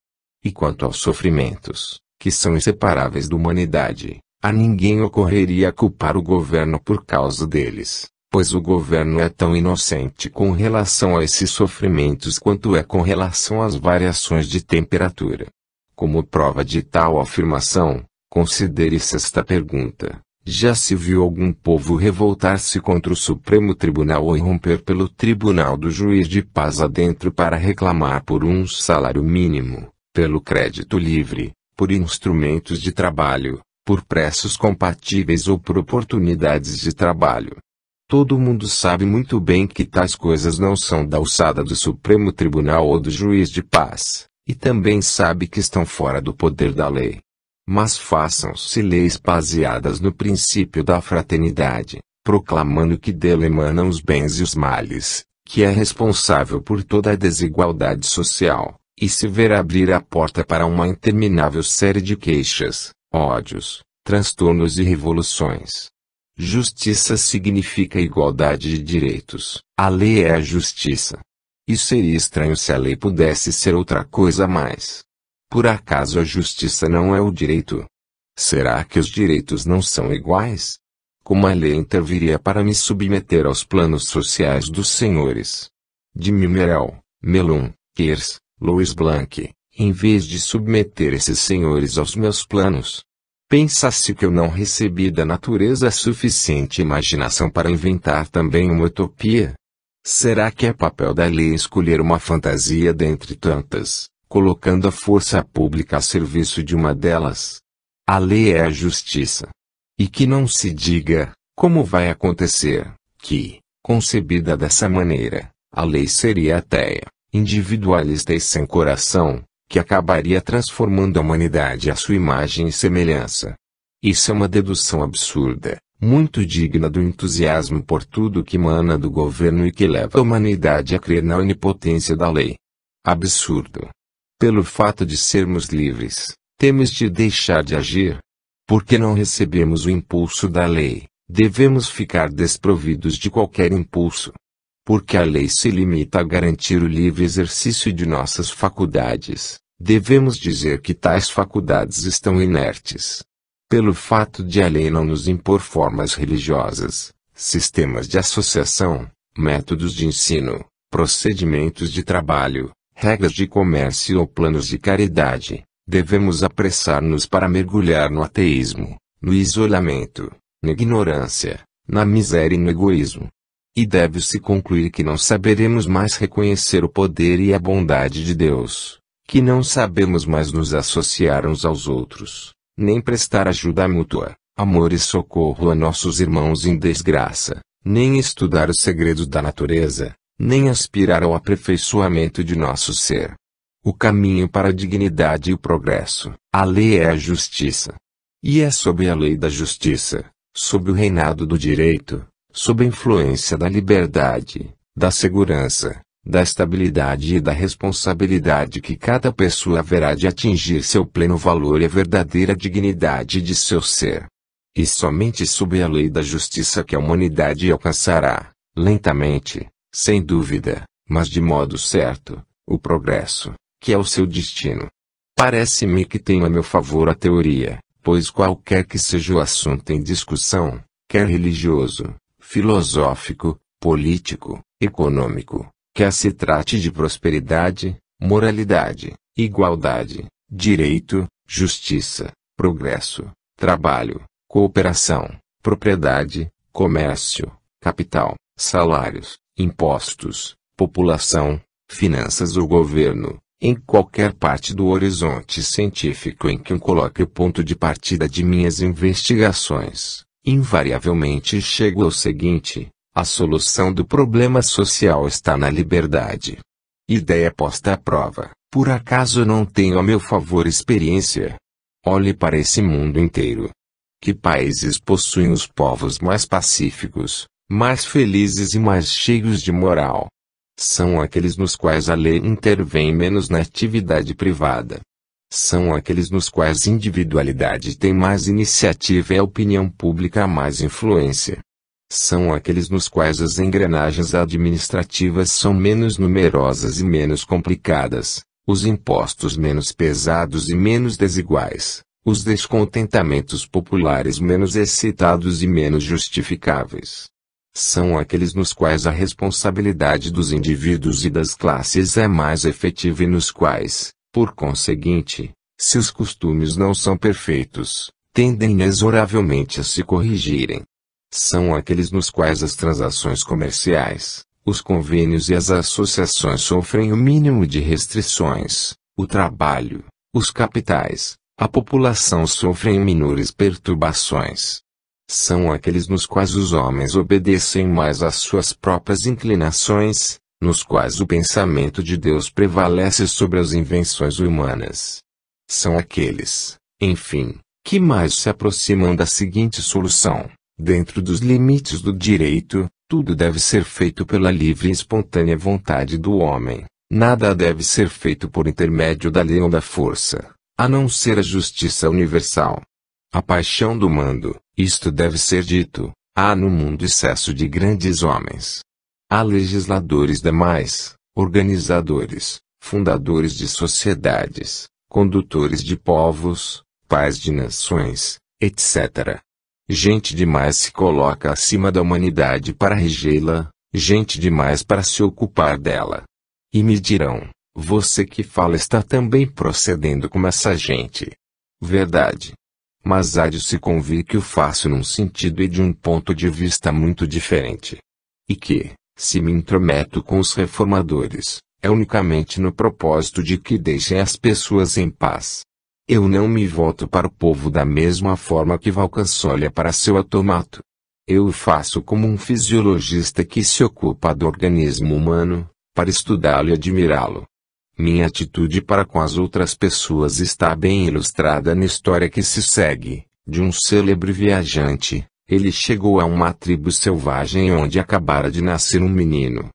E quanto aos sofrimentos, que são inseparáveis da humanidade, a ninguém ocorreria culpar o governo por causa deles, pois o governo é tão inocente com relação a esses sofrimentos quanto é com relação às variações de temperatura. Como prova de tal afirmação, considere-se esta pergunta. Já se viu algum povo revoltar-se contra o Supremo Tribunal ou irromper pelo Tribunal do Juiz de Paz adentro para reclamar por um salário mínimo, pelo crédito livre, por instrumentos de trabalho, por preços compatíveis ou por oportunidades de trabalho. Todo mundo sabe muito bem que tais coisas não são da alçada do Supremo Tribunal ou do juiz de paz, e também sabe que estão fora do poder da lei. Mas façam-se leis baseadas no princípio da fraternidade, proclamando que dele emanam os bens e os males, que é responsável por toda a desigualdade social, e se ver abrir a porta para uma interminável série de queixas, ódios, transtornos e revoluções. Justiça significa igualdade de direitos. A lei é a justiça. E seria estranho se a lei pudesse ser outra coisa mais. Por acaso a justiça não é o direito? Será que os direitos não são iguais? Como a lei interviria para me submeter aos planos sociais dos senhores? De Mimerel, Melun, Kers, Louis Blanc em vez de submeter esses senhores aos meus planos. Pensa-se que eu não recebi da natureza suficiente imaginação para inventar também uma utopia? Será que é papel da lei escolher uma fantasia dentre tantas, colocando a força pública a serviço de uma delas? A lei é a justiça. E que não se diga, como vai acontecer, que, concebida dessa maneira, a lei seria ateia, individualista e sem coração, que acabaria transformando a humanidade à sua imagem e semelhança. Isso é uma dedução absurda, muito digna do entusiasmo por tudo que mana do governo e que leva a humanidade a crer na onipotência da lei. Absurdo. Pelo fato de sermos livres, temos de deixar de agir. Porque não recebemos o impulso da lei, devemos ficar desprovidos de qualquer impulso porque a lei se limita a garantir o livre exercício de nossas faculdades, devemos dizer que tais faculdades estão inertes. Pelo fato de a lei não nos impor formas religiosas, sistemas de associação, métodos de ensino, procedimentos de trabalho, regras de comércio ou planos de caridade, devemos apressar-nos para mergulhar no ateísmo, no isolamento, na ignorância, na miséria e no egoísmo. E deve-se concluir que não saberemos mais reconhecer o poder e a bondade de Deus, que não sabemos mais nos associar uns aos outros, nem prestar ajuda mútua, amor e socorro a nossos irmãos em desgraça, nem estudar os segredos da natureza, nem aspirar ao aperfeiçoamento de nosso ser. O caminho para a dignidade e o progresso, a lei é a justiça. E é sob a lei da justiça, sob o reinado do direito, sob a influência da liberdade, da segurança, da estabilidade e da responsabilidade que cada pessoa haverá de atingir seu pleno valor e a verdadeira dignidade de seu ser. E somente sob a lei da justiça que a humanidade alcançará, lentamente, sem dúvida, mas de modo certo, o progresso, que é o seu destino. Parece-me que tenho a meu favor a teoria, pois qualquer que seja o assunto em discussão, quer religioso, filosófico, político, econômico, quer se trate de prosperidade, moralidade, igualdade, direito, justiça, progresso, trabalho, cooperação, propriedade, comércio, capital, salários, impostos, população, finanças ou governo, em qualquer parte do horizonte científico em que eu coloque o ponto de partida de minhas investigações, invariavelmente chego ao seguinte: a solução do problema social está na liberdade. Ideia posta à prova. Por acaso não tenho a meu favor experiência? Olhe para esse mundo inteiro. Que países possuem os povos mais pacíficos, mais felizes e mais cheios de moral? São aqueles nos quais a lei intervém menos na atividade privada, são aqueles nos quais individualidade tem mais iniciativa e a opinião pública mais influência. São aqueles nos quais as engrenagens administrativas são menos numerosas e menos complicadas, os impostos menos pesados e menos desiguais, os descontentamentos populares menos excitados e menos justificáveis. São aqueles nos quais a responsabilidade dos indivíduos e das classes é mais efetiva e nos quais, por conseguinte, se os costumes não são perfeitos, tendem inexoravelmente a se corrigirem. São aqueles nos quais as transações comerciais, os convênios e as associações sofrem o mínimo de restrições, o trabalho, os capitais, a população sofrem menores perturbações. São aqueles nos quais os homens obedecem mais às suas próprias inclinações, nos quais o pensamento de Deus prevalece sobre as invenções humanas. São aqueles, enfim, que mais se aproximam da seguinte solução: dentro dos limites do direito, tudo deve ser feito pela livre e espontânea vontade do homem. Nada deve ser feito por intermédio da lei ou da força, a não ser a justiça universal. A paixão do mando, isto deve ser dito, há no mundo excesso de grandes homens, Há legisladores demais, organizadores, fundadores de sociedades, condutores de povos, pais de nações, etc. Gente demais se coloca acima da humanidade para regê-la, gente demais para se ocupar dela. E me dirão, você que fala está também procedendo como essa gente. Verdade. Mas há de se convir que o faço num sentido e de um ponto de vista muito diferente. E que, se me intrometo com os reformadores, é unicamente no propósito de que deixem as pessoas em paz. Eu não me volto para o povo da mesma forma que Valcans olha para seu automato. Eu o faço como um fisiologista que se ocupa do organismo humano, para estudá-lo e admirá-lo. Minha atitude para com as outras pessoas está bem ilustrada na história que se segue, de um célebre viajante, ele chegou a uma tribo selvagem onde acabara de nascer um menino.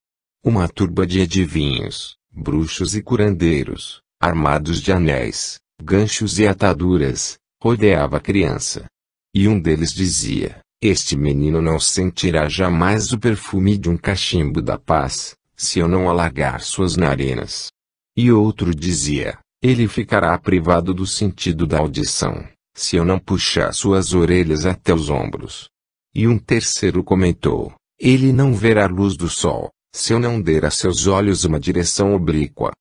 Uma turba de adivinhos, bruxos e curandeiros, armados de anéis, ganchos e ataduras, rodeava a criança. E um deles dizia: Este menino não sentirá jamais o perfume de um cachimbo da paz, se eu não alargar suas narinas. E outro dizia: Ele ficará privado do sentido da audição se eu não puxar suas orelhas até os ombros. E um terceiro comentou: Ele não verá a luz do sol, se eu não der a seus olhos uma direção oblíqua.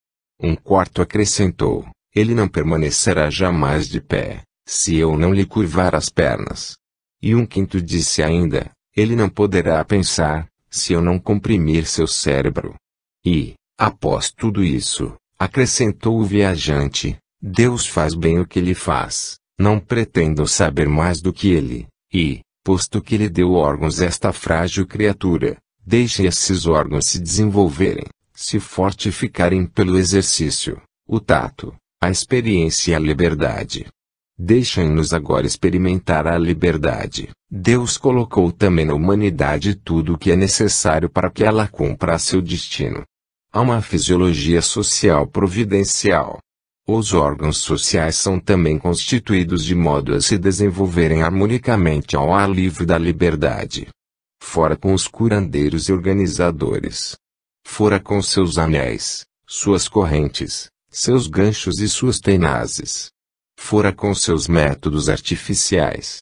Um quarto acrescentou: Ele não permanecerá jamais de pé, se eu não lhe curvar as pernas. E um quinto disse ainda: Ele não poderá pensar, se eu não comprimir seu cérebro. E, após tudo isso, acrescentou o viajante, Deus faz bem o que lhe faz. Não pretendo saber mais do que ele, e, posto que lhe deu órgãos esta frágil criatura, deixe esses órgãos se desenvolverem, se fortificarem pelo exercício, o tato, a experiência e a liberdade. Deixem-nos agora experimentar a liberdade. Deus colocou também na humanidade tudo o que é necessário para que ela cumpra seu destino. Há uma fisiologia social providencial, os órgãos sociais são também constituídos de modo a se desenvolverem harmonicamente ao ar livre da liberdade. Fora com os curandeiros e organizadores. Fora com seus anéis, suas correntes, seus ganchos e suas tenazes. Fora com seus métodos artificiais.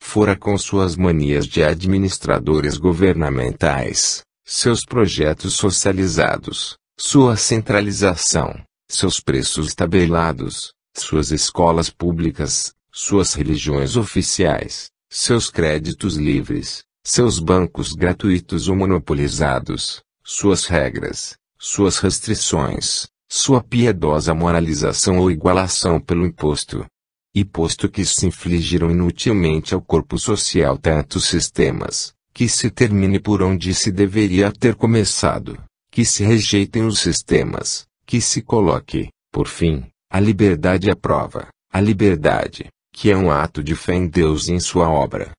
Fora com suas manias de administradores governamentais, seus projetos socializados, sua centralização seus preços tabelados, suas escolas públicas, suas religiões oficiais, seus créditos livres, seus bancos gratuitos ou monopolizados, suas regras, suas restrições, sua piedosa moralização ou igualação pelo imposto. E posto que se infligiram inutilmente ao corpo social tantos sistemas, que se termine por onde se deveria ter começado, que se rejeitem os sistemas, que se coloque, por fim, a liberdade à é prova, a liberdade, que é um ato de fé em Deus e em sua obra,